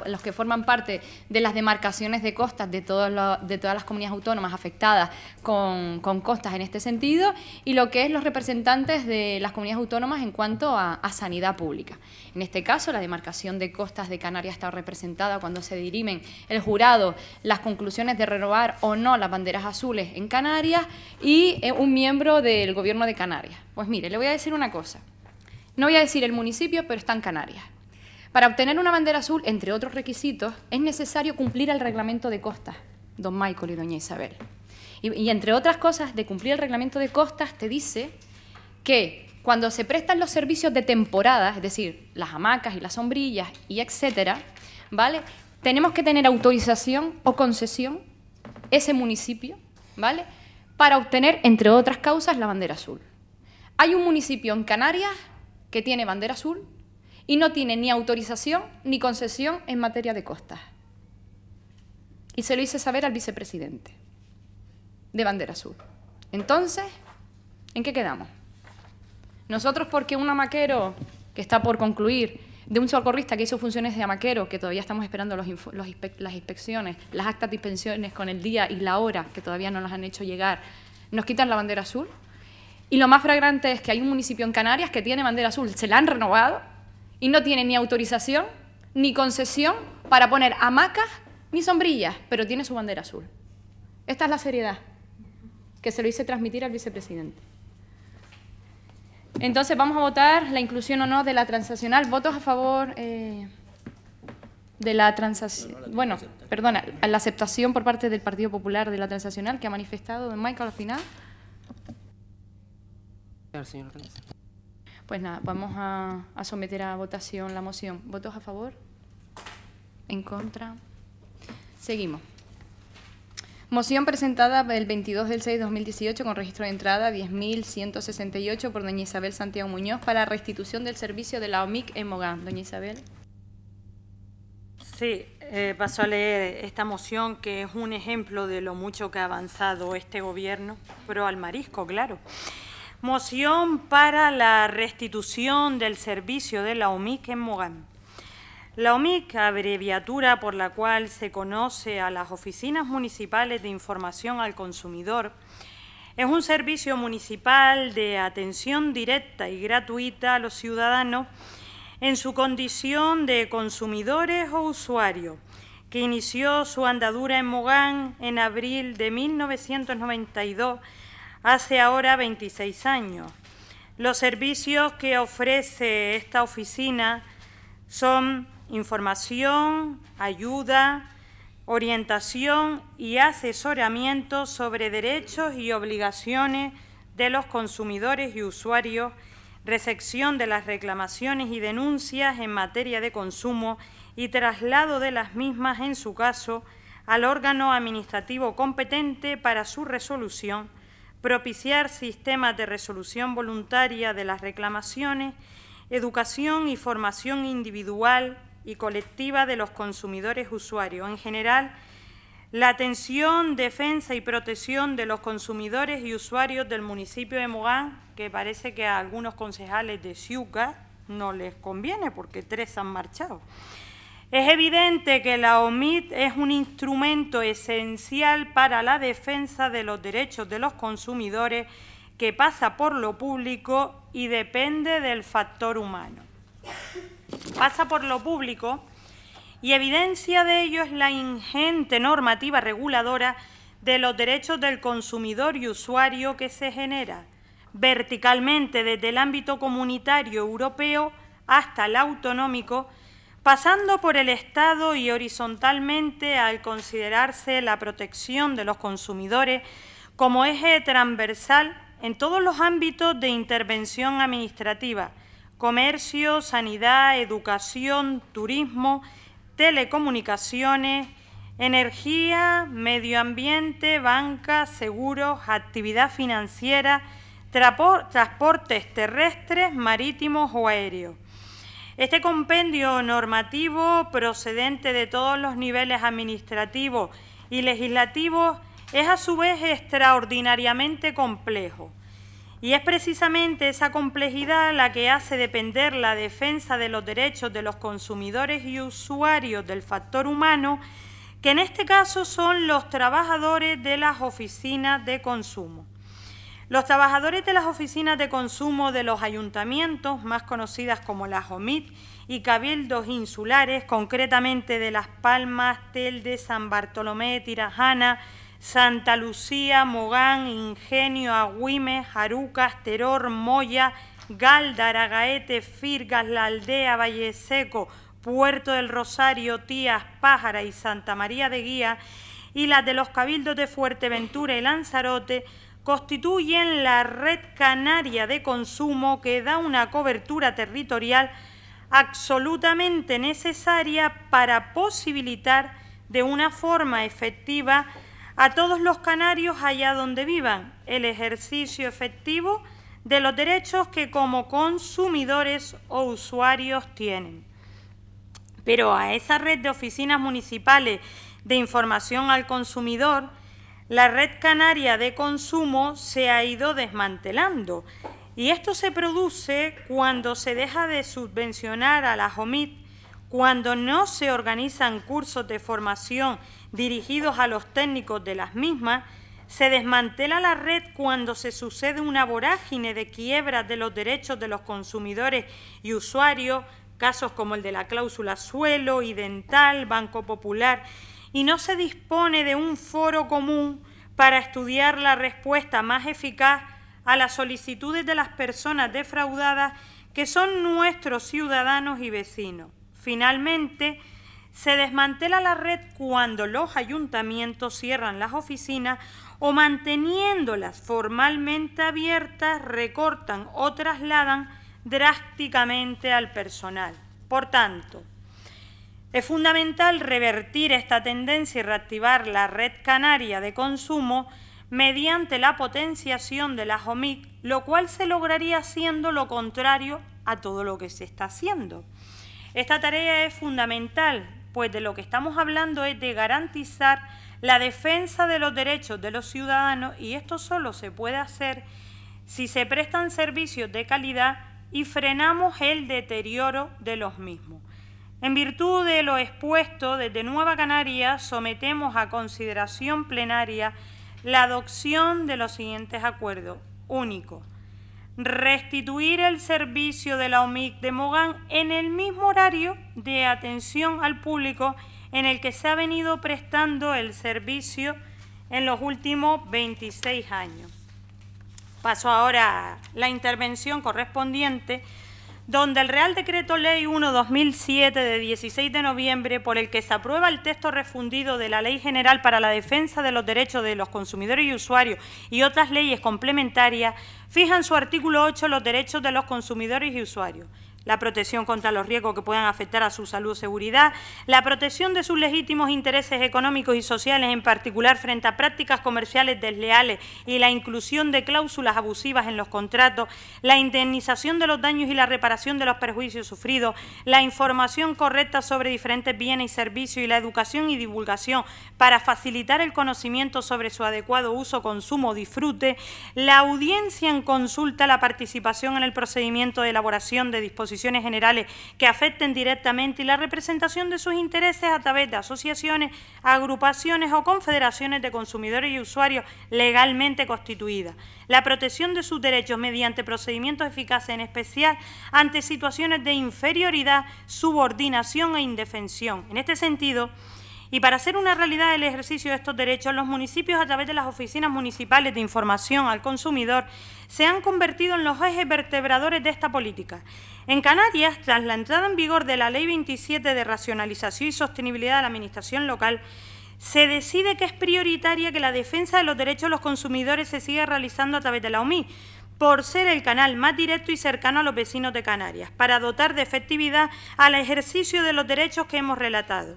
los, que forman parte de las demarcaciones de costas de, todas las comunidades autónomas afectadas con, costas en este sentido y lo que es los representantes de las comunidades autónomas en cuanto a, sanidad pública. En este caso, la demarcación de costas de Canarias está representada cuando se dirimen el jurado las conclusiones de renovar o no las banderas azules en Canarias y eh, un miembro miembro del gobierno de Canarias. Pues mire, le voy a decir una cosa. No voy a decir el municipio, pero está en Canarias. Para obtener una bandera azul, entre otros requisitos, es necesario cumplir el reglamento de costas, don Michael y doña Isabel. Y, entre otras cosas, de cumplir el reglamento de costas, te dice que cuando se prestan los servicios de temporada, es decir, las hamacas y las sombrillas y etcétera, ¿vale? Tenemos que tener autorización o concesión ese municipio, ¿vale? para obtener, entre otras causas, la bandera azul. Hay un municipio en Canarias que tiene bandera azul y no tiene ni autorización ni concesión en materia de costas. Y se lo hice saber al vicepresidente de bandera azul. Entonces, ¿en qué quedamos? Nosotros porque un amaquero que está por concluir de un socorrista que hizo funciones de amaquero, que todavía estamos esperando las inspecciones, las actas de inspecciones con el día y la hora, que todavía no nos han hecho llegar, nos quitan la bandera azul. Y lo más fragrante es que hay un municipio en Canarias que tiene bandera azul, se la han renovado y no tiene ni autorización ni concesión para poner hamacas ni sombrillas, pero tiene su bandera azul. Esta es la seriedad que se lo hice transmitir al vicepresidente. Entonces vamos a votar la inclusión o no de la transaccional. ¿Votos a favor eh, de la transacción? Bueno, perdona, la aceptación por parte del Partido Popular de la transaccional que ha manifestado Michael al final. Pues nada, vamos a someter a votación la moción. ¿Votos a favor? ¿En contra? Seguimos. Moción presentada el 22 del 6 de 2018 con registro de entrada 10.168 por doña Isabel Santiago Muñoz para la restitución del servicio de la OMIC en Mogán. Doña Isabel. Sí, pasó eh, paso a leer esta moción que es un ejemplo de lo mucho que ha avanzado este gobierno, pero al marisco, claro. Moción para la restitución del servicio de la OMIC en Mogán. La OMIC, abreviatura por la cual se conoce a las Oficinas Municipales de Información al Consumidor, es un servicio municipal de atención directa y gratuita a los ciudadanos en su condición de consumidores o usuarios, que inició su andadura en Mogán en abril de 1992, hace ahora 26 años. Los servicios que ofrece esta oficina son información, ayuda, orientación y asesoramiento sobre derechos y obligaciones de los consumidores y usuarios, recepción de las reclamaciones y denuncias en materia de consumo y traslado de las mismas, en su caso, al órgano administrativo competente para su resolución, propiciar sistemas de resolución voluntaria de las reclamaciones, educación y formación individual, y colectiva de los consumidores usuarios. En general, la atención, defensa y protección de los consumidores y usuarios del municipio de Mogán, que parece que a algunos concejales de SIUCA no les conviene porque tres han marchado. Es evidente que la OMID es un instrumento esencial para la defensa de los derechos de los consumidores que pasa por lo público y depende del factor humano pasa por lo público y evidencia de ello es la ingente normativa reguladora de los derechos del consumidor y usuario que se genera verticalmente desde el ámbito comunitario europeo hasta el autonómico, pasando por el Estado y horizontalmente al considerarse la protección de los consumidores como eje transversal en todos los ámbitos de intervención administrativa, comercio, sanidad, educación, turismo, telecomunicaciones, energía, medio ambiente, banca, seguros, actividad financiera, transportes terrestres, marítimos o aéreos. Este compendio normativo procedente de todos los niveles administrativos y legislativos es a su vez extraordinariamente complejo y es precisamente esa complejidad la que hace depender la defensa de los derechos de los consumidores y usuarios del factor humano, que en este caso son los trabajadores de las oficinas de consumo. Los trabajadores de las oficinas de consumo de los ayuntamientos, más conocidas como las OMIT y cabildos insulares, concretamente de Las Palmas, de San Bartolomé, Tirajana, Santa Lucía, Mogán, Ingenio, Agüime, Jarucas, Teror, Moya, ...Galda, Gaete, Firgas, La Aldea, Valle Seco, Puerto del Rosario, Tías, Pájara y Santa María de Guía, y las de los cabildos de Fuerteventura y Lanzarote, constituyen la red canaria de consumo que da una cobertura territorial absolutamente necesaria para posibilitar de una forma efectiva a todos los canarios allá donde vivan el ejercicio efectivo de los derechos que como consumidores o usuarios tienen. Pero a esa red de oficinas municipales de información al consumidor, la red canaria de consumo se ha ido desmantelando. Y esto se produce cuando se deja de subvencionar a la homit, cuando no se organizan cursos de formación dirigidos a los técnicos de las mismas, se desmantela la red cuando se sucede una vorágine de quiebras de los derechos de los consumidores y usuarios, casos como el de la cláusula suelo y dental, Banco Popular, y no se dispone de un foro común para estudiar la respuesta más eficaz a las solicitudes de las personas defraudadas que son nuestros ciudadanos y vecinos. Finalmente, se desmantela la red cuando los ayuntamientos cierran las oficinas o manteniéndolas formalmente abiertas recortan o trasladan drásticamente al personal. Por tanto, es fundamental revertir esta tendencia y reactivar la red canaria de consumo mediante la potenciación de las OMIC, lo cual se lograría haciendo lo contrario a todo lo que se está haciendo. Esta tarea es fundamental pues de lo que estamos hablando es de garantizar la defensa de los derechos de los ciudadanos y esto solo se puede hacer si se prestan servicios de calidad y frenamos el deterioro de los mismos. En virtud de lo expuesto, desde Nueva Canaria sometemos a consideración plenaria la adopción de los siguientes acuerdos. únicos restituir el servicio de la OMIC de Mogán en el mismo horario de atención al público en el que se ha venido prestando el servicio en los últimos 26 años. Paso ahora a la intervención correspondiente, donde el Real Decreto Ley 1-2007 de 16 de noviembre, por el que se aprueba el texto refundido de la Ley General para la Defensa de los Derechos de los Consumidores y Usuarios y otras leyes complementarias, fija en su artículo 8 los derechos de los consumidores y usuarios la protección contra los riesgos que puedan afectar a su salud o seguridad, la protección de sus legítimos intereses económicos y sociales, en particular frente a prácticas comerciales desleales y la inclusión de cláusulas abusivas en los contratos, la indemnización de los daños y la reparación de los perjuicios sufridos, la información correcta sobre diferentes bienes y servicios y la educación y divulgación para facilitar el conocimiento sobre su adecuado uso, consumo, o disfrute, la audiencia en consulta, la participación en el procedimiento de elaboración de disposiciones generales que afecten directamente y la representación de sus intereses a través de asociaciones, agrupaciones o confederaciones de consumidores y usuarios legalmente constituidas. La protección de sus derechos mediante procedimientos eficaces en especial ante situaciones de inferioridad, subordinación e indefensión. En este sentido, y para hacer una realidad el ejercicio de estos derechos, los municipios a través de las oficinas municipales de información al consumidor se han convertido en los ejes vertebradores de esta política. En Canarias, tras la entrada en vigor de la Ley 27 de Racionalización y Sostenibilidad de la Administración Local, se decide que es prioritaria que la defensa de los derechos de los consumidores se siga realizando a través de la OMI, por ser el canal más directo y cercano a los vecinos de Canarias, para dotar de efectividad al ejercicio de los derechos que hemos relatado.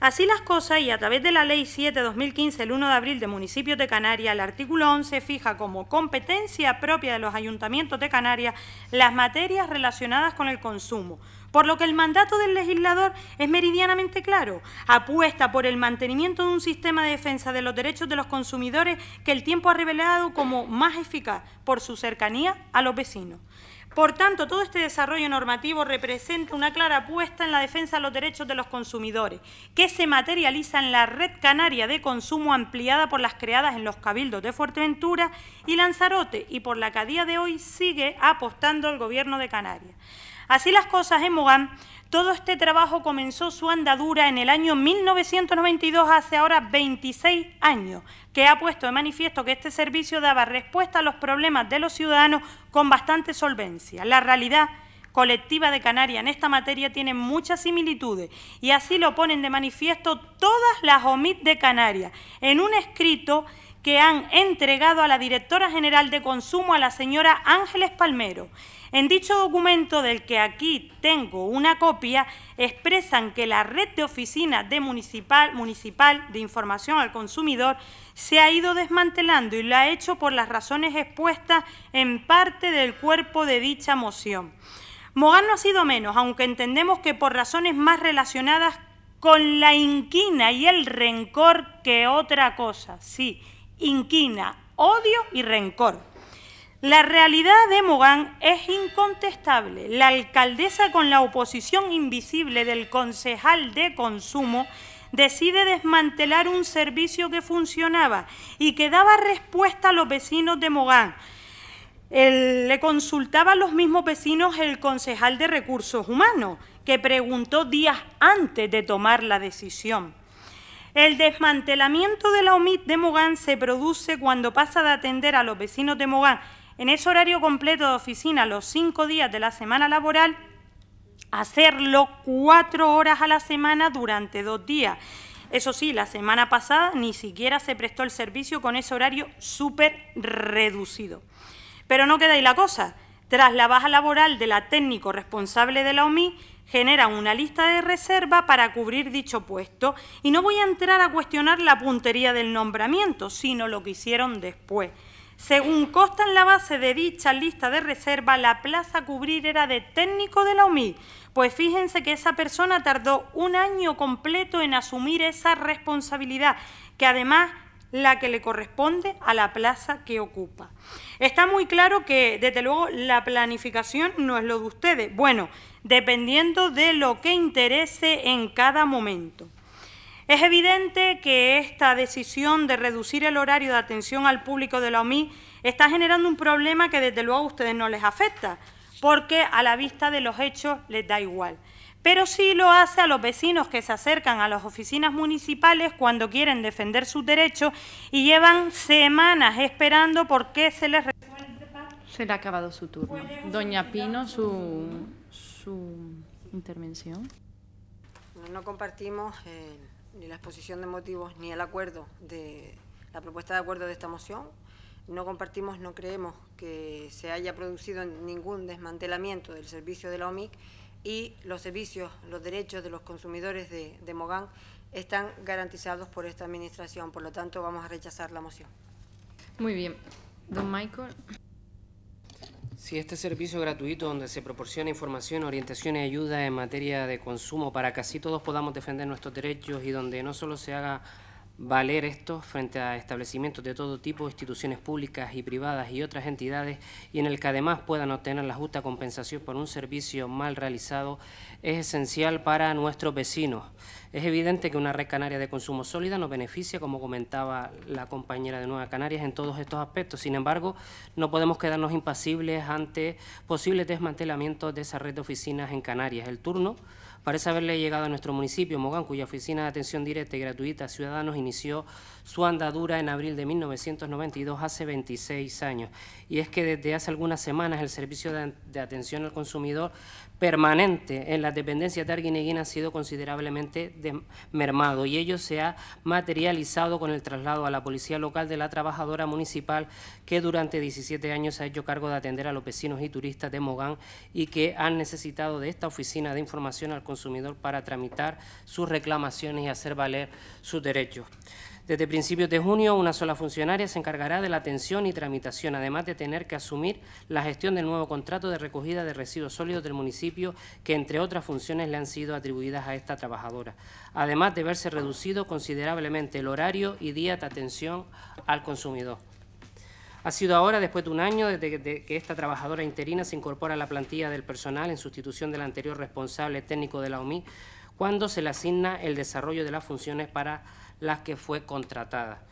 Así las cosas, y a través de la Ley 7-2015, el 1 de abril de Municipios de Canarias, el artículo 11 fija como competencia propia de los ayuntamientos de Canarias las materias relacionadas con el consumo, por lo que el mandato del legislador es meridianamente claro. Apuesta por el mantenimiento de un sistema de defensa de los derechos de los consumidores que el tiempo ha revelado como más eficaz por su cercanía a los vecinos. Por tanto, todo este desarrollo normativo representa una clara apuesta en la defensa de los derechos de los consumidores, que se materializa en la red canaria de consumo ampliada por las creadas en los cabildos de Fuerteventura y Lanzarote y por la que a día de hoy sigue apostando el Gobierno de Canarias. Así las cosas en Mogán, todo este trabajo comenzó su andadura en el año 1992, hace ahora 26 años, que ha puesto de manifiesto que este servicio daba respuesta a los problemas de los ciudadanos con bastante solvencia. La realidad colectiva de Canarias en esta materia tiene muchas similitudes y así lo ponen de manifiesto todas las OMIT de Canarias en un escrito que han entregado a la directora general de consumo, a la señora Ángeles Palmero. En dicho documento, del que aquí tengo una copia, expresan que la red de oficinas de municipal, municipal de información al consumidor se ha ido desmantelando y lo ha hecho por las razones expuestas en parte del cuerpo de dicha moción. Mogán no ha sido menos, aunque entendemos que por razones más relacionadas con la inquina y el rencor que otra cosa. Sí, inquina, odio y rencor. La realidad de Mogán es incontestable. La alcaldesa con la oposición invisible del concejal de consumo decide desmantelar un servicio que funcionaba y que daba respuesta a los vecinos de Mogán. le consultaba a los mismos vecinos el concejal de recursos humanos, que preguntó días antes de tomar la decisión. El desmantelamiento de la OMIT de Mogán se produce cuando pasa de atender a los vecinos de Mogán en ese horario completo de oficina los cinco días de la semana laboral, hacerlo cuatro horas a la semana durante dos días. Eso sí, la semana pasada ni siquiera se prestó el servicio con ese horario súper reducido. Pero no queda ahí la cosa. Tras la baja laboral de la técnico responsable de la OMI, genera una lista de reserva para cubrir dicho puesto. Y no voy a entrar a cuestionar la puntería del nombramiento, sino lo que hicieron después. Según consta en la base de dicha lista de reserva, la plaza a cubrir era de técnico de la UMI. Pues fíjense que esa persona tardó un año completo en asumir esa responsabilidad, que además la que le corresponde a la plaza que ocupa. Está muy claro que, desde luego, la planificación no es lo de ustedes. Bueno, dependiendo de lo que interese en cada momento. Es evidente que esta decisión de reducir el horario de atención al público de la OMI está generando un problema que desde luego a ustedes no les afecta, porque a la vista de los hechos les da igual. Pero sí lo hace a los vecinos que se acercan a las oficinas municipales cuando quieren defender su derecho y llevan semanas esperando por qué se les... Se le ha acabado su turno. Doña Pino, su, su intervención. No compartimos... Eh, ni la exposición de motivos, ni el acuerdo de la propuesta de acuerdo de esta moción. No compartimos, no creemos que se haya producido ningún desmantelamiento del servicio de la OMIC y los servicios, los derechos de los consumidores de, de Mogán están garantizados por esta Administración. Por lo tanto, vamos a rechazar la moción. Muy bien. Don Michael. Sí, este servicio gratuito donde se proporciona información, orientación y ayuda en materia de consumo para que así todos podamos defender nuestros derechos y donde no solo se haga valer esto frente a establecimientos de todo tipo, instituciones públicas y privadas y otras entidades, y en el que además puedan obtener la justa compensación por un servicio mal realizado, es esencial para nuestros vecinos. Es evidente que una red canaria de consumo sólida nos beneficia, como comentaba la compañera de Nueva Canarias, en todos estos aspectos. Sin embargo, no podemos quedarnos impasibles ante posibles desmantelamientos de esa red de oficinas en Canarias. El turno parece haberle llegado a nuestro municipio, Mogán, cuya oficina de atención directa y gratuita a ciudadanos inició su andadura en abril de 1992, hace 26 años. Y es que desde hace algunas semanas el Servicio de Atención al Consumidor permanente en la dependencia de Arguineguín ha sido considerablemente mermado y ello se ha materializado con el traslado a la policía local de la trabajadora municipal que durante 17 años ha hecho cargo de atender a los vecinos y turistas de Mogán y que han necesitado de esta oficina de información al consumidor para tramitar sus reclamaciones y hacer valer sus derechos. Desde principios de junio, una sola funcionaria se encargará de la atención y tramitación, además de tener que asumir la gestión del nuevo contrato de recogida de residuos sólidos del municipio, que entre otras funciones le han sido atribuidas a esta trabajadora, además de verse reducido considerablemente el horario y día de atención al consumidor. Ha sido ahora, después de un año, desde que esta trabajadora interina se incorpora a la plantilla del personal en sustitución del anterior responsable técnico de la OMI, cuando se le asigna el desarrollo de las funciones para las que fue contratada.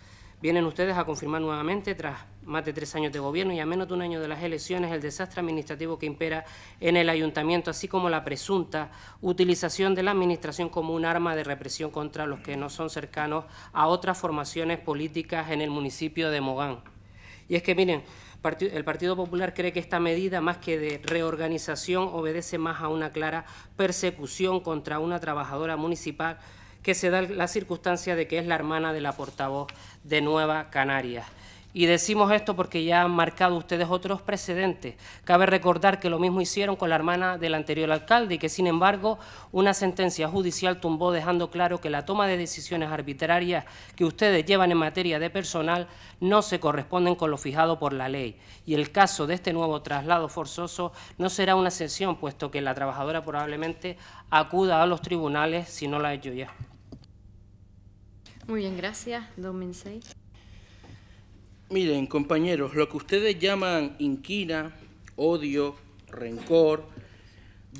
Vienen ustedes a confirmar nuevamente, tras más de tres años de gobierno y a menos de un año de las elecciones, el desastre administrativo que impera en el ayuntamiento, así como la presunta utilización de la administración como un arma de represión contra los que no son cercanos a otras formaciones políticas en el municipio de Mogán. Y es que, miren, el Partido Popular cree que esta medida, más que de reorganización, obedece más a una clara persecución contra una trabajadora municipal que se da la circunstancia de que es la hermana de la portavoz de Nueva Canarias. Y decimos esto porque ya han marcado ustedes otros precedentes. Cabe recordar que lo mismo hicieron con la hermana del anterior alcalde y que, sin embargo, una sentencia judicial tumbó dejando claro que la toma de decisiones arbitrarias que ustedes llevan en materia de personal no se corresponden con lo fijado por la ley. Y el caso de este nuevo traslado forzoso no será una excepción puesto que la trabajadora probablemente acuda a los tribunales si no la ha hecho ya. Muy bien, gracias, don Miren, compañeros, lo que ustedes llaman inquina, odio, rencor,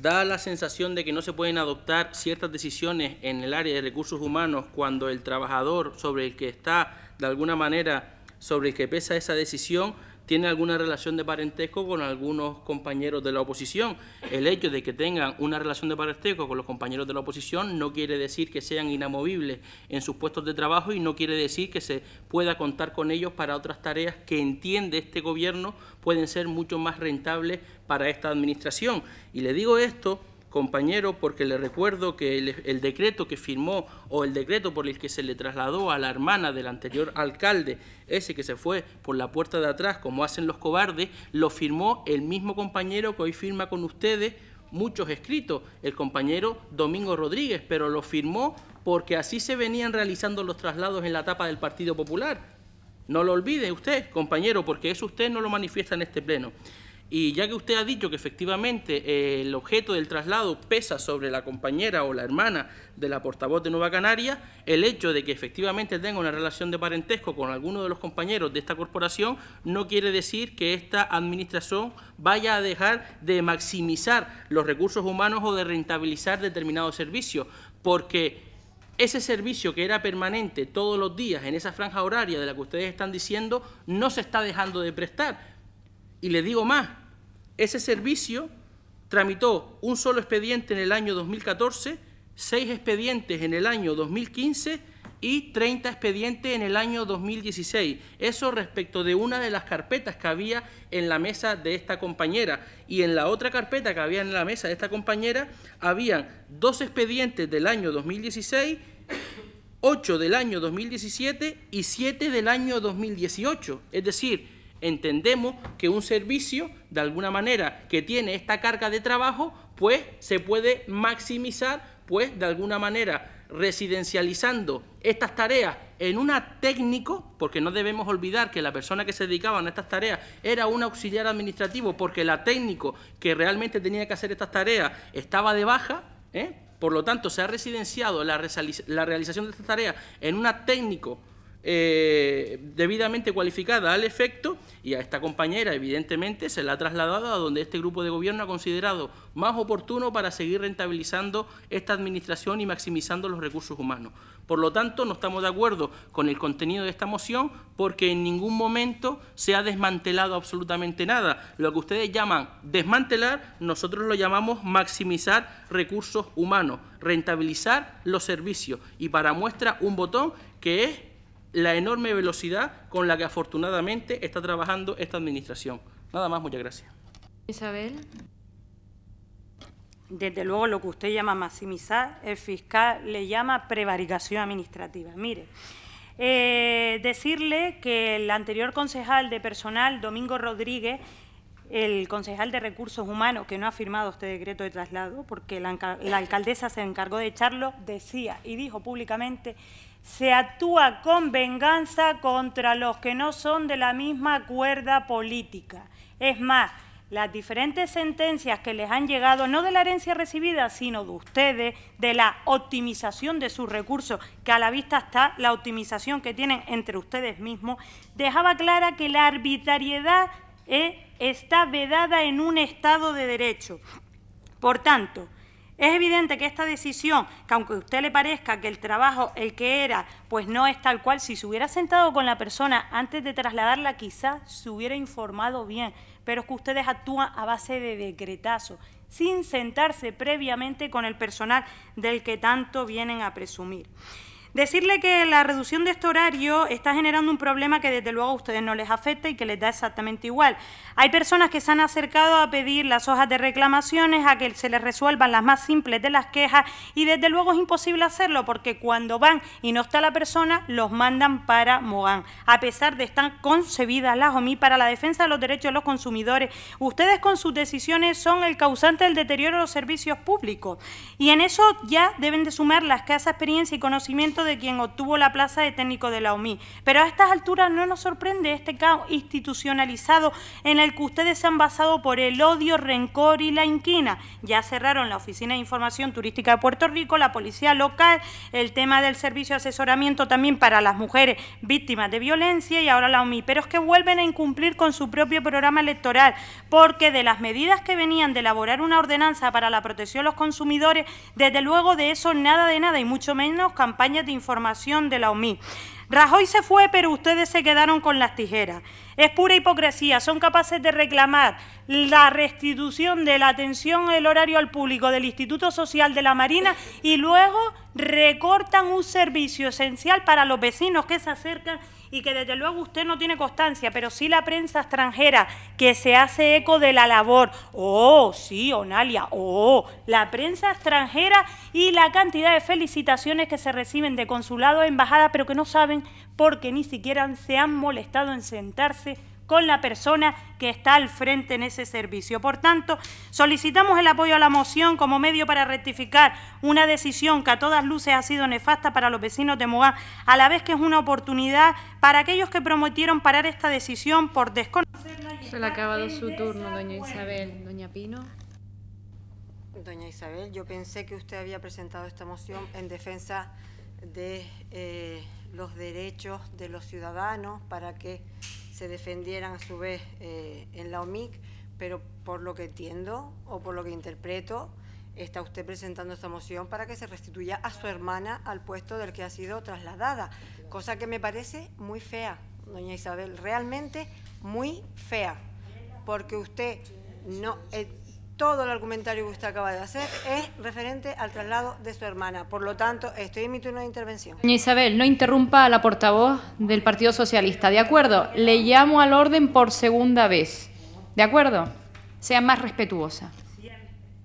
da la sensación de que no se pueden adoptar ciertas decisiones en el área de recursos humanos cuando el trabajador sobre el que está, de alguna manera, sobre el que pesa esa decisión, tiene alguna relación de parentesco con algunos compañeros de la oposición. El hecho de que tengan una relación de parentesco con los compañeros de la oposición no quiere decir que sean inamovibles en sus puestos de trabajo y no quiere decir que se pueda contar con ellos para otras tareas que entiende este gobierno pueden ser mucho más rentables para esta administración. Y le digo esto compañero, porque le recuerdo que el, decreto que firmó o el decreto por el que se le trasladó a la hermana del anterior alcalde, ese que se fue por la puerta de atrás, como hacen los cobardes, lo firmó el mismo compañero que hoy firma con ustedes muchos escritos, el compañero Domingo Rodríguez, pero lo firmó porque así se venían realizando los traslados en la etapa del Partido Popular. No lo olvide usted, compañero, porque eso usted no lo manifiesta en este pleno. Y ya que usted ha dicho que efectivamente eh, el objeto del traslado pesa sobre la compañera o la hermana de la portavoz de Nueva Canaria, el hecho de que efectivamente tenga una relación de parentesco con alguno de los compañeros de esta corporación no quiere decir que esta administración vaya a dejar de maximizar los recursos humanos o de rentabilizar determinados servicios, porque ese servicio que era permanente todos los días en esa franja horaria de la que ustedes están diciendo no se está dejando de prestar, y le digo más, ese servicio tramitó un solo expediente en el año 2014, seis expedientes en el año 2015 y 30 expedientes en el año 2016. Eso respecto de una de las carpetas que había en la mesa de esta compañera. Y en la otra carpeta que había en la mesa de esta compañera habían dos expedientes del año 2016, ocho del año 2017 y siete del año 2018. Es decir, entendemos que un servicio, de alguna manera, que tiene esta carga de trabajo, pues se puede maximizar, pues de alguna manera residencializando estas tareas en una técnico, porque no debemos olvidar que la persona que se dedicaba a estas tareas era un auxiliar administrativo, porque la técnico que realmente tenía que hacer estas tareas estaba de baja, ¿eh? por lo tanto se ha residenciado la, la realización de estas tareas en una técnico eh, debidamente cualificada al efecto y a esta compañera evidentemente se la ha trasladado a donde este grupo de gobierno ha considerado más oportuno para seguir rentabilizando esta administración y maximizando los recursos humanos. Por lo tanto, no estamos de acuerdo con el contenido de esta moción porque en ningún momento se ha desmantelado absolutamente nada. Lo que ustedes llaman desmantelar, nosotros lo llamamos maximizar recursos humanos, rentabilizar los servicios y para muestra un botón que es la enorme velocidad con la que afortunadamente está trabajando esta administración. Nada más, muchas gracias. Isabel. Desde luego lo que usted llama maximizar, el fiscal le llama prevaricación administrativa. Mire, eh, decirle que el anterior concejal de personal, Domingo Rodríguez, el concejal de Recursos Humanos, que no ha firmado este decreto de traslado, porque la alcaldesa se encargó de echarlo, decía y dijo públicamente se actúa con venganza contra los que no son de la misma cuerda política. Es más, las diferentes sentencias que les han llegado, no de la herencia recibida, sino de ustedes, de la optimización de sus recursos, que a la vista está la optimización que tienen entre ustedes mismos, dejaba clara que la arbitrariedad eh, está vedada en un Estado de Derecho. Por tanto, es evidente que esta decisión, que aunque a usted le parezca que el trabajo, el que era, pues no es tal cual, si se hubiera sentado con la persona antes de trasladarla, quizás se hubiera informado bien, pero es que ustedes actúan a base de decretazo, sin sentarse previamente con el personal del que tanto vienen a presumir. Decirle que la reducción de este horario está generando un problema que desde luego a ustedes no les afecta y que les da exactamente igual. Hay personas que se han acercado a pedir las hojas de reclamaciones, a que se les resuelvan las más simples de las quejas y desde luego es imposible hacerlo porque cuando van y no está la persona, los mandan para Mogán. A pesar de estar concebidas las OMI para la defensa de los derechos de los consumidores, ustedes con sus decisiones son el causante del deterioro de los servicios públicos y en eso ya deben de sumar la escasa experiencia y conocimiento de quien obtuvo la plaza de técnico de la OMI. Pero a estas alturas no nos sorprende este caos institucionalizado en el que ustedes se han basado por el odio, rencor y la inquina. Ya cerraron la Oficina de Información Turística de Puerto Rico, la policía local, el tema del servicio de asesoramiento también para las mujeres víctimas de violencia y ahora la OMI. Pero es que vuelven a incumplir con su propio programa electoral, porque de las medidas que venían de elaborar una ordenanza para la protección de los consumidores, desde luego de eso nada de nada y mucho menos campañas de información de la OMI. Rajoy se fue, pero ustedes se quedaron con las tijeras. Es pura hipocresía. Son capaces de reclamar la restitución de la atención el horario al público del Instituto Social de la Marina y luego recortan un servicio esencial para los vecinos que se acercan y que desde luego usted no tiene constancia, pero sí la prensa extranjera que se hace eco de la labor. Oh, sí, Onalia, oh, la prensa extranjera y la cantidad de felicitaciones que se reciben de consulado a embajada, pero que no saben porque ni siquiera se han molestado en sentarse con la persona que está al frente en ese servicio. Por tanto, solicitamos el apoyo a la moción como medio para rectificar una decisión que a todas luces ha sido nefasta para los vecinos de Mogán, a la vez que es una oportunidad para aquellos que prometieron parar esta decisión por desconocerla. Se le ha acabado su turno, doña Isabel. Doña Pino. Doña Isabel, yo pensé que usted había presentado esta moción en defensa de eh, los derechos de los ciudadanos para que se defendieran a su vez eh, en la OMIC, pero por lo que entiendo o por lo que interpreto, está usted presentando esta moción para que se restituya a su hermana al puesto del que ha sido trasladada, cosa que me parece muy fea, doña Isabel, realmente muy fea, porque usted no... Eh, todo el argumentario que usted acaba de hacer es referente al traslado de su hermana. Por lo tanto, estoy en mi turno de intervención. Doña Isabel, no interrumpa a la portavoz del Partido Socialista. De acuerdo, le llamo al orden por segunda vez. ¿De acuerdo? Sea más respetuosa.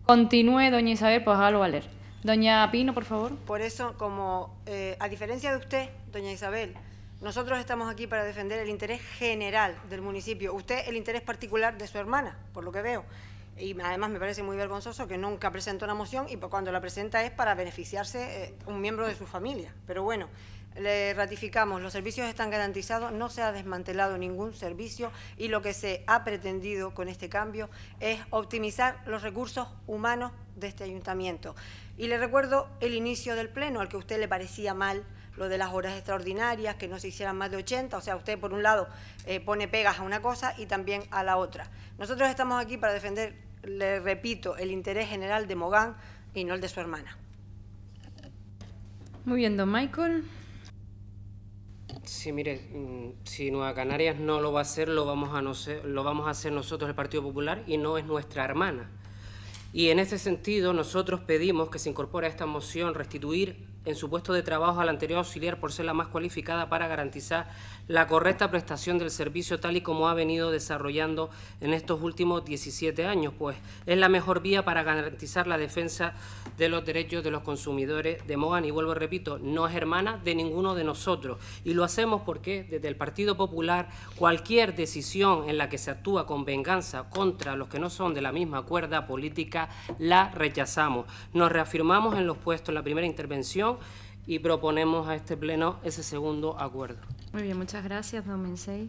Continúe, doña Isabel, pues hágalo valer. Doña Pino, por favor. Por eso, como eh, a diferencia de usted, doña Isabel, nosotros estamos aquí para defender el interés general del municipio. Usted el interés particular de su hermana, por lo que veo y además me parece muy vergonzoso que nunca presentó una moción y cuando la presenta es para beneficiarse eh, un miembro de su familia. Pero bueno, le ratificamos, los servicios están garantizados, no se ha desmantelado ningún servicio y lo que se ha pretendido con este cambio es optimizar los recursos humanos de este ayuntamiento. Y le recuerdo el inicio del pleno, al que a usted le parecía mal lo de las horas extraordinarias, que no se hicieran más de 80, o sea, usted por un lado eh, pone pegas a una cosa y también a la otra. Nosotros estamos aquí para defender le repito, el interés general de Mogán y no el de su hermana. Muy bien, don Michael. Sí, mire, mm, si Nueva Canarias no lo va a hacer, lo vamos a, lo vamos a hacer nosotros, el Partido Popular, y no es nuestra hermana. Y en ese sentido, nosotros pedimos que se incorpore a esta moción restituir en su puesto de trabajo al anterior auxiliar por ser la más cualificada para garantizar la correcta prestación del servicio tal y como ha venido desarrollando en estos últimos 17 años, pues es la mejor vía para garantizar la defensa de los derechos de los consumidores de Mohan. Y vuelvo, repito, no es hermana de ninguno de nosotros. Y lo hacemos porque desde el Partido Popular cualquier decisión en la que se actúa con venganza contra los que no son de la misma cuerda política la rechazamos. Nos reafirmamos en los puestos en la primera intervención y proponemos a este Pleno ese segundo acuerdo. Muy bien, muchas gracias, don Mensei.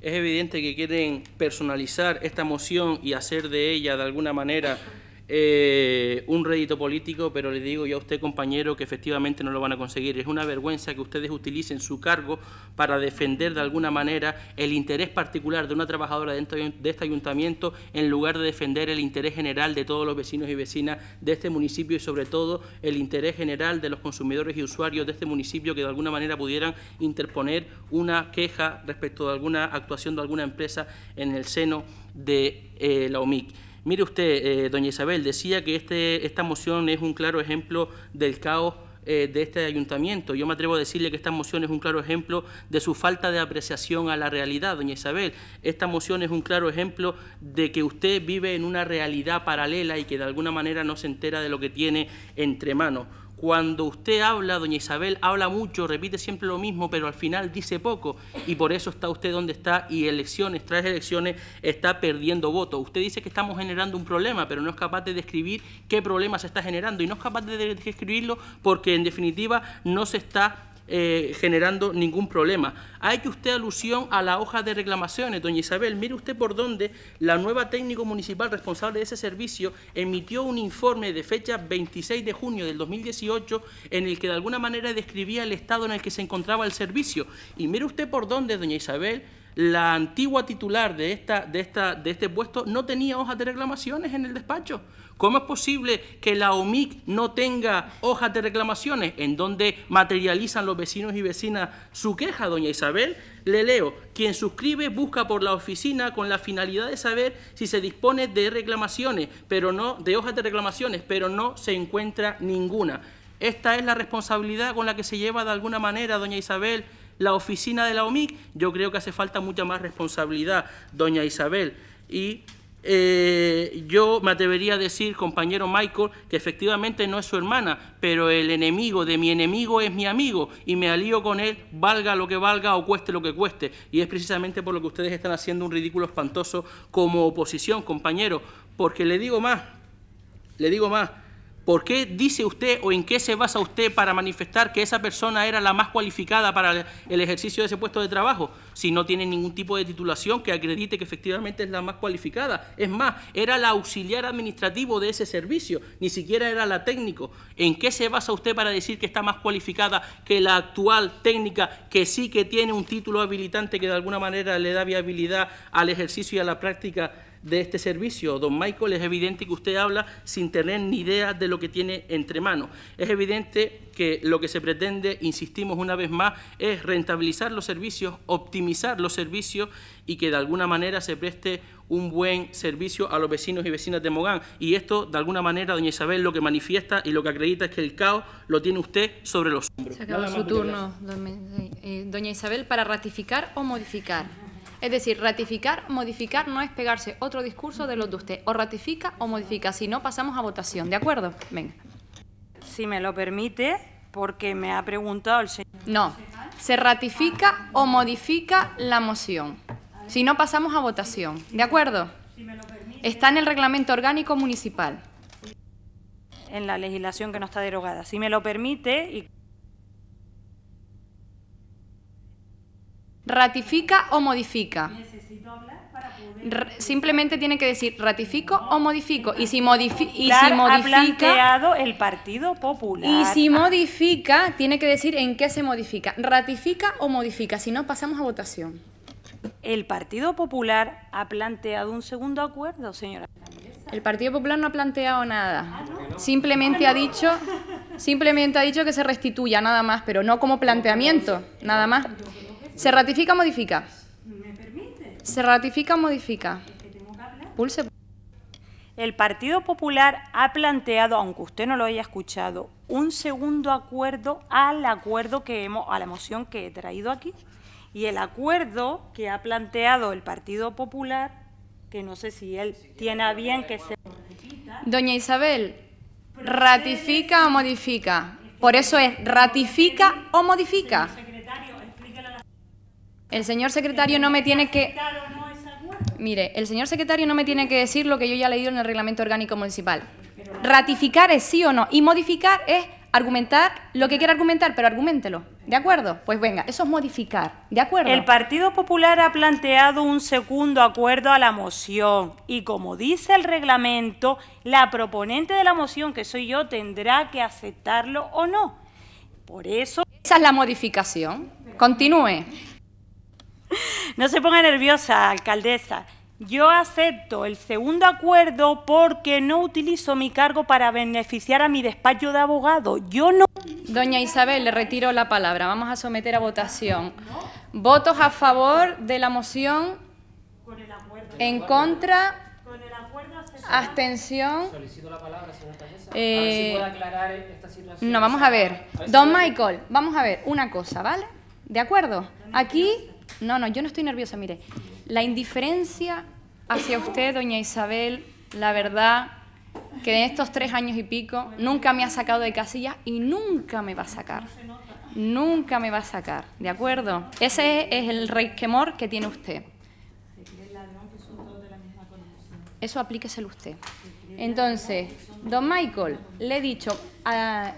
Es evidente que quieren personalizar esta moción y hacer de ella, de alguna manera, eh, un rédito político, pero le digo yo a usted, compañero, que efectivamente no lo van a conseguir. Es una vergüenza que ustedes utilicen su cargo para defender de alguna manera el interés particular de una trabajadora dentro este, de este ayuntamiento en lugar de defender el interés general de todos los vecinos y vecinas de este municipio y sobre todo el interés general de los consumidores y usuarios de este municipio que de alguna manera pudieran interponer una queja respecto de alguna actuación de alguna empresa en el seno de eh, la OMIC. Mire usted, eh, doña Isabel, decía que este, esta moción es un claro ejemplo del caos eh, de este ayuntamiento. Yo me atrevo a decirle que esta moción es un claro ejemplo de su falta de apreciación a la realidad, doña Isabel. Esta moción es un claro ejemplo de que usted vive en una realidad paralela y que de alguna manera no se entera de lo que tiene entre manos. Cuando usted habla, doña Isabel habla mucho, repite siempre lo mismo, pero al final dice poco y por eso está usted donde está y elecciones tras elecciones está perdiendo votos. Usted dice que estamos generando un problema, pero no es capaz de describir qué problema se está generando y no es capaz de describirlo porque en definitiva no se está eh, generando ningún problema. hay que usted alusión a la hoja de reclamaciones, doña Isabel. Mire usted por dónde la nueva técnico municipal responsable de ese servicio emitió un informe de fecha 26 de junio del 2018 en el que de alguna manera describía el estado en el que se encontraba el servicio. Y mire usted por dónde, doña Isabel, la antigua titular de, esta, de, esta, de este puesto no tenía hojas de reclamaciones en el despacho. ¿Cómo es posible que la OMIC no tenga hojas de reclamaciones en donde materializan los vecinos y vecinas su queja, doña Isabel? Le leo, quien suscribe busca por la oficina con la finalidad de saber si se dispone de reclamaciones, pero no de hojas de reclamaciones, pero no se encuentra ninguna. Esta es la responsabilidad con la que se lleva de alguna manera, doña Isabel, la oficina de la OMIC. Yo creo que hace falta mucha más responsabilidad, doña Isabel. Y eh, yo me atrevería a decir, compañero Michael, que efectivamente no es su hermana, pero el enemigo de mi enemigo es mi amigo y me alío con él, valga lo que valga o cueste lo que cueste. Y es precisamente por lo que ustedes están haciendo un ridículo espantoso como oposición, compañero, porque le digo más, le digo más. ¿Por qué dice usted o en qué se basa usted para manifestar que esa persona era la más cualificada para el ejercicio de ese puesto de trabajo? Si no tiene ningún tipo de titulación que acredite que efectivamente es la más cualificada. Es más, era la auxiliar administrativo de ese servicio, ni siquiera era la técnico. ¿En qué se basa usted para decir que está más cualificada que la actual técnica que sí que tiene un título habilitante que de alguna manera le da viabilidad al ejercicio y a la práctica? de este servicio. Don Michael, es evidente que usted habla sin tener ni idea de lo que tiene entre manos. Es evidente que lo que se pretende, insistimos una vez más, es rentabilizar los servicios, optimizar los servicios y que de alguna manera se preste un buen servicio a los vecinos y vecinas de Mogán. Y esto, de alguna manera, doña Isabel, lo que manifiesta y lo que acredita es que el caos lo tiene usted sobre los hombros. Se acabó su turno, eh, doña Isabel, para ratificar o modificar. Es decir, ratificar, modificar no es pegarse otro discurso de los de usted. O ratifica o modifica. Si no, pasamos a votación. ¿De acuerdo? Venga. Si me lo permite, porque me ha preguntado el señor. No. Se ratifica o modifica la moción. Si no, pasamos a votación. ¿De acuerdo? Está en el reglamento orgánico municipal. En la legislación que no está derogada. Si me lo permite. Y... ratifica o modifica. Simplemente tiene que decir ratifico o modifico. Y si, modifica... el Partido Popular. Y si modifica, tiene que decir en qué se modifica. Ratifica o modifica. Si no, pasamos a votación. El Partido Popular ha planteado un segundo acuerdo, señora. El Partido Popular no ha planteado nada. Ah, simplemente ah, ha dicho, simplemente ha dicho que se restituya nada más, pero no como planteamiento, nada más. ¿Se ratifica o modifica? ¿Me permite? ¿Se ratifica o modifica? Pulse. El Partido Popular ha planteado, aunque usted no lo haya escuchado, un segundo acuerdo al acuerdo que hemos, a la moción que he traído aquí. Y el acuerdo que ha planteado el Partido Popular, que no sé si él tiene a bien que se. Doña Isabel, ¿ratifica o modifica? Por eso es, ¿ratifica o modifica? El señor secretario no me tiene que... Mire, el señor secretario no me tiene que decir lo que yo ya he leído en el reglamento orgánico municipal. Ratificar es sí o no y modificar es argumentar lo que quiera argumentar, pero argumentelo. ¿De acuerdo? Pues venga, eso es modificar. ¿De acuerdo? El Partido Popular ha planteado un segundo acuerdo a la moción y como dice el reglamento, la proponente de la moción, que soy yo, tendrá que aceptarlo o no. Por eso... Esa es la modificación. Continúe. [laughs] no se ponga nerviosa, alcaldesa. Yo acepto el segundo acuerdo porque no utilizo mi cargo para beneficiar a mi despacho de abogado. Yo no. Doña Isabel, le retiro la palabra. Vamos a someter a votación. Votos a favor de la moción. Con el acuerdo. En contra. Con el acuerdo. Abstención. Solicito la palabra, señora eh, a ver si aclarar esta situación. No, vamos a ver. Don Michael, vamos a ver una cosa, ¿vale? ¿De acuerdo? Aquí no, no, yo no estoy nerviosa, mire. La indiferencia hacia usted, doña Isabel, la verdad que en estos tres años y pico nunca me ha sacado de casilla y nunca me va a sacar. Nunca me va a sacar, ¿de acuerdo? Ese es el resquemor que tiene usted. Eso aplíqueselo usted. Entonces, don Michael, le he dicho,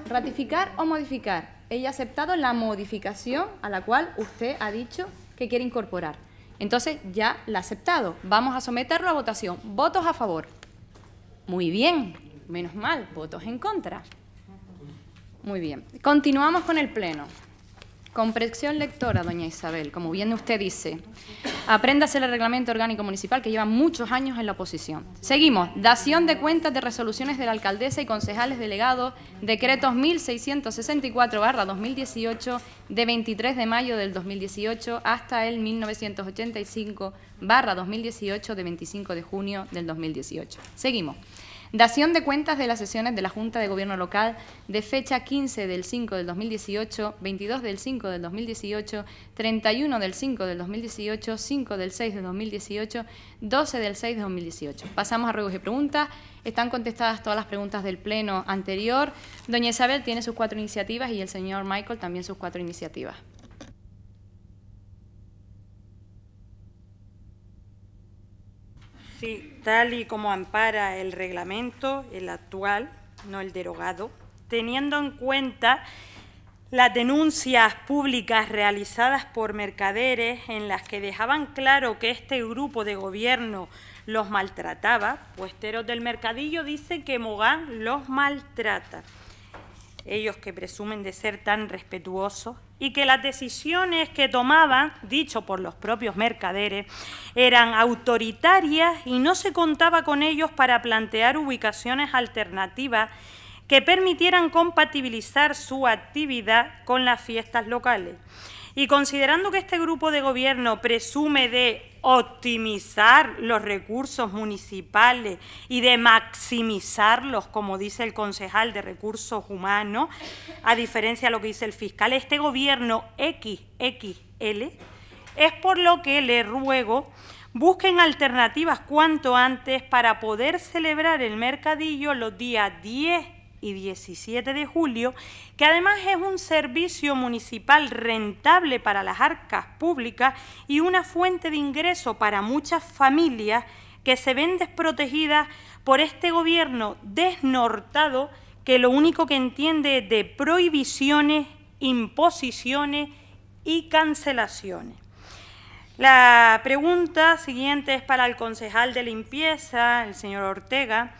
ratificar o modificar. Ella ha aceptado la modificación a la cual usted ha dicho que quiere incorporar. Entonces ya la ha aceptado. Vamos a someterlo a votación. Votos a favor. Muy bien, menos mal. Votos en contra. Muy bien. Continuamos con el Pleno. Comprensión lectora, doña Isabel, como bien usted dice. Apréndase el reglamento orgánico municipal que lleva muchos años en la oposición. Seguimos. Dación de cuentas de resoluciones de la alcaldesa y concejales delegados, decretos 1664-2018 de 23 de mayo del 2018 hasta el 1985-2018 de 25 de junio del 2018. Seguimos. Dación de cuentas de las sesiones de la Junta de Gobierno Local de fecha 15 del 5 del 2018, 22 del 5 del 2018, 31 del 5 del 2018, 5 del 6 del 2018, 12 del 6 del 2018. Pasamos a ruegos y preguntas. Están contestadas todas las preguntas del pleno anterior. Doña Isabel tiene sus cuatro iniciativas y el señor Michael también sus cuatro iniciativas. Sí, tal y como ampara el reglamento, el actual, no el derogado, teniendo en cuenta las denuncias públicas realizadas por mercaderes en las que dejaban claro que este grupo de gobierno los maltrataba, puesteros del mercadillo dice que Mogán los maltrata ellos que presumen de ser tan respetuosos, y que las decisiones que tomaban, dicho por los propios mercaderes, eran autoritarias y no se contaba con ellos para plantear ubicaciones alternativas que permitieran compatibilizar su actividad con las fiestas locales. Y considerando que este grupo de gobierno presume de optimizar los recursos municipales y de maximizarlos, como dice el concejal de recursos humanos, a diferencia de lo que dice el fiscal, este gobierno XXL es por lo que le ruego busquen alternativas cuanto antes para poder celebrar el mercadillo los días 10 y 17 de julio, que además es un servicio municipal rentable para las arcas públicas y una fuente de ingreso para muchas familias que se ven desprotegidas por este gobierno desnortado que lo único que entiende es de prohibiciones, imposiciones y cancelaciones. La pregunta siguiente es para el concejal de limpieza, el señor Ortega.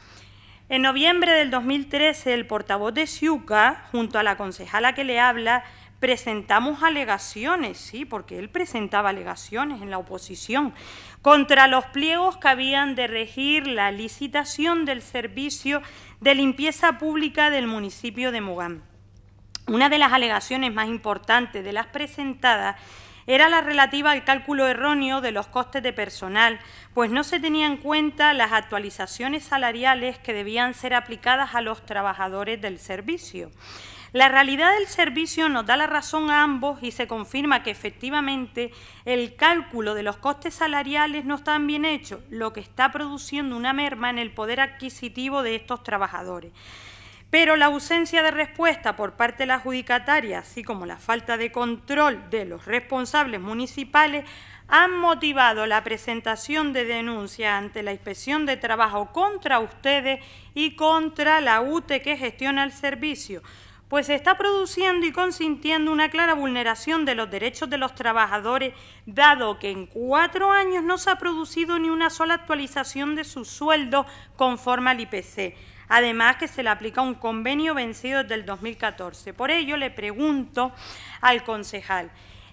En noviembre del 2013, el portavoz de SIUCA, junto a la concejala que le habla, presentamos alegaciones, sí, porque él presentaba alegaciones en la oposición, contra los pliegos que habían de regir la licitación del servicio de limpieza pública del municipio de Mogán. Una de las alegaciones más importantes de las presentadas era la relativa al cálculo erróneo de los costes de personal, pues no se tenían en cuenta las actualizaciones salariales que debían ser aplicadas a los trabajadores del servicio. La realidad del servicio nos da la razón a ambos y se confirma que efectivamente el cálculo de los costes salariales no está bien hecho, lo que está produciendo una merma en el poder adquisitivo de estos trabajadores pero la ausencia de respuesta por parte de la adjudicataria, así como la falta de control de los responsables municipales, han motivado la presentación de denuncia ante la Inspección de Trabajo contra ustedes y contra la UTE que gestiona el servicio, pues se está produciendo y consintiendo una clara vulneración de los derechos de los trabajadores, dado que en cuatro años no se ha producido ni una sola actualización de su sueldo conforme al IPC además que se le aplica un convenio vencido desde el 2014. Por ello, le pregunto al concejal,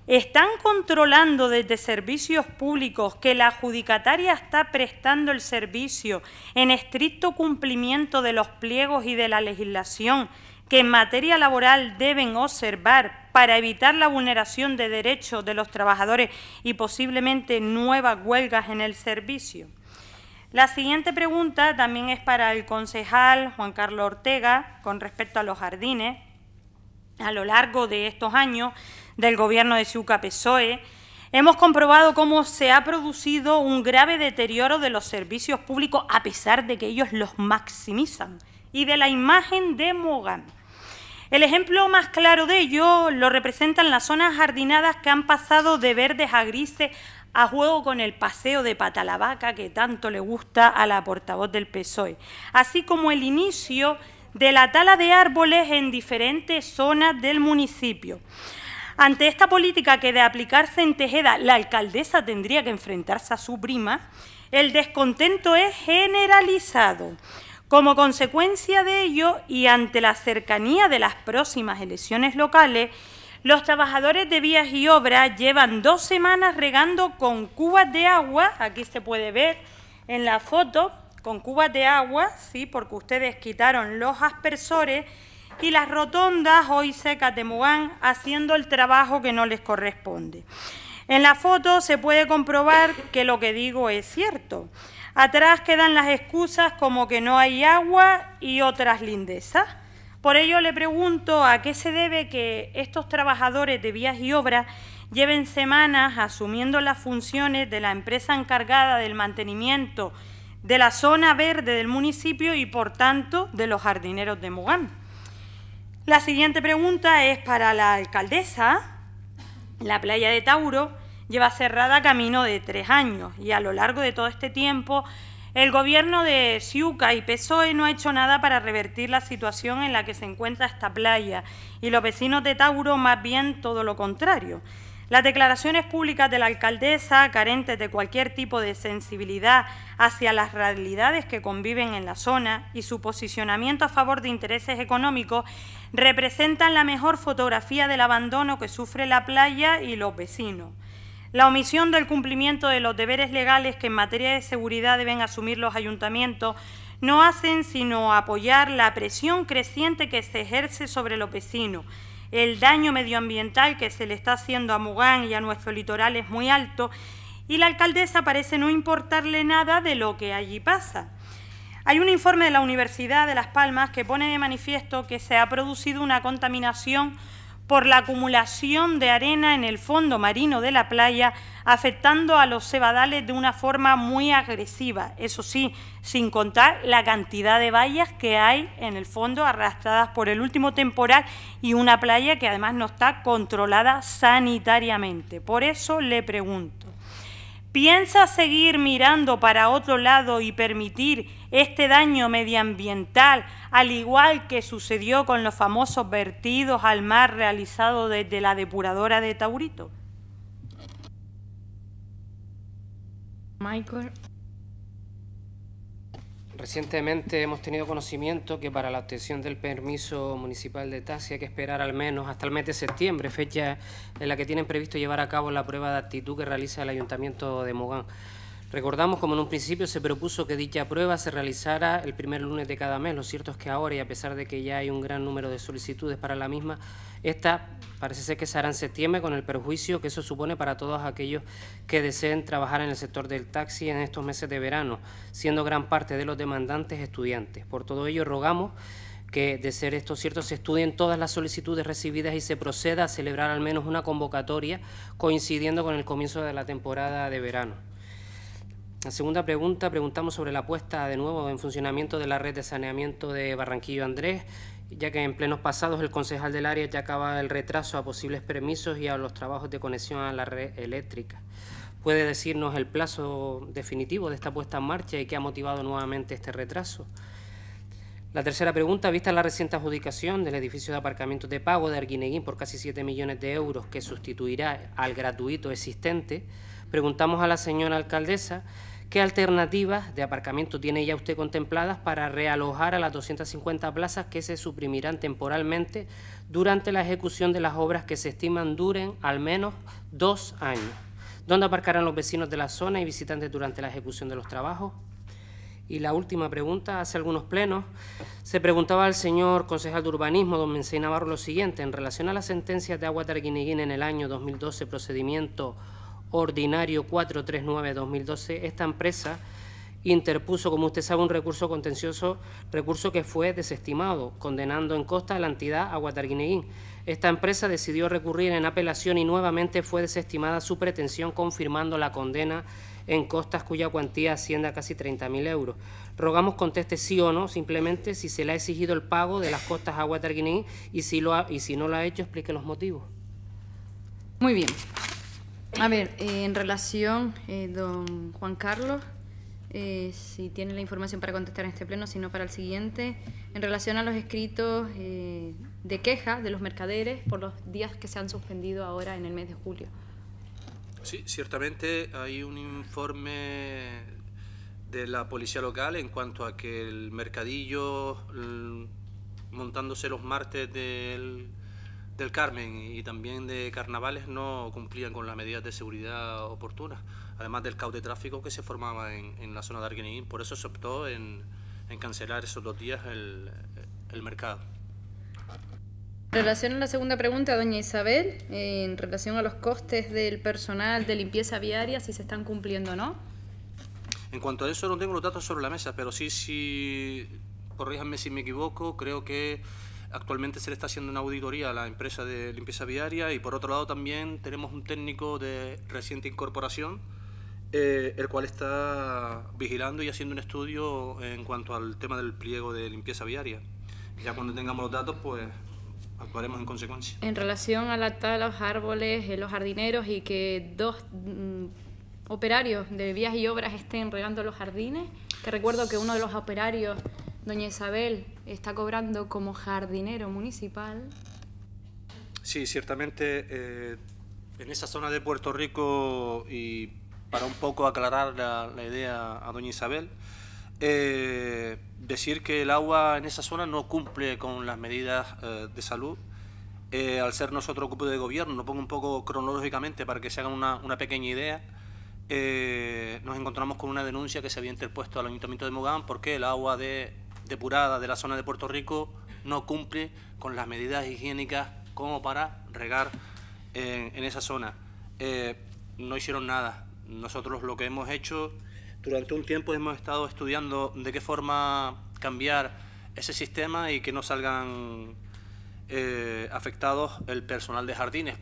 ¿están controlando desde servicios públicos que la adjudicataria está prestando el servicio en estricto cumplimiento de los pliegos y de la legislación que en materia laboral deben observar para evitar la vulneración de derechos de los trabajadores y posiblemente nuevas huelgas en el servicio? La siguiente pregunta también es para el concejal Juan Carlos Ortega con respecto a los jardines. A lo largo de estos años del gobierno de Ciuca PSOE, hemos comprobado cómo se ha producido un grave deterioro de los servicios públicos a pesar de que ellos los maximizan y de la imagen de Mogán. El ejemplo más claro de ello lo representan las zonas jardinadas que han pasado de verdes a grises a juego con el paseo de Patalabaca que tanto le gusta a la portavoz del PSOE, así como el inicio de la tala de árboles en diferentes zonas del municipio. Ante esta política que de aplicarse en Tejeda la alcaldesa tendría que enfrentarse a su prima, el descontento es generalizado. Como consecuencia de ello y ante la cercanía de las próximas elecciones locales, los trabajadores de vías y obras llevan dos semanas regando con cubas de agua, aquí se puede ver en la foto, con cubas de agua, sí, porque ustedes quitaron los aspersores y las rotondas hoy seca de haciendo el trabajo que no les corresponde. En la foto se puede comprobar que lo que digo es cierto. Atrás quedan las excusas como que no hay agua y otras lindezas. Por ello le pregunto a qué se debe que estos trabajadores de vías y obras lleven semanas asumiendo las funciones de la empresa encargada del mantenimiento de la zona verde del municipio y, por tanto, de los jardineros de Mugán. La siguiente pregunta es para la alcaldesa. La playa de Tauro lleva cerrada camino de tres años y a lo largo de todo este tiempo el gobierno de Ciuca y PSOE no ha hecho nada para revertir la situación en la que se encuentra esta playa y los vecinos de Tauro más bien todo lo contrario. Las declaraciones públicas de la alcaldesa, carentes de cualquier tipo de sensibilidad hacia las realidades que conviven en la zona y su posicionamiento a favor de intereses económicos, representan la mejor fotografía del abandono que sufre la playa y los vecinos. La omisión del cumplimiento de los deberes legales que en materia de seguridad deben asumir los ayuntamientos no hacen sino apoyar la presión creciente que se ejerce sobre los vecinos. El daño medioambiental que se le está haciendo a Mugán y a nuestro litoral es muy alto y la alcaldesa parece no importarle nada de lo que allí pasa. Hay un informe de la Universidad de Las Palmas que pone de manifiesto que se ha producido una contaminación por la acumulación de arena en el fondo marino de la playa, afectando a los cebadales de una forma muy agresiva, eso sí, sin contar la cantidad de vallas que hay en el fondo arrastradas por el último temporal y una playa que además no está controlada sanitariamente. Por eso le pregunto, ¿Piensa seguir mirando para otro lado y permitir este daño medioambiental, al igual que sucedió con los famosos vertidos al mar realizados desde la depuradora de Taurito? Michael. Recientemente hemos tenido conocimiento que para la obtención del permiso municipal de tasa hay que esperar al menos hasta el mes de septiembre, fecha en la que tienen previsto llevar a cabo la prueba de actitud que realiza el Ayuntamiento de Mogán. Recordamos como en un principio se propuso que dicha prueba se realizara el primer lunes de cada mes. Lo cierto es que ahora, y a pesar de que ya hay un gran número de solicitudes para la misma, esta Parece ser que se hará en septiembre con el perjuicio que eso supone para todos aquellos que deseen trabajar en el sector del taxi en estos meses de verano, siendo gran parte de los demandantes estudiantes. Por todo ello, rogamos que, de ser esto cierto, se estudien todas las solicitudes recibidas y se proceda a celebrar al menos una convocatoria coincidiendo con el comienzo de la temporada de verano. La segunda pregunta, preguntamos sobre la puesta de nuevo en funcionamiento de la red de saneamiento de Barranquillo Andrés ya que en plenos pasados el concejal del área ya acaba el retraso a posibles permisos y a los trabajos de conexión a la red eléctrica. ¿Puede decirnos el plazo definitivo de esta puesta en marcha y qué ha motivado nuevamente este retraso? La tercera pregunta, vista la reciente adjudicación del edificio de aparcamiento de pago de Arguineguín por casi 7 millones de euros que sustituirá al gratuito existente, preguntamos a la señora alcaldesa ¿Qué alternativas de aparcamiento tiene ya usted contempladas para realojar a las 250 plazas que se suprimirán temporalmente durante la ejecución de las obras que se estiman duren al menos dos años? ¿Dónde aparcarán los vecinos de la zona y visitantes durante la ejecución de los trabajos? Y la última pregunta, hace algunos plenos, se preguntaba al señor concejal de urbanismo, don Mencey Navarro, lo siguiente, en relación a la sentencia de Agua Targuineguín en el año 2012, procedimiento ordinario 439-2012, esta empresa interpuso, como usted sabe, un recurso contencioso, recurso que fue desestimado, condenando en costas a la entidad Aguatarguineguín. Esta empresa decidió recurrir en apelación y nuevamente fue desestimada su pretensión, confirmando la condena en costas cuya cuantía asciende a casi 30.000 euros. Rogamos conteste sí o no, simplemente si se le ha exigido el pago de las costas a Guatarguiní y, si y si no lo ha hecho, explique los motivos. Muy bien. A ver, en relación, eh, don Juan Carlos, eh, si tiene la información para contestar en este pleno, si no para el siguiente, en relación a los escritos eh, de queja de los mercaderes por los días que se han suspendido ahora en el mes de julio. Sí, ciertamente hay un informe de la policía local en cuanto a que el mercadillo, montándose los martes del el Carmen y, también de carnavales no cumplían con las medidas de seguridad oportunas, además del caos de tráfico que se formaba en, la zona de Arguineguín. Por eso se optó en, cancelar esos dos días el, mercado. En relación a la segunda pregunta, doña Isabel, en relación a los costes del personal de limpieza viaria, si se están cumpliendo o no. En cuanto a eso, no tengo los datos sobre la mesa, pero sí, sí, corríjanme si me equivoco, creo que actualmente se le está haciendo una auditoría a la empresa de limpieza viaria y por otro lado también tenemos un técnico de reciente incorporación, eh, el cual está vigilando y haciendo un estudio en cuanto al tema del pliego de limpieza viaria. Ya cuando tengamos los datos, pues actuaremos en consecuencia. En relación a la tala, los árboles, eh, los jardineros y que dos mm, operarios de vías y obras estén regando los jardines, que recuerdo que uno de los operarios, doña Isabel, está cobrando como jardinero municipal. Sí, ciertamente eh, en esa zona de Puerto Rico y para un poco aclarar la, idea a doña Isabel, eh, decir que el agua en esa zona no cumple con las medidas eh, de salud. al ser nosotros grupo de gobierno, lo pongo un poco cronológicamente para que se hagan una, una pequeña idea, nos encontramos con una denuncia que se había interpuesto al Ayuntamiento de Mogán porque el agua de depurada de la zona de Puerto Rico no cumple con las medidas higiénicas como para regar en, esa zona. Eh, no hicieron nada. Nosotros lo que hemos hecho durante un tiempo hemos estado estudiando de qué forma cambiar ese sistema y que no salgan eh, afectados el personal de jardines.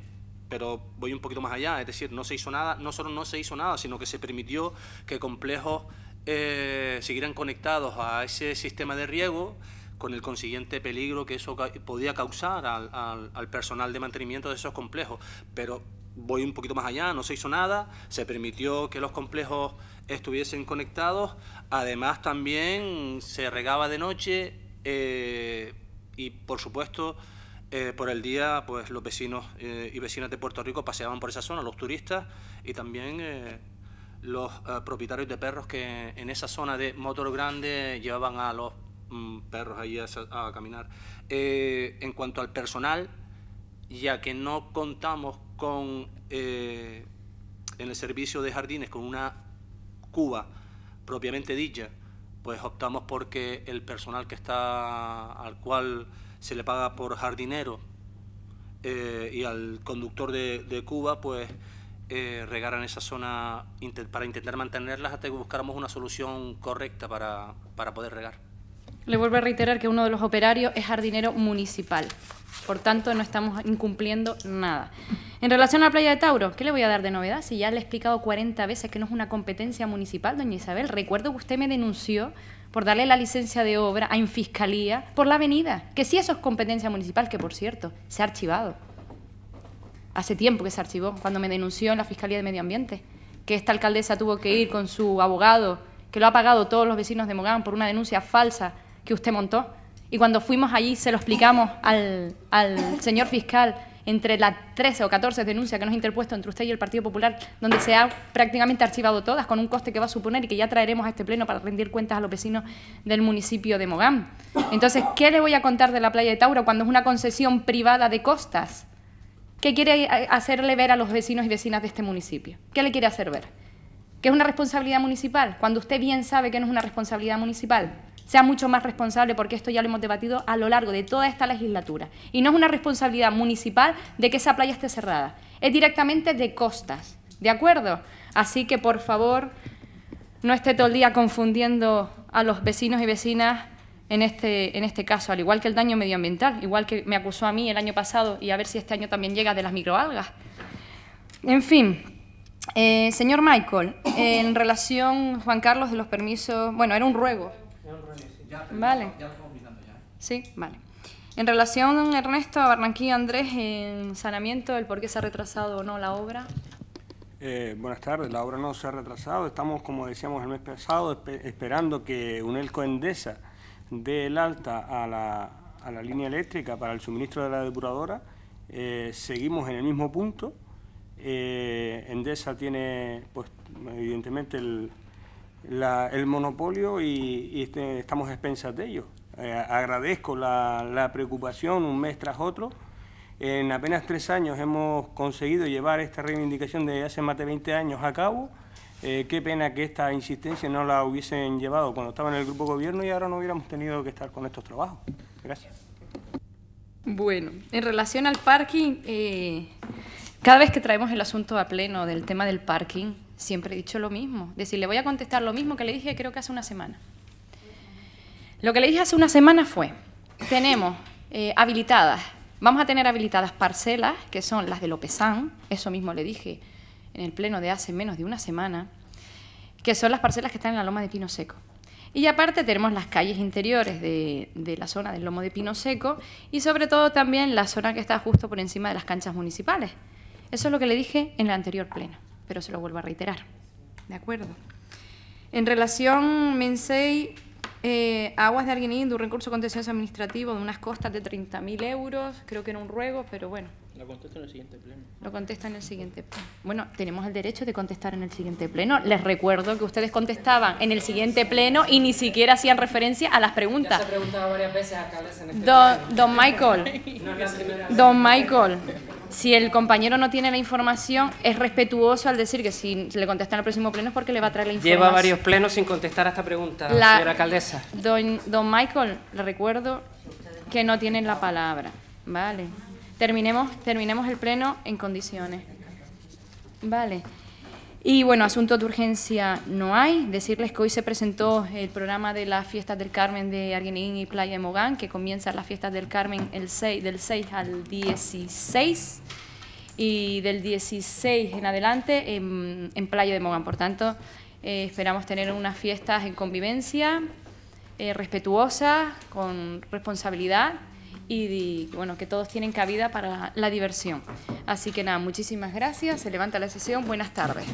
Pero voy un poquito más allá, es decir, no se hizo nada, no solo no se hizo nada, sino que se permitió que complejos eh, seguirán conectados a ese sistema de riego con el consiguiente peligro que eso podía causar al, personal de mantenimiento de esos complejos. Pero voy un poquito más allá, no se hizo nada, se permitió que los complejos estuviesen conectados, además también se regaba de noche eh, y por supuesto eh, por el día pues los vecinos eh, y vecinas de Puerto Rico paseaban por esa zona, los turistas y también los eh, propietarios de perros que en esa zona de Motor Grande llevaban a los mm, perros ahí a, caminar. Eh, en cuanto al personal, ya que no contamos con eh, en el servicio de jardines con una cuba propiamente dicha, pues optamos porque el personal que está al cual se le paga por jardinero y al conductor de, de Cuba, pues eh, en esa zona para intentar mantenerlas hasta que buscáramos una solución correcta para, para poder regar. Le vuelvo a reiterar que uno de los operarios es jardinero municipal, por tanto no estamos incumpliendo nada. En relación a la playa de Tauro, ¿qué le voy a dar de novedad? Si ya le he explicado 40 veces que no es una competencia municipal, doña Isabel, recuerdo que usted me denunció por darle la licencia de obra a Infiscalía por la avenida, que sí eso es competencia municipal, que por cierto, se ha archivado hace tiempo que se archivó, cuando me denunció en la Fiscalía de Medio Ambiente, que esta alcaldesa tuvo que ir con su abogado, que lo ha pagado todos los vecinos de Mogán por una denuncia falsa que usted montó. Y cuando fuimos allí se lo explicamos al, señor fiscal entre las 13 o 14 denuncias que nos ha interpuesto entre usted y el Partido Popular, donde se ha prácticamente archivado todas con un coste que va a suponer y que ya traeremos a este pleno para rendir cuentas a los vecinos del municipio de Mogán. Entonces, ¿qué le voy a contar de la playa de Tauro cuando es una concesión privada de costas? ¿Qué quiere hacerle ver a los vecinos y vecinas de este municipio? ¿Qué le quiere hacer ver? ¿Que es una responsabilidad municipal? Cuando usted bien sabe que no es una responsabilidad municipal, sea mucho más responsable, porque esto ya lo hemos debatido a lo largo de toda esta legislatura. Y no es una responsabilidad municipal de que esa playa esté cerrada, es directamente de costas, ¿de acuerdo? Así que, por favor, no esté todo el día confundiendo a los vecinos y vecinas en este, en este caso, al igual que el daño medioambiental, igual que me acusó a mí el año pasado y a ver si este año también llega de las microalgas. En fin, eh, señor Michael, en relación, Juan Carlos, de los permisos, bueno, era un ruego. Vale. Sí, vale. En relación, Ernesto, a Barranquilla Andrés, en sanamiento, el por qué se ha retrasado o no la obra. Eh, buenas tardes, la obra no se ha retrasado. Estamos, como decíamos el mes pasado, esperando que UNELCO Endesa del alta a la, a la línea eléctrica para el suministro de la depuradora, eh, seguimos en el mismo punto. Eh, Endesa tiene, pues, evidentemente, el, el monopolio y, este, estamos a expensas de ello. Eh, agradezco la, la, preocupación un mes tras otro. En apenas tres años hemos conseguido llevar esta reivindicación de hace más de 20 años a cabo eh, qué pena que esta insistencia no la hubiesen llevado cuando estaba en el grupo gobierno y ahora no hubiéramos tenido que estar con estos trabajos. Gracias. Bueno, en relación al parking, eh, cada vez que traemos el asunto a pleno del tema del parking, siempre he dicho lo mismo. Es decir, le voy a contestar lo mismo que le dije creo que hace una semana. Lo que le dije hace una semana fue, tenemos eh, habilitadas, vamos a tener habilitadas parcelas, que son las de Lopezán, eso mismo le dije en el Pleno de hace menos de una semana, que son las parcelas que están en la loma de Pino Seco. Y aparte tenemos las calles interiores de, de, la zona del lomo de Pino Seco y sobre todo también la zona que está justo por encima de las canchas municipales. Eso es lo que le dije en la anterior pleno, pero se lo vuelvo a reiterar. ¿De acuerdo? En relación, Mensei, eh, aguas de alguien de un recurso contencioso administrativo de unas costas de 30.000 euros, creo que era un ruego, pero bueno, lo contesta en el siguiente pleno. Lo contesta en el siguiente pleno. Bueno, tenemos el derecho de contestar en el siguiente pleno. Les recuerdo que ustedes contestaban en el siguiente pleno y ni siquiera hacían referencia a las preguntas. Ya se preguntaba varias veces en este don, pleno. don Michael. [laughs] don Michael. Si el compañero no tiene la información, es respetuoso al decir que si le contestan el próximo pleno es porque le va a traer la información. Lleva varios plenos sin contestar a esta pregunta, la, señora alcaldesa. Don, don Michael, le recuerdo que no tienen la palabra. Vale terminemos, terminemos el pleno en condiciones. Vale. Y bueno, asunto de urgencia no hay. Decirles que hoy se presentó el programa de las fiestas del Carmen de Arguinín y Playa de Mogán, que comienza las fiestas del Carmen el 6, del 6 al 16 y del 16 en adelante en, Playa de Mogán. Por tanto, eh, esperamos tener unas fiestas en convivencia, eh, respetuosas, con responsabilidad y, bueno, que todos tienen cabida para la diversión. Así que nada, muchísimas gracias, se levanta la sesión, buenas tardes.